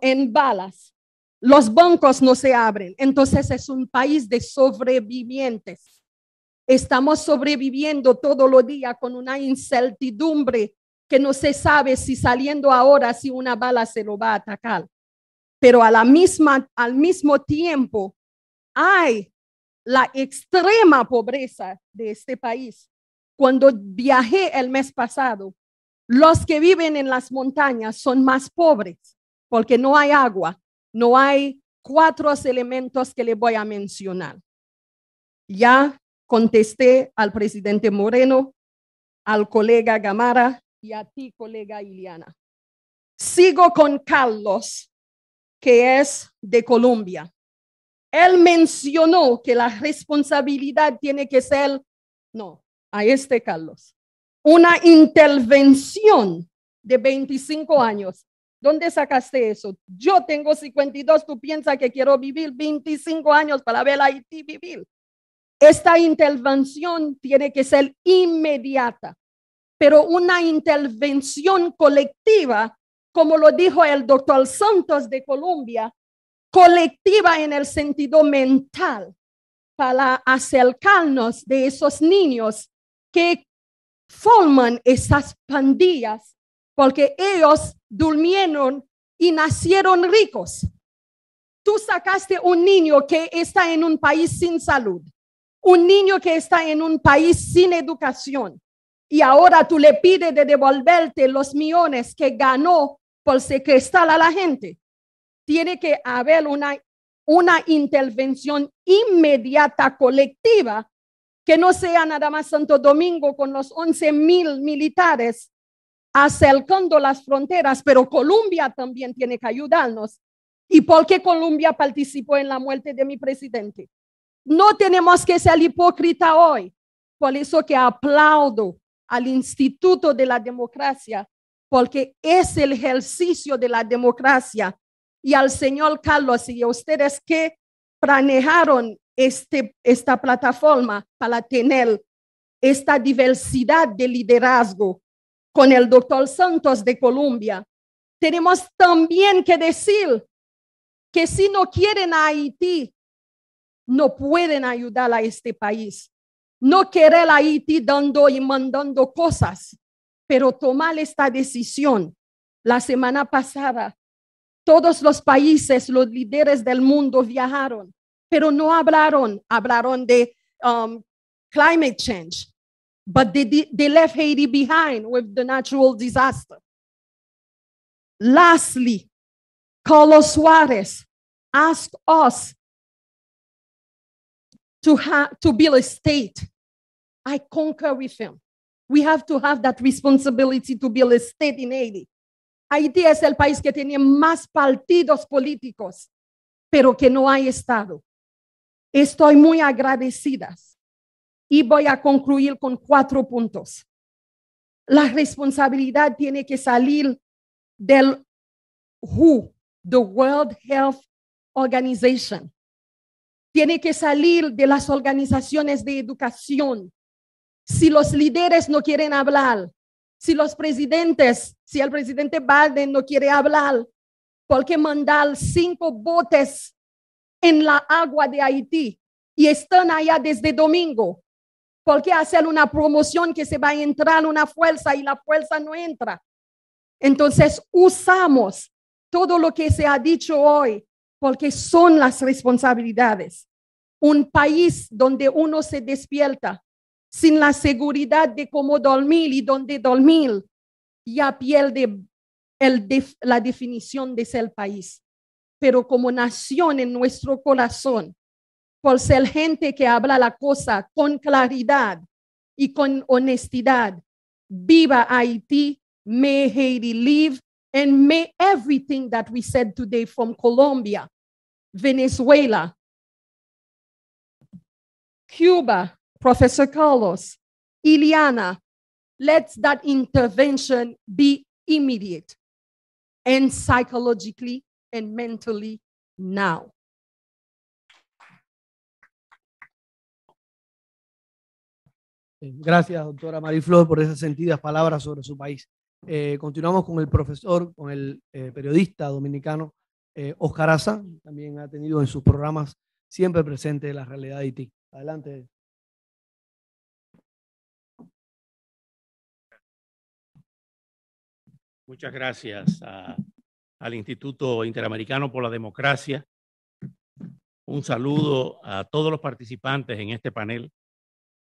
en balas, los bancos no se abren. Entonces es un país de sobrevivientes. Estamos sobreviviendo todo los días con una incertidumbre que no se sabe si saliendo ahora, si una bala se lo va a atacar. Pero a la misma, al mismo tiempo, hay la extrema pobreza de este país. Cuando viajé el mes pasado, los que viven en las montañas son más pobres porque no hay agua, no hay cuatro elementos que le voy a mencionar. Ya contesté al presidente Moreno, al colega Gamara y a ti, colega Iliana. Sigo con Carlos, que es de Colombia. Él mencionó que la responsabilidad tiene que ser, no, a este Carlos, una intervención de 25 años. ¿Dónde sacaste eso? Yo tengo 52, tú piensas que quiero vivir 25 años para ver a Haití vivir. Esta intervención tiene que ser inmediata, pero una intervención colectiva, como lo dijo el doctor Santos de Colombia, colectiva en el sentido mental para acercarnos de esos niños que forman esas pandillas, porque ellos durmieron y nacieron ricos. Tú sacaste un niño que está en un país sin salud, un niño que está en un país sin educación, y ahora tú le pides de devolverte los millones que ganó por secuestrar a la gente tiene que haber una, una intervención inmediata colectiva que no sea nada más Santo Domingo con los 11 mil militares acercando las fronteras, pero Colombia también tiene que ayudarnos. ¿Y por qué Colombia participó en la muerte de mi presidente? No tenemos que ser hipócrita hoy. Por eso que aplaudo al Instituto de la Democracia, porque es el ejercicio de la democracia y al señor Carlos y a ustedes que planearon este, esta plataforma para tener esta diversidad de liderazgo con el doctor Santos de Colombia. Tenemos también que decir que si no quieren a Haití, no pueden ayudar a este país. No querer a Haití dando y mandando cosas, pero tomar esta decisión. La semana pasada Todos los países, los líderes del mundo viajaron, pero no hablaron, hablaron de um, climate change. But they, they left Haiti behind with the natural disaster. Lastly, Carlos Suarez asked us to, ha- to build a state. I concur with him. We have to have that responsibility to build a state in Haiti. Haití es el país que tiene más partidos políticos, pero que no hay Estado. Estoy muy agradecida y voy a concluir con cuatro puntos. La responsabilidad tiene que salir del WHO, the World Health Organization. Tiene que salir de las organizaciones de educación. Si los líderes no quieren hablar, si los presidentes, si el presidente Biden no quiere hablar, ¿por qué mandar cinco botes en la agua de Haití? Y están allá desde domingo. ¿Por qué hacer una promoción que se va a entrar una fuerza y la fuerza no entra? Entonces usamos todo lo que se ha dicho hoy porque son las responsabilidades. Un país donde uno se despierta sin la seguridad de cómo dormir y dónde dormir, ya pierde piel la definición de ser país. Pero como nación en nuestro corazón, por ser gente que habla la cosa con claridad y con honestidad, viva Haití, may Haiti live, and may everything that we said today from Colombia, Venezuela, Cuba, Profesor Carlos, Iliana, let that intervention be immediate and psychologically and mentally now. Gracias, doctora Mariflor, por esas sentidas palabras sobre su país. Eh, continuamos con el profesor, con el eh, periodista dominicano eh, Oscar Aza, también ha tenido en sus programas siempre presente la realidad de Haití. Adelante, Muchas gracias al Instituto Interamericano por la Democracia. Un saludo a todos los participantes en este panel.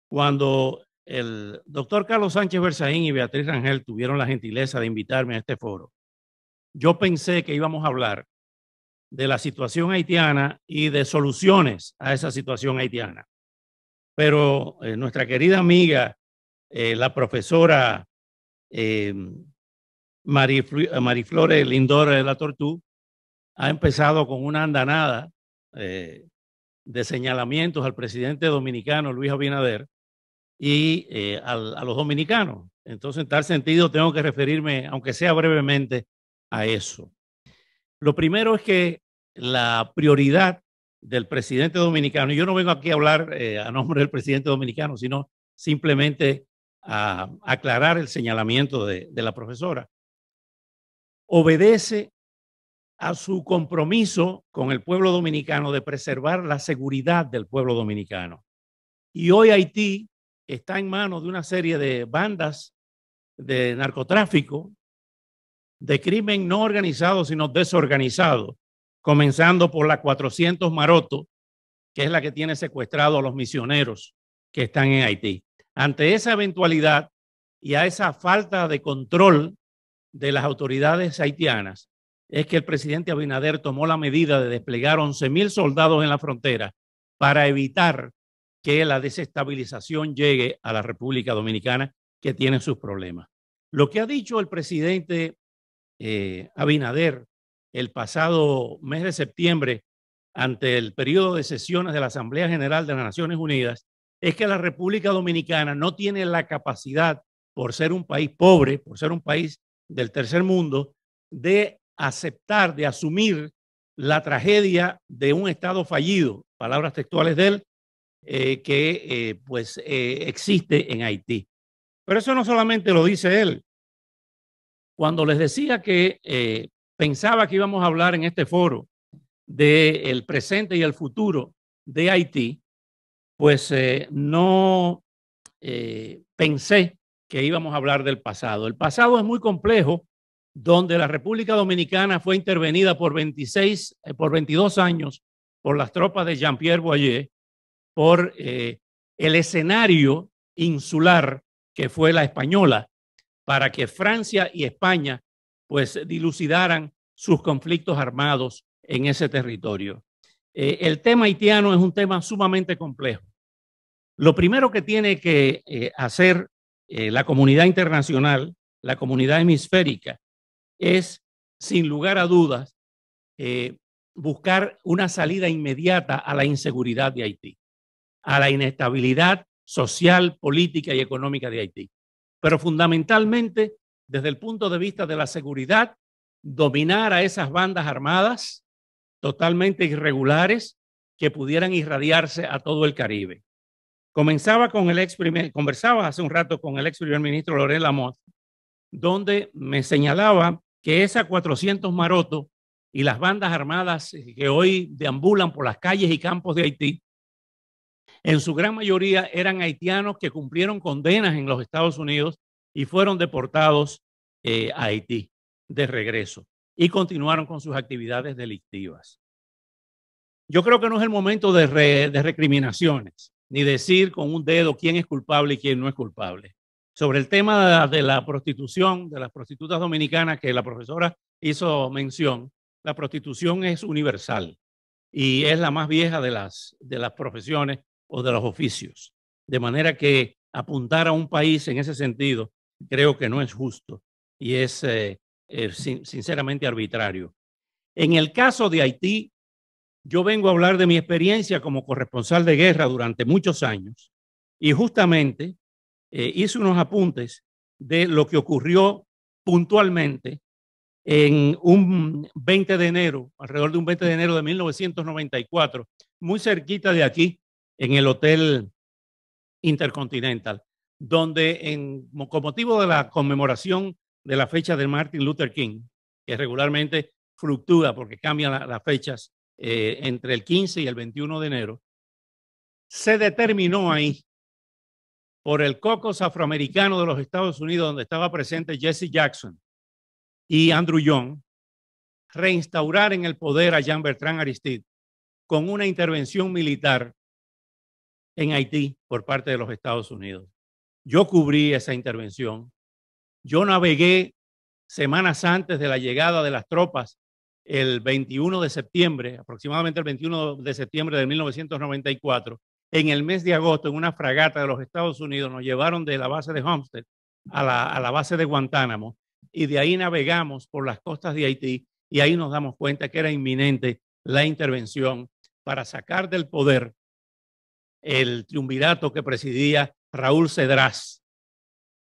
Cuando el doctor Carlos Sánchez Berzaín y Beatriz Rangel tuvieron la gentileza de invitarme a este foro, yo pensé que íbamos a hablar de la situación haitiana y de soluciones a esa situación haitiana. Pero eh, nuestra querida amiga, eh, la profesora eh, eh, Mariflores Lindor de la Tortú ha empezado con una andanada eh, de señalamientos al presidente dominicano Luis Abinader y eh, a los dominicanos. Entonces, en tal sentido, tengo que referirme, aunque sea brevemente, a eso. Lo primero es que la prioridad del presidente dominicano, y yo no vengo aquí a hablar a nombre del presidente dominicano, sino simplemente a aclarar el señalamiento de la profesora obedece a su compromiso con el pueblo dominicano de preservar la seguridad del pueblo dominicano. Y hoy Haití está en manos de una serie de bandas de narcotráfico, de crimen no organizado, sino desorganizado, comenzando por la 400 Maroto, que es la que tiene secuestrado a los misioneros que están en Haití. Ante esa eventualidad y a esa falta de control de las autoridades haitianas es que el presidente Abinader tomó la medida de desplegar 11.000 soldados en la frontera para evitar que la desestabilización llegue a la República Dominicana, que tiene sus problemas. Lo que ha dicho el presidente eh, Abinader el pasado mes de septiembre ante el periodo de sesiones de la Asamblea General de las Naciones Unidas es que la República Dominicana no tiene la capacidad, por ser un país pobre, por ser un país del tercer mundo de aceptar, de asumir la tragedia de un Estado fallido, palabras textuales de él, eh, que eh, pues eh, existe en Haití. Pero eso no solamente lo dice él. Cuando les decía que pensaba que íbamos a hablar en este foro del presente y el futuro de Haití, pues no pensé que íbamos a hablar del pasado. El pasado es muy complejo, donde la República Dominicana fue intervenida por 26, eh, por 22 años por las tropas de Jean-Pierre Boyer, por eh, el escenario insular que fue la española, para que Francia y España pues dilucidaran sus conflictos armados en ese territorio. Eh, el tema haitiano es un tema sumamente complejo. Lo primero que tiene que hacer eh, la comunidad internacional, la comunidad hemisférica, es, sin lugar a dudas, eh, buscar una salida inmediata a la inseguridad de Haití, a la inestabilidad social, política y económica de Haití. Pero fundamentalmente, desde el punto de vista de la seguridad, dominar a esas bandas armadas totalmente irregulares que pudieran irradiarse a todo el Caribe. Comenzaba con el ex conversaba hace un rato con el ex primer ministro Lorel Lamont, donde me señalaba que esas 400 marotos y las bandas armadas que hoy deambulan por las calles y campos de Haití, en su gran mayoría eran haitianos que cumplieron condenas en los Estados Unidos y fueron deportados eh, a Haití de regreso y continuaron con sus actividades delictivas. Yo creo que no es el momento de recriminaciones ni decir con un dedo quién es culpable y quién no es culpable. Sobre el tema de la, prostitución, de las prostitutas dominicanas que la profesora hizo mención, la prostitución es universal y es la más vieja de las, de las profesiones o de los oficios. De manera que apuntar a un país en ese sentido creo que no es justo y es eh, eh, sinceramente arbitrario. En el caso de Haití, yo vengo a hablar de mi experiencia como corresponsal de guerra durante muchos años y justamente eh, hice unos apuntes de lo que ocurrió puntualmente en un 20 de enero, alrededor de un 20 de enero de 1994, muy cerquita de aquí, en el Hotel Intercontinental, donde en, con motivo de la conmemoración de la fecha de Martin Luther King, que regularmente fluctúa porque cambian las fechas eh, entre el 15 y el 21 de enero, se determinó ahí por el cocos afroamericano de los Estados Unidos, donde estaba presente Jesse Jackson y Andrew Young, reinstaurar en el poder a Jean Bertrand Aristide con una intervención militar en Haití por parte de los Estados Unidos. Yo cubrí esa intervención. Yo navegué semanas antes de la llegada de las tropas el 21 de septiembre, aproximadamente el 21 de septiembre de 1994, en el mes de agosto, en una fragata de los Estados Unidos, nos llevaron de la base de Homestead a la, base de Guantánamo y de ahí navegamos por las costas de Haití y ahí nos damos cuenta que era inminente la intervención para sacar del poder el triunvirato que presidía Raúl Cedrás,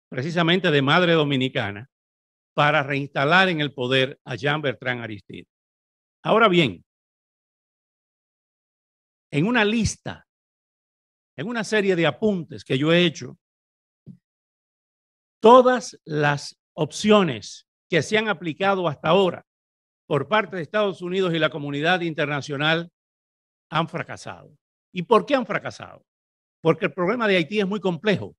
precisamente de madre dominicana, para reinstalar en el poder a Jean Bertrand Aristide. Ahora bien, en una lista, en una serie de apuntes que yo he hecho, todas las opciones que se han aplicado hasta ahora por parte de Estados Unidos y la comunidad internacional han fracasado. ¿Y por qué han fracasado? Porque el problema de Haití es muy complejo.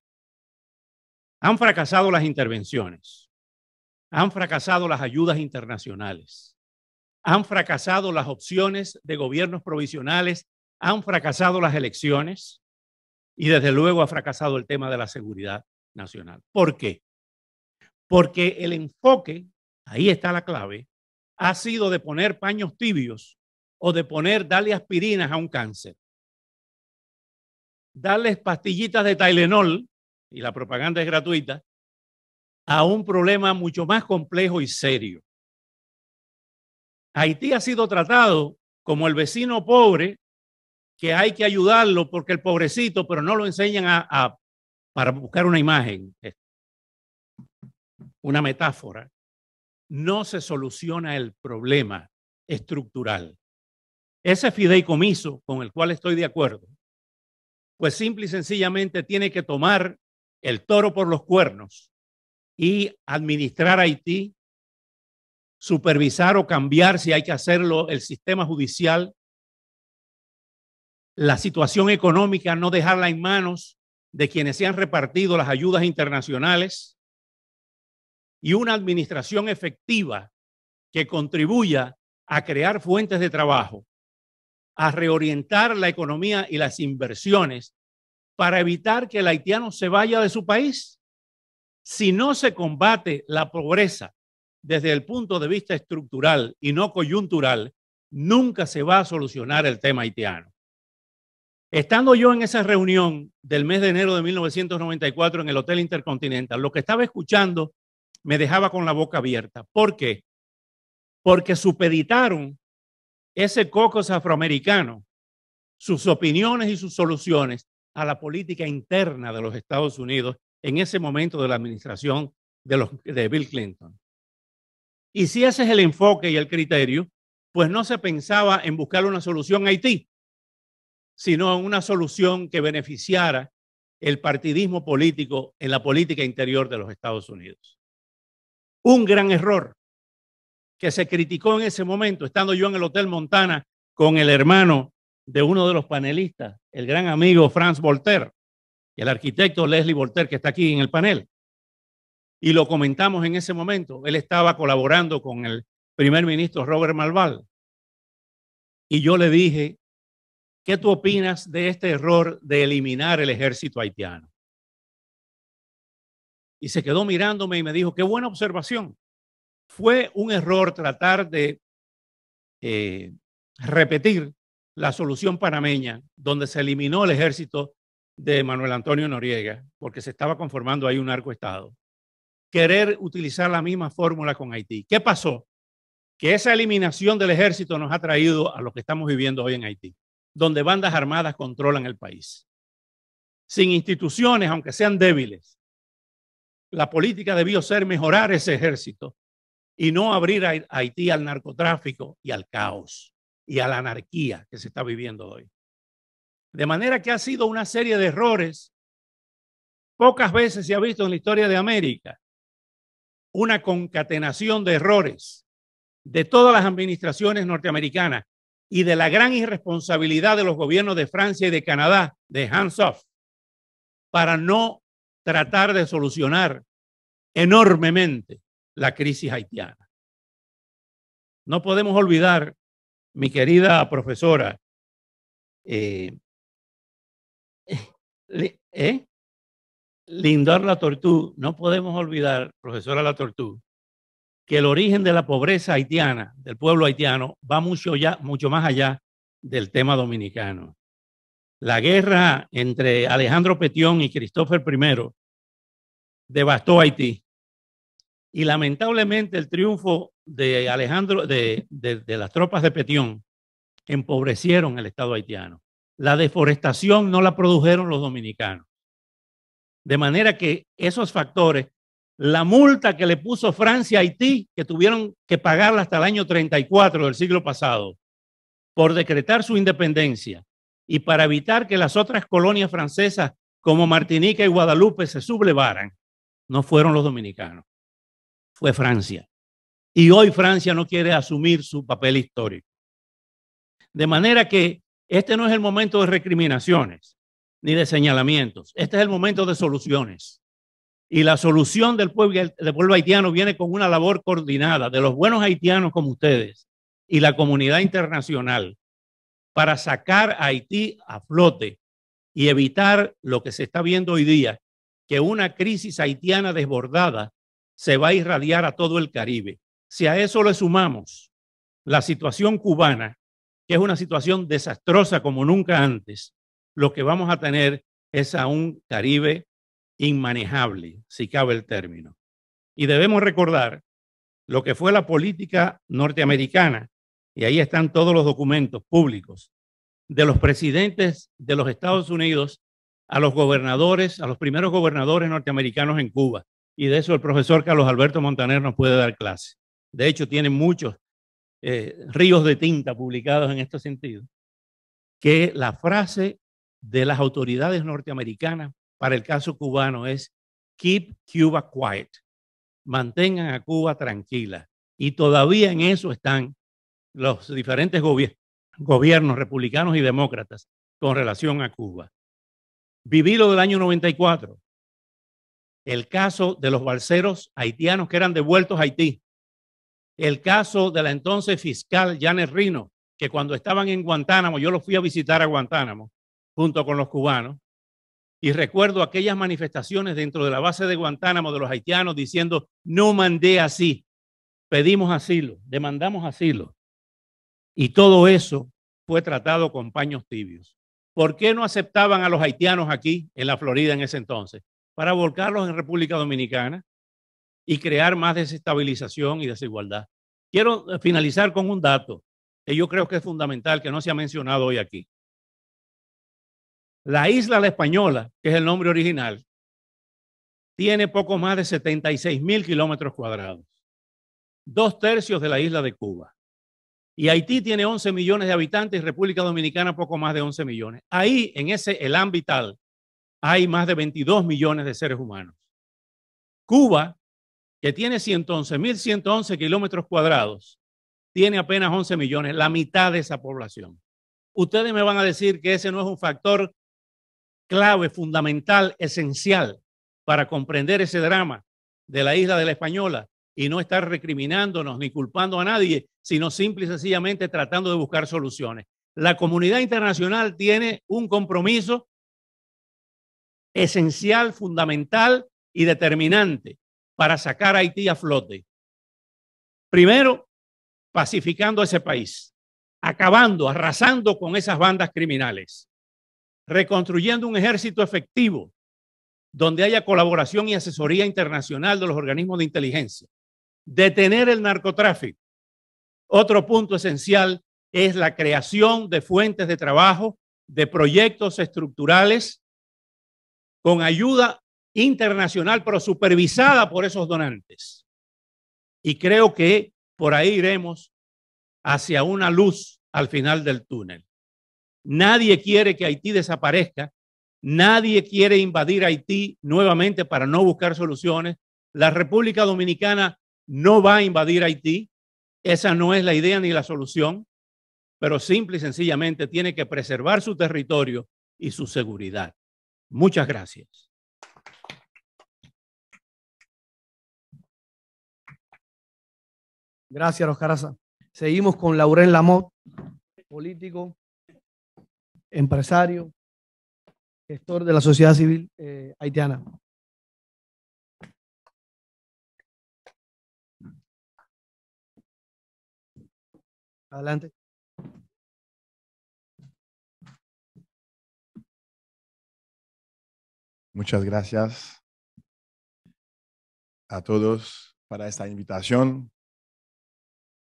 Han fracasado las intervenciones, han fracasado las ayudas internacionales, han fracasado las opciones de gobiernos provisionales, han fracasado las elecciones y desde luego ha fracasado el tema de la seguridad nacional. ¿Por qué? Porque el enfoque, ahí está la clave, ha sido de poner paños tibios o de poner, darle aspirinas a un cáncer. Darles pastillitas de Tylenol, y la propaganda es gratuita, a un problema mucho más complejo y serio. Haití ha sido tratado como el vecino pobre que hay que ayudarlo porque el pobrecito, pero no lo enseñan a, para buscar una imagen, una metáfora. No se soluciona el problema estructural. Ese fideicomiso con el cual estoy de acuerdo, pues simple y sencillamente tiene que tomar el toro por los cuernos y administrar Haití supervisar o cambiar, si hay que hacerlo, el sistema judicial, la situación económica, no dejarla en manos de quienes se han repartido las ayudas internacionales y una administración efectiva que contribuya a crear fuentes de trabajo, a reorientar la economía y las inversiones para evitar que el haitiano se vaya de su país. Si no se combate la pobreza desde el punto de vista estructural y no coyuntural, nunca se va a solucionar el tema haitiano. Estando yo en esa reunión del mes de enero de 1994 en el Hotel Intercontinental, lo que estaba escuchando me dejaba con la boca abierta. ¿Por qué? Porque supeditaron ese cocos afroamericano, sus opiniones y sus soluciones a la política interna de los Estados Unidos en ese momento de la administración de, de Bill Clinton. Y si ese es el enfoque y el criterio, pues no se pensaba en buscar una solución a Haití, sino en una solución que beneficiara el partidismo político en la política interior de los Estados Unidos. Un gran error que se criticó en ese momento, estando yo en el Hotel Montana con el hermano de uno de los panelistas, el gran amigo Franz Voltaire, y el arquitecto Leslie Voltaire, que está aquí en el panel y lo comentamos en ese momento, él estaba colaborando con el primer ministro Robert Malval. Y yo le dije, ¿qué tú opinas de este error de eliminar el ejército haitiano? Y se quedó mirándome y me dijo, qué buena observación. Fue un error tratar de eh, repetir la solución panameña, donde se eliminó el ejército de Manuel Antonio Noriega, porque se estaba conformando ahí un estado querer utilizar la misma fórmula con Haití. ¿Qué pasó? Que esa eliminación del ejército nos ha traído a lo que estamos viviendo hoy en Haití, donde bandas armadas controlan el país. Sin instituciones, aunque sean débiles, la política debió ser mejorar ese ejército y no abrir a Haití al narcotráfico y al caos y a la anarquía que se está viviendo hoy. De manera que ha sido una serie de errores. Pocas veces se ha visto en la historia de América una concatenación de errores de todas las administraciones norteamericanas y de la gran irresponsabilidad de los gobiernos de Francia y de Canadá, de hands off, para no tratar de solucionar enormemente la crisis haitiana. No podemos olvidar, mi querida profesora, eh, ¿eh? Lindar La no podemos olvidar, profesora La que el origen de la pobreza haitiana, del pueblo haitiano, va mucho, ya, mucho más allá del tema dominicano. La guerra entre Alejandro Petión y Cristóbal I devastó Haití. Y lamentablemente el triunfo de Alejandro, de, de las tropas de Petión, empobrecieron el Estado haitiano. La deforestación no la produjeron los dominicanos. De manera que esos factores, la multa que le puso Francia a Haití, que tuvieron que pagarla hasta el año 34 del siglo pasado, por decretar su independencia y para evitar que las otras colonias francesas como Martinica y Guadalupe se sublevaran, no fueron los dominicanos, fue Francia. Y hoy Francia no quiere asumir su papel histórico. De manera que este no es el momento de recriminaciones ni de señalamientos. Este es el momento de soluciones. Y la solución del pueblo, del pueblo haitiano viene con una labor coordinada de los buenos haitianos como ustedes y la comunidad internacional para sacar a Haití a flote y evitar lo que se está viendo hoy día, que una crisis haitiana desbordada se va a irradiar a todo el Caribe. Si a eso le sumamos la situación cubana, que es una situación desastrosa como nunca antes, lo que vamos a tener es a un Caribe inmanejable, si cabe el término. Y debemos recordar lo que fue la política norteamericana, y ahí están todos los documentos públicos, de los presidentes de los Estados Unidos a los gobernadores, a los primeros gobernadores norteamericanos en Cuba. Y de eso el profesor Carlos Alberto Montaner nos puede dar clase. De hecho, tiene muchos eh, ríos de tinta publicados en este sentido. Que la frase de las autoridades norteamericanas para el caso cubano es Keep Cuba Quiet, mantengan a Cuba tranquila. Y todavía en eso están los diferentes gobiernos republicanos y demócratas con relación a Cuba. Viví lo del año 94, el caso de los balseros haitianos que eran devueltos a Haití, el caso de la entonces fiscal Janet Rino, que cuando estaban en Guantánamo, yo lo fui a visitar a Guantánamo, junto con los cubanos. Y recuerdo aquellas manifestaciones dentro de la base de Guantánamo de los haitianos diciendo, no mandé así, pedimos asilo, demandamos asilo. Y todo eso fue tratado con paños tibios. ¿Por qué no aceptaban a los haitianos aquí, en la Florida en ese entonces? Para volcarlos en República Dominicana y crear más desestabilización y desigualdad. Quiero eh, finalizar con un dato que yo creo que es fundamental, que no se ha mencionado hoy aquí. La isla La Española, que es el nombre original, tiene poco más de 76 mil kilómetros cuadrados, dos tercios de la isla de Cuba. Y Haití tiene 11 millones de habitantes y República Dominicana poco más de 11 millones. Ahí, en ese elán vital, hay más de 22 millones de seres humanos. Cuba, que tiene 111.111 kilómetros cuadrados, tiene apenas 11 millones, la mitad de esa población. Ustedes me van a decir que ese no es un factor clave, fundamental, esencial para comprender ese drama de la isla de la Española y no estar recriminándonos ni culpando a nadie, sino simple y sencillamente tratando de buscar soluciones. La comunidad internacional tiene un compromiso esencial, fundamental y determinante para sacar a Haití a flote. Primero, pacificando ese país, acabando, arrasando con esas bandas criminales reconstruyendo un ejército efectivo donde haya colaboración y asesoría internacional de los organismos de inteligencia, detener el narcotráfico. Otro punto esencial es la creación de fuentes de trabajo, de proyectos estructurales con ayuda internacional, pero supervisada por esos donantes. Y creo que por ahí iremos hacia una luz al final del túnel. Nadie quiere que Haití desaparezca. Nadie quiere invadir Haití nuevamente para no buscar soluciones. La República Dominicana no va a invadir Haití. Esa no es la idea ni la solución, pero simple y sencillamente tiene que preservar su territorio y su seguridad. Muchas gracias. Gracias, Oscaraza. Seguimos con Laurel Lamot, político empresario, gestor de la sociedad civil eh, haitiana. Adelante. Muchas gracias a todos para esta invitación,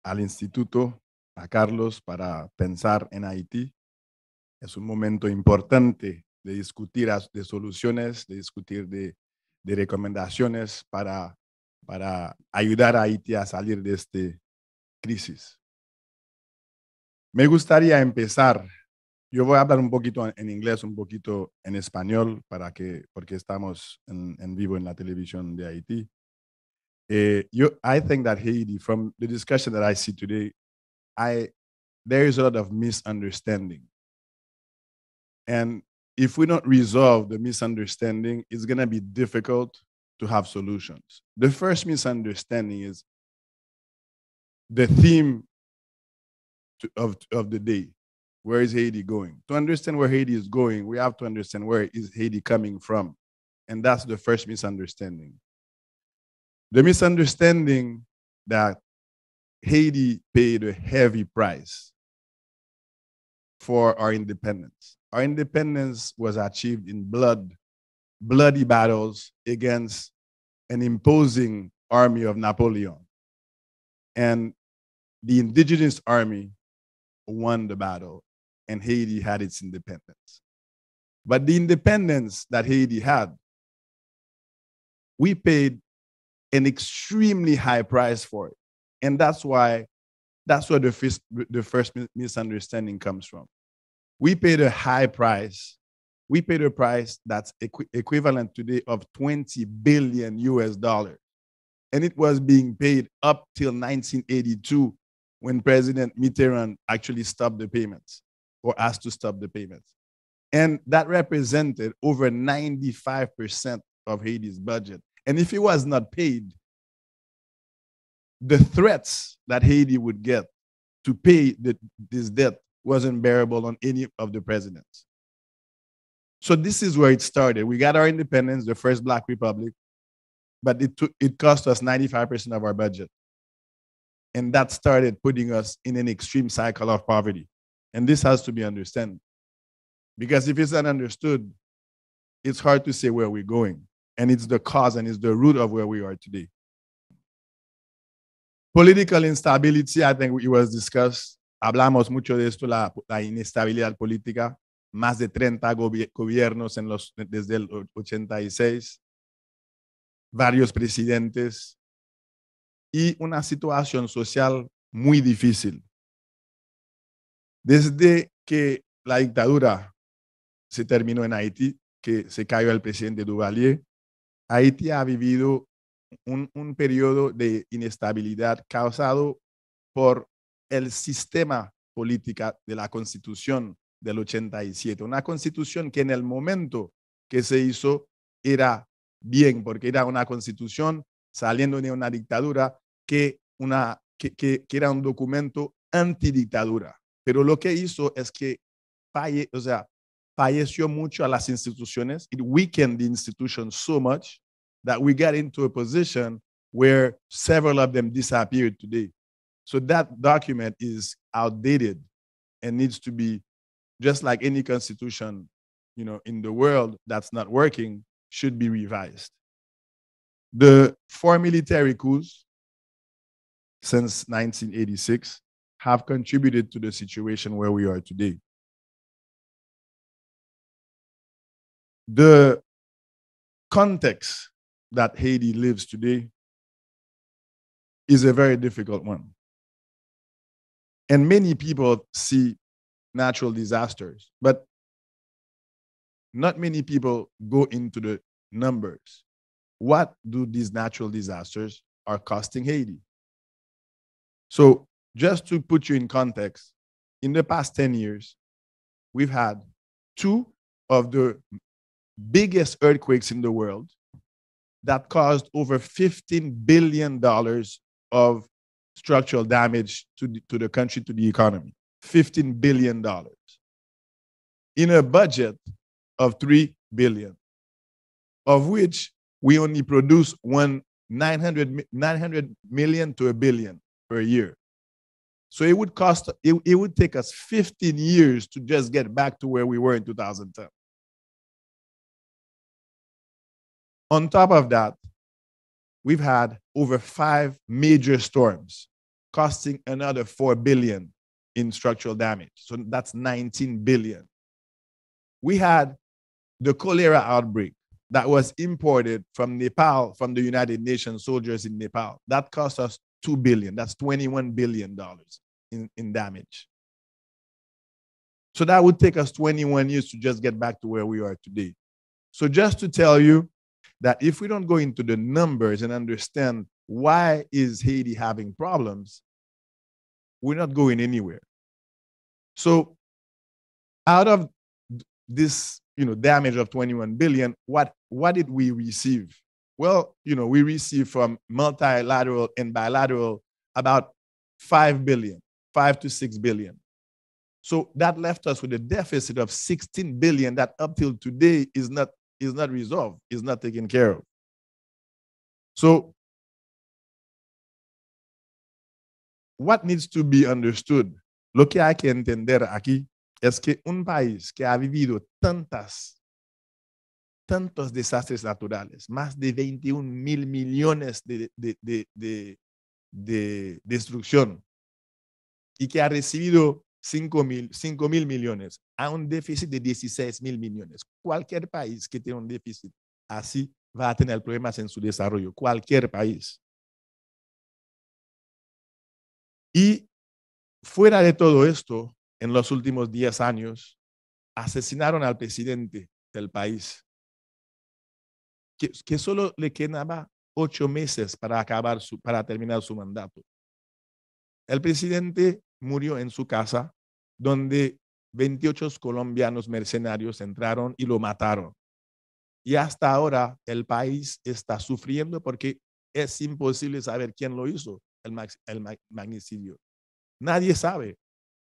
al instituto, a Carlos para pensar en Haití es un momento importante de discutir de soluciones, de discutir de, recomendaciones para, para ayudar a Haití a salir de esta crisis. Me gustaría empezar. Yo voy a hablar un poquito en inglés, un poquito en español, para que, porque estamos en, vivo en la televisión de Haití. Uh, I think that Haiti, from the discussion that I see today, I there is a lot of misunderstanding And if we don't resolve the misunderstanding, it's going to be difficult to have solutions. The first misunderstanding is the theme of, of the day. Where is Haiti going? To understand where Haiti is going, we have to understand where is Haiti coming from. And that's the first misunderstanding. The misunderstanding that Haiti paid a heavy price for our independence our independence was achieved in blood, bloody battles against an imposing army of Napoleon. And the indigenous army won the battle, and Haiti had its independence. But the independence that Haiti had, we paid an extremely high price for it. And that's why that's where the first, the first misunderstanding comes from we paid a high price. We paid a price that's equ- equivalent today of 20 billion US dollars. And it was being paid up till 1982 when President Mitterrand actually stopped the payments or asked to stop the payments. And that represented over 95% of Haiti's budget. And if it was not paid, the threats that Haiti would get to pay the, this debt wasn't bearable on any of the presidents. So this is where it started. We got our independence, the first Black Republic, but it, took, it cost us 95% of our budget. And that started putting us in an extreme cycle of poverty. And this has to be understood. Because if it's not understood, it's hard to say where we're going. And it's the cause and it's the root of where we are today. Political instability, I think it was discussed. hablamos mucho de esto, la, inestabilidad política, más de 30 gobiernos en los, desde el 86, varios presidentes y una situación social muy difícil. Desde que la dictadura se terminó en Haití, que se cayó el presidente Duvalier, Haití ha vivido un, un periodo de inestabilidad causado por el sistema política de la constitución del 87. Una constitución que en el momento que se hizo era bien, porque era una constitución saliendo de una dictadura que, era un documento antidictadura. Pero lo que hizo es que o sea, falleció mucho a las instituciones. It weakened the institutions so much that we got into a position where several of them disappeared today. So that document is outdated and needs to be just like any constitution, you know, in the world that's not working should be revised. The four military coups since 1986 have contributed to the situation where we are today. The context that Haiti lives today is a very difficult one and many people see natural disasters but not many people go into the numbers what do these natural disasters are costing haiti so just to put you in context in the past 10 years we've had two of the biggest earthquakes in the world that caused over $15 billion of structural damage to the, to the country, to the economy. $15 billion in a budget of 3 billion, of which we only produce one 900, 900 million to a billion per year. So it would cost, it, it would take us 15 years to just get back to where we were in 2010. On top of that, we've had over five major storms costing another 4 billion in structural damage. So that's 19 billion. We had the cholera outbreak that was imported from Nepal from the United Nations soldiers in Nepal. That cost us 2 billion. That's 21 billion dollars in, in damage. So that would take us 21 years to just get back to where we are today. So just to tell you, that if we don't go into the numbers and understand why is Haiti having problems, we're not going anywhere. So out of this, you know, damage of 21 billion, what, what did we receive? Well, you know, we received from multilateral and bilateral about 5 billion, 5 to 6 billion. So that left us with a deficit of 16 billion that up till today is not is not resolved, is not taken care of. So, what needs to be understood? Lo que hay que entender aquí es que un país que ha vivido tantas, tantos desastres naturales, más de 21 mil millones de, de, de, de destrucción, y que ha recibido 5 mil, millones a un déficit de 16 mil millones. Cualquier país que tenga un déficit así va a tener problemas en su desarrollo, cualquier país. Y fuera de todo esto, en los últimos 10 años, asesinaron al presidente del país, que, solo le quedaba ocho meses para, acabar para terminar su mandato. El presidente murió en su casa, donde 28 colombianos mercenarios entraron y lo mataron. Y hasta ahora el país está sufriendo porque es imposible saber quién lo hizo, el, magnicidio. Nadie sabe.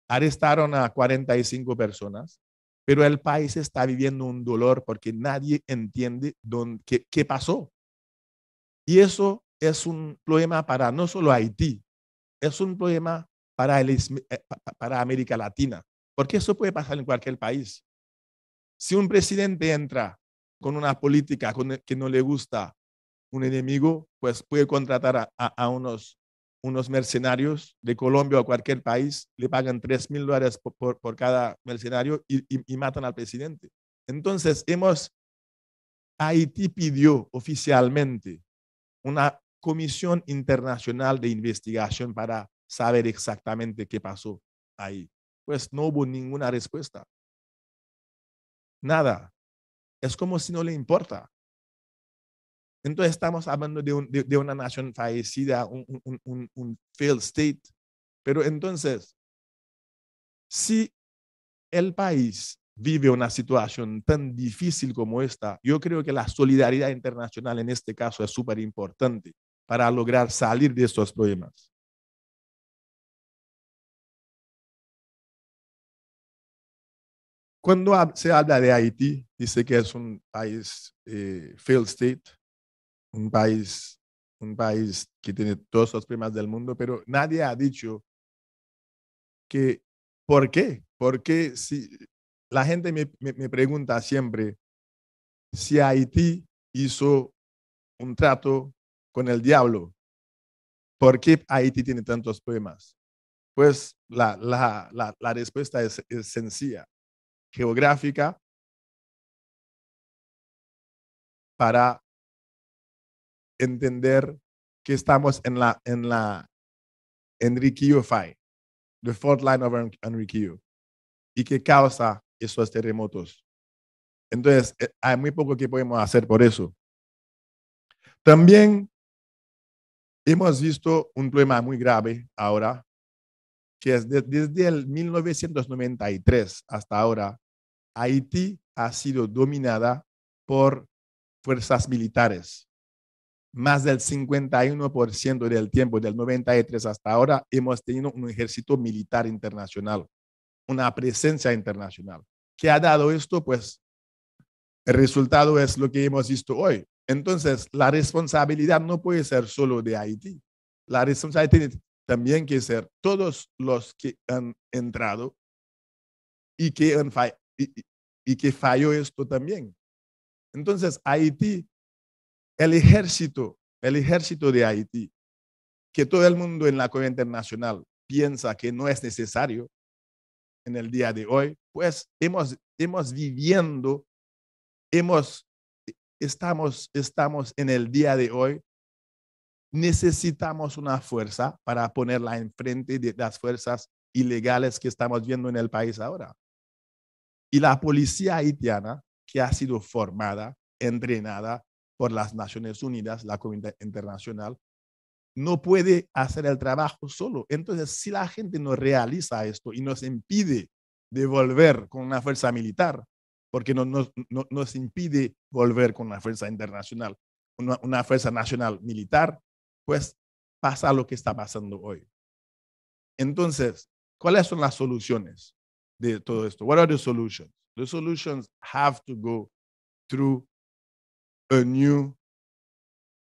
Arrestaron a 45 personas, pero el país está viviendo un dolor porque nadie entiende dónde, qué, qué pasó. Y eso es un problema para no solo Haití, es un problema para, eh, para América Latina, porque eso puede pasar en cualquier país. Si un presidente entra con una política e, que no le gusta un enemigo, pues puede contratar a, unos, unos mercenarios de Colombia o cualquier país, le pagan 3 mil dólares por, cada mercenario y, y matan al presidente. Entonces, hemos, Haití pidió oficialmente una comisión internacional de investigación para saber exactamente qué pasó ahí? Pues no hubo ninguna respuesta. Nada. Es como si no le importa. Entonces estamos hablando de, una nación fallecida, un, un, un failed state. Pero entonces, si el país vive una situación tan difícil como esta, yo creo que la solidaridad internacional en este caso es súper importante para lograr salir de estos problemas. Cuando se habla de Haití, dice que es un país eh, failed state, un país, un país que tiene todos los problemas del mundo, pero nadie ha dicho que, ¿por qué? Porque si la gente me, pregunta siempre si Haití hizo un trato con el diablo, ¿por qué Haití tiene tantos problemas? Pues la, la, la, respuesta es sencilla geográfica para entender que estamos en la, en la Enriquillo the fault line of Enriquillo, y que causa esos terremotos. Entonces, eh, hay muy poco que podemos hacer por eso. También hemos visto un problema muy grave ahora, que es desde el 1993 hasta ahora, Haití ha sido dominada por fuerzas militares. Más del 51% del tiempo, del 93 hasta ahora, hemos tenido un ejército militar internacional, una presencia internacional. ¿Qué ha dado esto? Pues el resultado es lo que hemos visto hoy. Entonces, la responsabilidad no puede ser solo de Haití. La responsabilidad tiene también que ser todos los que han entrado y que han, y, que falló esto también. Entonces, Haití, el ejército, el ejército de Haití, que todo el mundo en la comunidad internacional piensa que no es necesario en el día de hoy, pues hemos, hemos viviendo, hemos, estamos, estamos en el día de hoy, necesitamos una fuerza para ponerla enfrente de las fuerzas ilegales que estamos viendo en el país ahora y la policía haitiana, que ha sido formada, entrenada por las Naciones Unidas, la comunidad internacional, no puede hacer el trabajo solo. Entonces, si la gente no realiza esto y nos impide devolver con una fuerza militar, porque no, nos impide volver con una fuerza internacional, una, fuerza nacional militar, pues pasa lo que está pasando hoy. Entonces, ¿cuáles son las soluciones? todo esto? What are the solutions? The solutions have to go through a new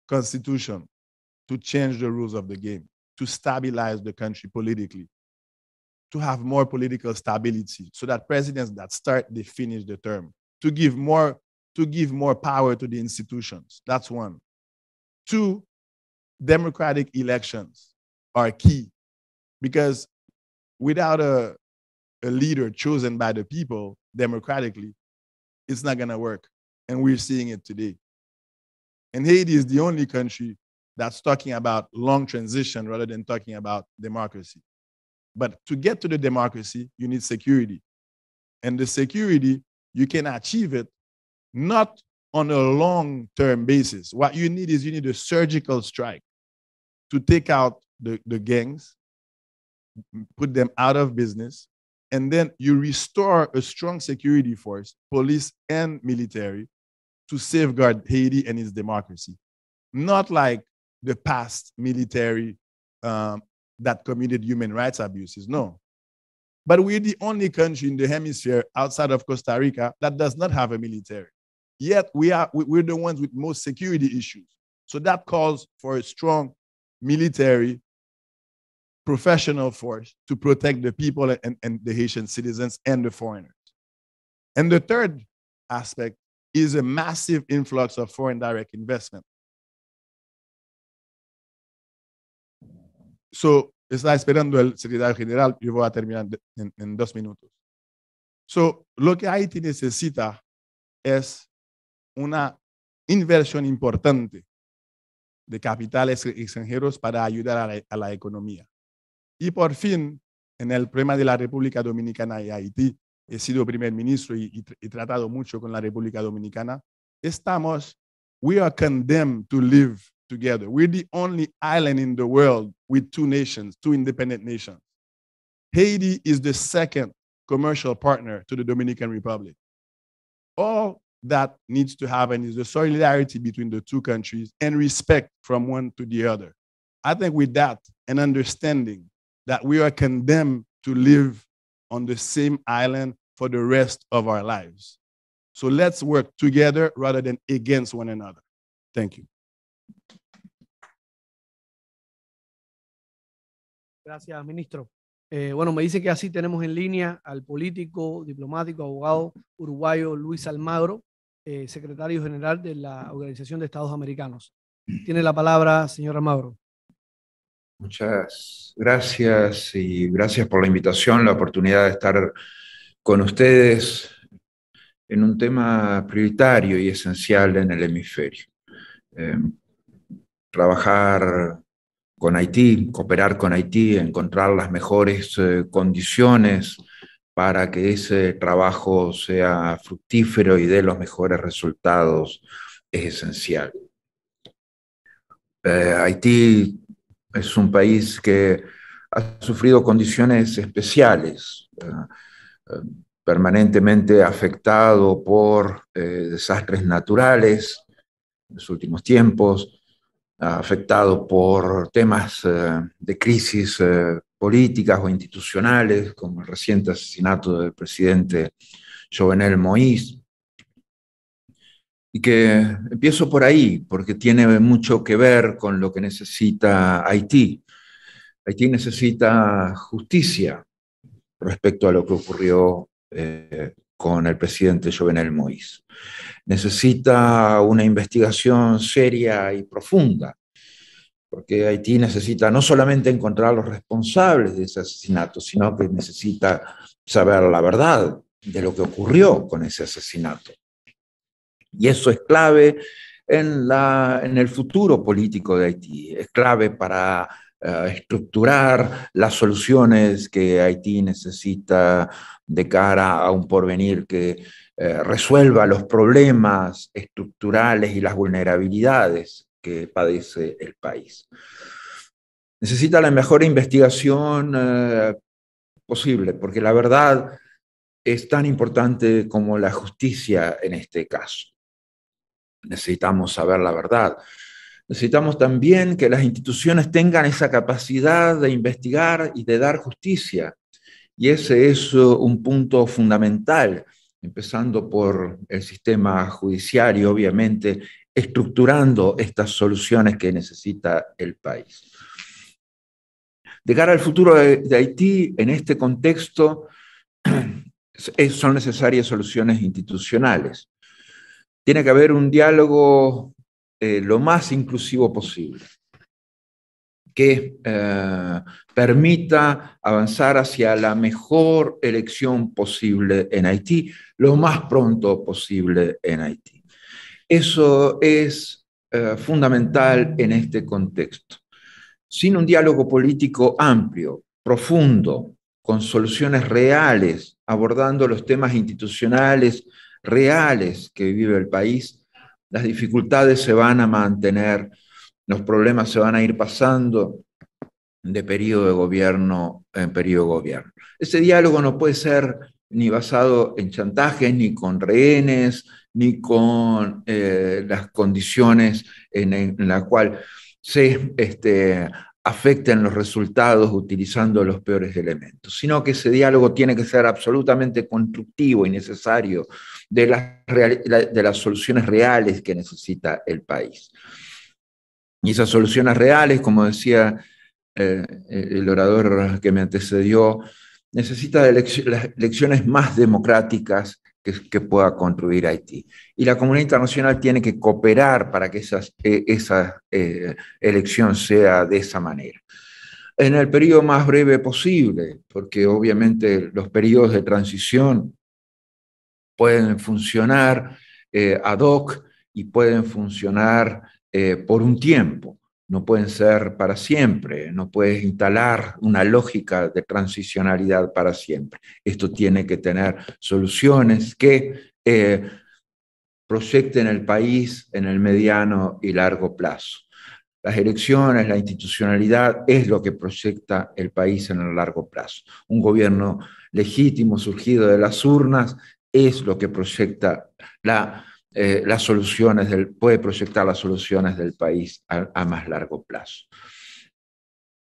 constitution to change the rules of the game, to stabilize the country politically, to have more political stability so that presidents that start, they finish the term, to give more, to give more power to the institutions. That's one. Two, democratic elections are key because without a a leader chosen by the people democratically, it's not going to work. And we're seeing it today. And Haiti is the only country that's talking about long transition rather than talking about democracy. But to get to the democracy, you need security. And the security, you can achieve it not on a long term basis. What you need is you need a surgical strike to take out the, the gangs, put them out of business, and then you restore a strong security force, police and military, to safeguard Haiti and its democracy. Not like the past military um, that committed human rights abuses. No. But we're the only country in the hemisphere outside of Costa Rica that does not have a military. Yet we are, we're the ones with most security issues. So that calls for a strong military professional force to protect the people and, and the Haitian citizens and the foreigners. And the third aspect is a massive influx of foreign direct investment. So está esperando el secretario general, yo voy a terminar en, en dos minutos. So, lo que Haití necesita es una inversión importante de capitales extranjeros para ayudar a la, a la economía. Y por fin, en el problema de la República Dominicana y Haití, he sido primer ministro y, he tratado mucho con la República Dominicana, estamos, we are condemned to live together. We're the only island in the world with two nations, two independent nations. Haiti is the second commercial partner to the Dominican Republic. All that needs to happen is the solidarity between the two countries and respect from one to the other. I think with that and understanding that we are condemned to live on the same island for the rest of our lives. So let's work together rather than against one another. Thank you. Gracias, ministro. Eh, bueno, me dice que así tenemos en línea al político, diplomático, abogado uruguayo Luis Almagro, eh, secretario general de la Organización de Estados Americanos. Tiene la palabra, señor Almagro. Muchas gracias y gracias por la invitación, la oportunidad de estar con ustedes en un tema prioritario y esencial en el hemisferio. Em, trabajar con Haití, cooperar con Haití, encontrar las mejores eh, condiciones para que ese trabajo sea fructífero y dé los mejores resultados es esencial. Haití eh, es un país que ha sufrido condiciones especiales, eh, eh, permanentemente afectado por eh, desastres naturales en los últimos tiempos, afectado por temas de crisis políticas o institucionales, como el reciente asesinato del presidente Jovenel Moïse, y que empiezo por ahí, porque tiene mucho que ver con lo que necesita Haití. Haití necesita justicia respecto a lo que ocurrió eh, con el presidente Jovenel Moïse. Necesita una investigación seria y profunda, porque Haití necesita no solamente encontrar a los responsables de ese asesinato, sino que necesita saber la verdad de lo que ocurrió con ese asesinato. Y eso es clave en, el futuro político de Haití, es clave para eh, estructurar las soluciones que Haití necesita de cara a un porvenir que eh, resuelva los problemas estructurales y las vulnerabilidades que padece el país. Necesita la mejor investigación eh, posible, porque la verdad es tan importante como la justicia en este caso necesitamos saber la verdad. Necesitamos también que las instituciones tengan esa capacidad de investigar y de dar justicia. Y ese es eh, un punto fundamental, empezando por el sistema judiciario, obviamente, estructurando estas soluciones que necesita el país. De cara al futuro de, Haití, en este contexto, son necesarias soluciones institucionales tiene que haber un diálogo eh, lo más inclusivo posible, que eh, permita avanzar hacia la mejor elección posible en Haití, lo más pronto posible en Haití. Eso es eh, fundamental en este contexto. Sin un diálogo político amplio, profundo, con soluciones reales, abordando los temas institucionales, reales que vive el país, las dificultades se van a mantener, los problemas se van a ir pasando de periodo de gobierno en periodo de gobierno. Ese diálogo no puede ser ni basado en chantajes, ni con rehenes, ni con eh, las condiciones en, las cuales se este, afecten los resultados utilizando los peores elementos, sino que ese diálogo tiene que ser absolutamente constructivo y necesario de las, de las soluciones reales que necesita el país. Y esas soluciones reales, como decía eh, el orador que me antecedió, necesita las elecciones más democráticas que, pueda construir Haití. Y la comunidad internacional tiene que cooperar para que esas, e, esa eh, elección sea de esa manera. En el periodo más breve posible, porque obviamente los periodos de transición pueden funcionar eh, ad hoc y pueden funcionar eh, por un tiempo, no pueden ser para siempre, no puedes instalar una lógica de transicionalidad para siempre. Esto tiene que tener soluciones que eh, proyecten el país en el mediano y largo plazo. Las elecciones, la institucionalidad es lo que proyecta el país en el largo plazo. Un gobierno legítimo surgido de las urnas es lo que proyecta la, eh, las soluciones del, puede proyectar las soluciones del país a, más largo plazo.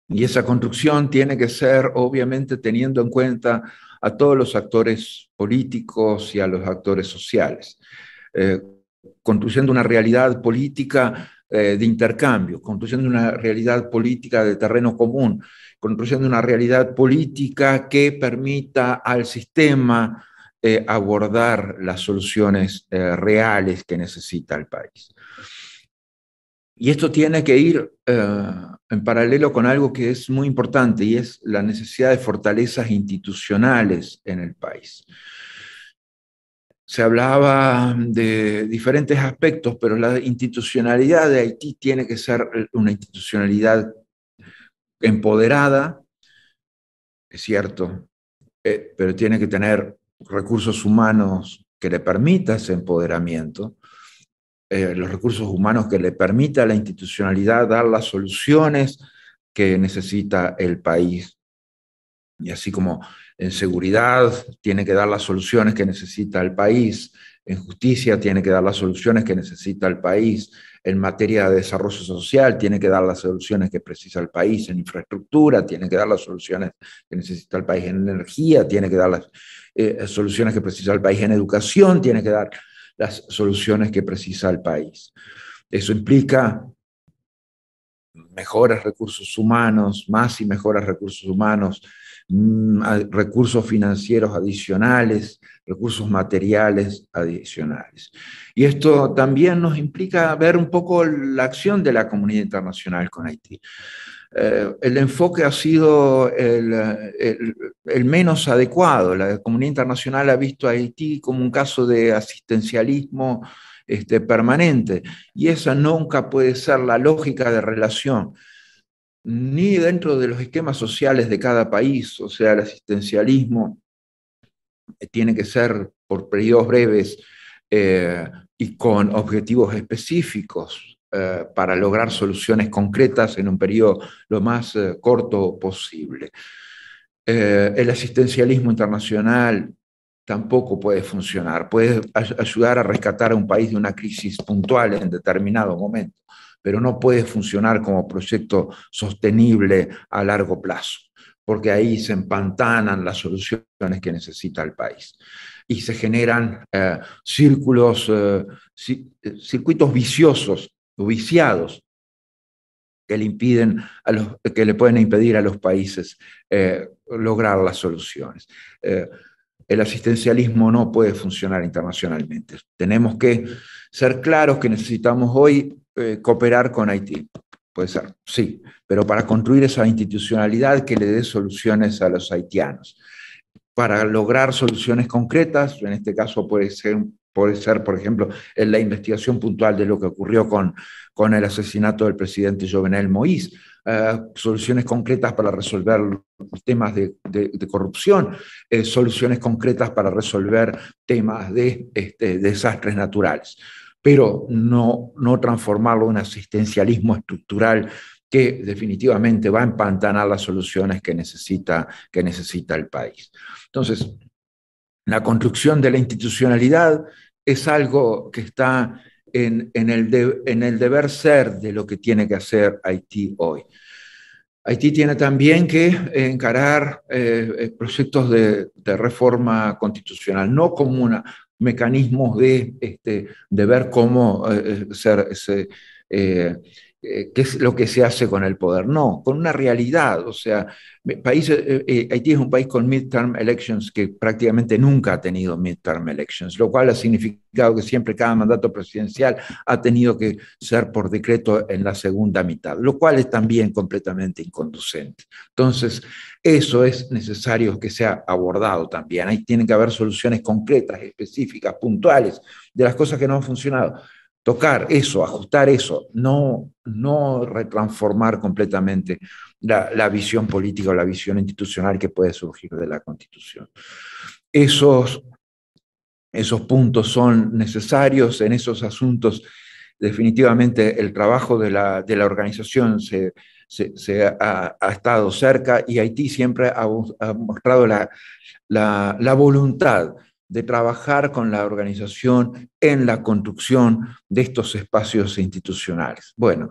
Y esa construcción tiene que ser, obviamente, teniendo en cuenta a todos los actores políticos y a los actores sociales, eh, construyendo una realidad política eh, de intercambio, construyendo una realidad política de terreno común, construyendo una realidad política que permita al sistema eh, abordar las soluciones eh, reales que necesita el país. Y esto tiene que ir eh, en paralelo con algo que es muy importante y es la necesidad de fortalezas institucionales en el país. Se hablaba de diferentes aspectos, pero la institucionalidad de Haití tiene que ser una institucionalidad empoderada, es cierto, pero tiene que tener recursos humanos que le permita ese empoderamiento, eh, los recursos humanos que le permita a la institucionalidad dar las soluciones que necesita el país. Y así como en seguridad tiene que dar las soluciones que necesita el país, en justicia tiene que dar las soluciones que necesita el país, en materia de desarrollo social tiene que dar las soluciones que precisa el país, en infraestructura tiene que dar las soluciones que necesita el país, en energía tiene que dar las eh, soluciones que precisa el país, en educación tiene que dar las soluciones que precisa el país. Eso implica mejores recursos humanos, más y mejores recursos humanos, Mm, recursos financieros adicionales, recursos materiales adicionales. Y esto también nos implica ver un poco la acción de la comunidad internacional con Haití. Eh, el enfoque ha sido el, menos adecuado. La comunidad internacional ha visto a Haití como un caso de asistencialismo este, permanente y esa nunca puede ser la lógica de relación ni dentro de los esquemas sociales de cada país, o sea, el asistencialismo eh, tiene que ser por periodos breves eh, y con objetivos específicos eh, para lograr soluciones concretas en un periodo lo más corto posible. el asistencialismo internacional tampoco puede funcionar, puede ayudar a rescatar a un país de una crisis puntual en determinado momento, pero no puede funcionar como proyecto sostenible a largo plazo, porque ahí se empantanan las soluciones que necesita el país y se generan eh, círculos, eh, eh, circuitos viciosos viciados que le, impiden que le pueden impedir a los países lograr las soluciones. el asistencialismo no puede funcionar internacionalmente. Tenemos que ser claros que necesitamos hoy eh, cooperar con Haití. Puede ser, ah, sí, pero para construir esa institucionalidad que le dé soluciones a los haitianos. Para lograr soluciones concretas, en este caso puede ser, puede ser por ejemplo, la investigación puntual de lo que ocurrió con, con el asesinato del presidente Jovenel Moïse, soluciones concretas para resolver temas de, corrupción, soluciones concretas para resolver temas de desastres naturales pero no, transformarlo en un asistencialismo estructural que definitivamente va a empantanar las soluciones que necesita, que necesita el país. Entonces, la construcción de la institucionalidad es algo que está en, el deber ser de lo que tiene que hacer Haití hoy. Haití tiene también que encarar eh, eh, proyectos de, reforma constitucional, no como una, mecanismos de, este, de ver cómo eh, eh, ser... se, eh, eh, qué es lo que se hace con el poder, no, con una realidad. O sea, países, eh, eh, Haití es un país con midterm elections que prácticamente nunca ha tenido midterm elections, lo cual ha significado que siempre cada mandato presidencial ha tenido que ser por decreto en la segunda mitad, lo cual es también completamente inconducente. Entonces, eso es necesario que sea abordado también. Ahí tienen que haber soluciones concretas, específicas, puntuales, de las cosas que no han funcionado tocar eso, ajustar eso, no, no retransformar completamente la, visión política o la visión institucional que puede surgir de la Constitución. Esos, esos puntos son necesarios en esos asuntos. Definitivamente el trabajo de la, organización se, ha, estado cerca y Haití siempre ha, mostrado la, la, la voluntad de trabajar con la organización en la construcción de estos espacios institucionales. Bueno,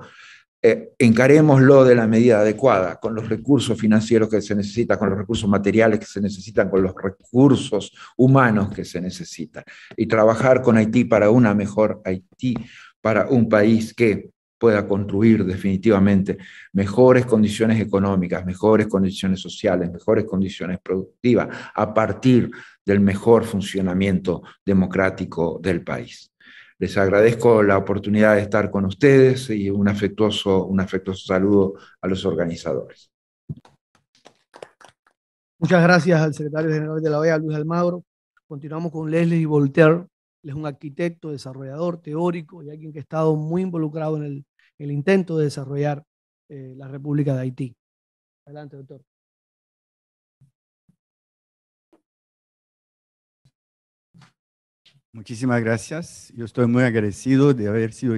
eh, lo de la medida adecuada, con los recursos financieros que se necesitan, con los recursos materiales que se necesitan, con los recursos humanos que se necesitan, y trabajar con Haití para una mejor Haití, para un país que pueda construir definitivamente mejores condiciones económicas, mejores condiciones sociales, mejores condiciones productivas, a partir de del mejor funcionamiento democrático del país. Les agradezco la oportunidad de estar con ustedes y un afectuoso, un afectuoso saludo a los organizadores. Muchas gracias al secretario general de la OEA, Luis Almagro. Continuamos con Leslie Voltaire. es un arquitecto, desarrollador, teórico y alguien que ha estado muy involucrado en el, intento de desarrollar eh, la República de Haití. Adelante, doctor. Muchísimas gracias. Yo estoy muy agradecido de haber sido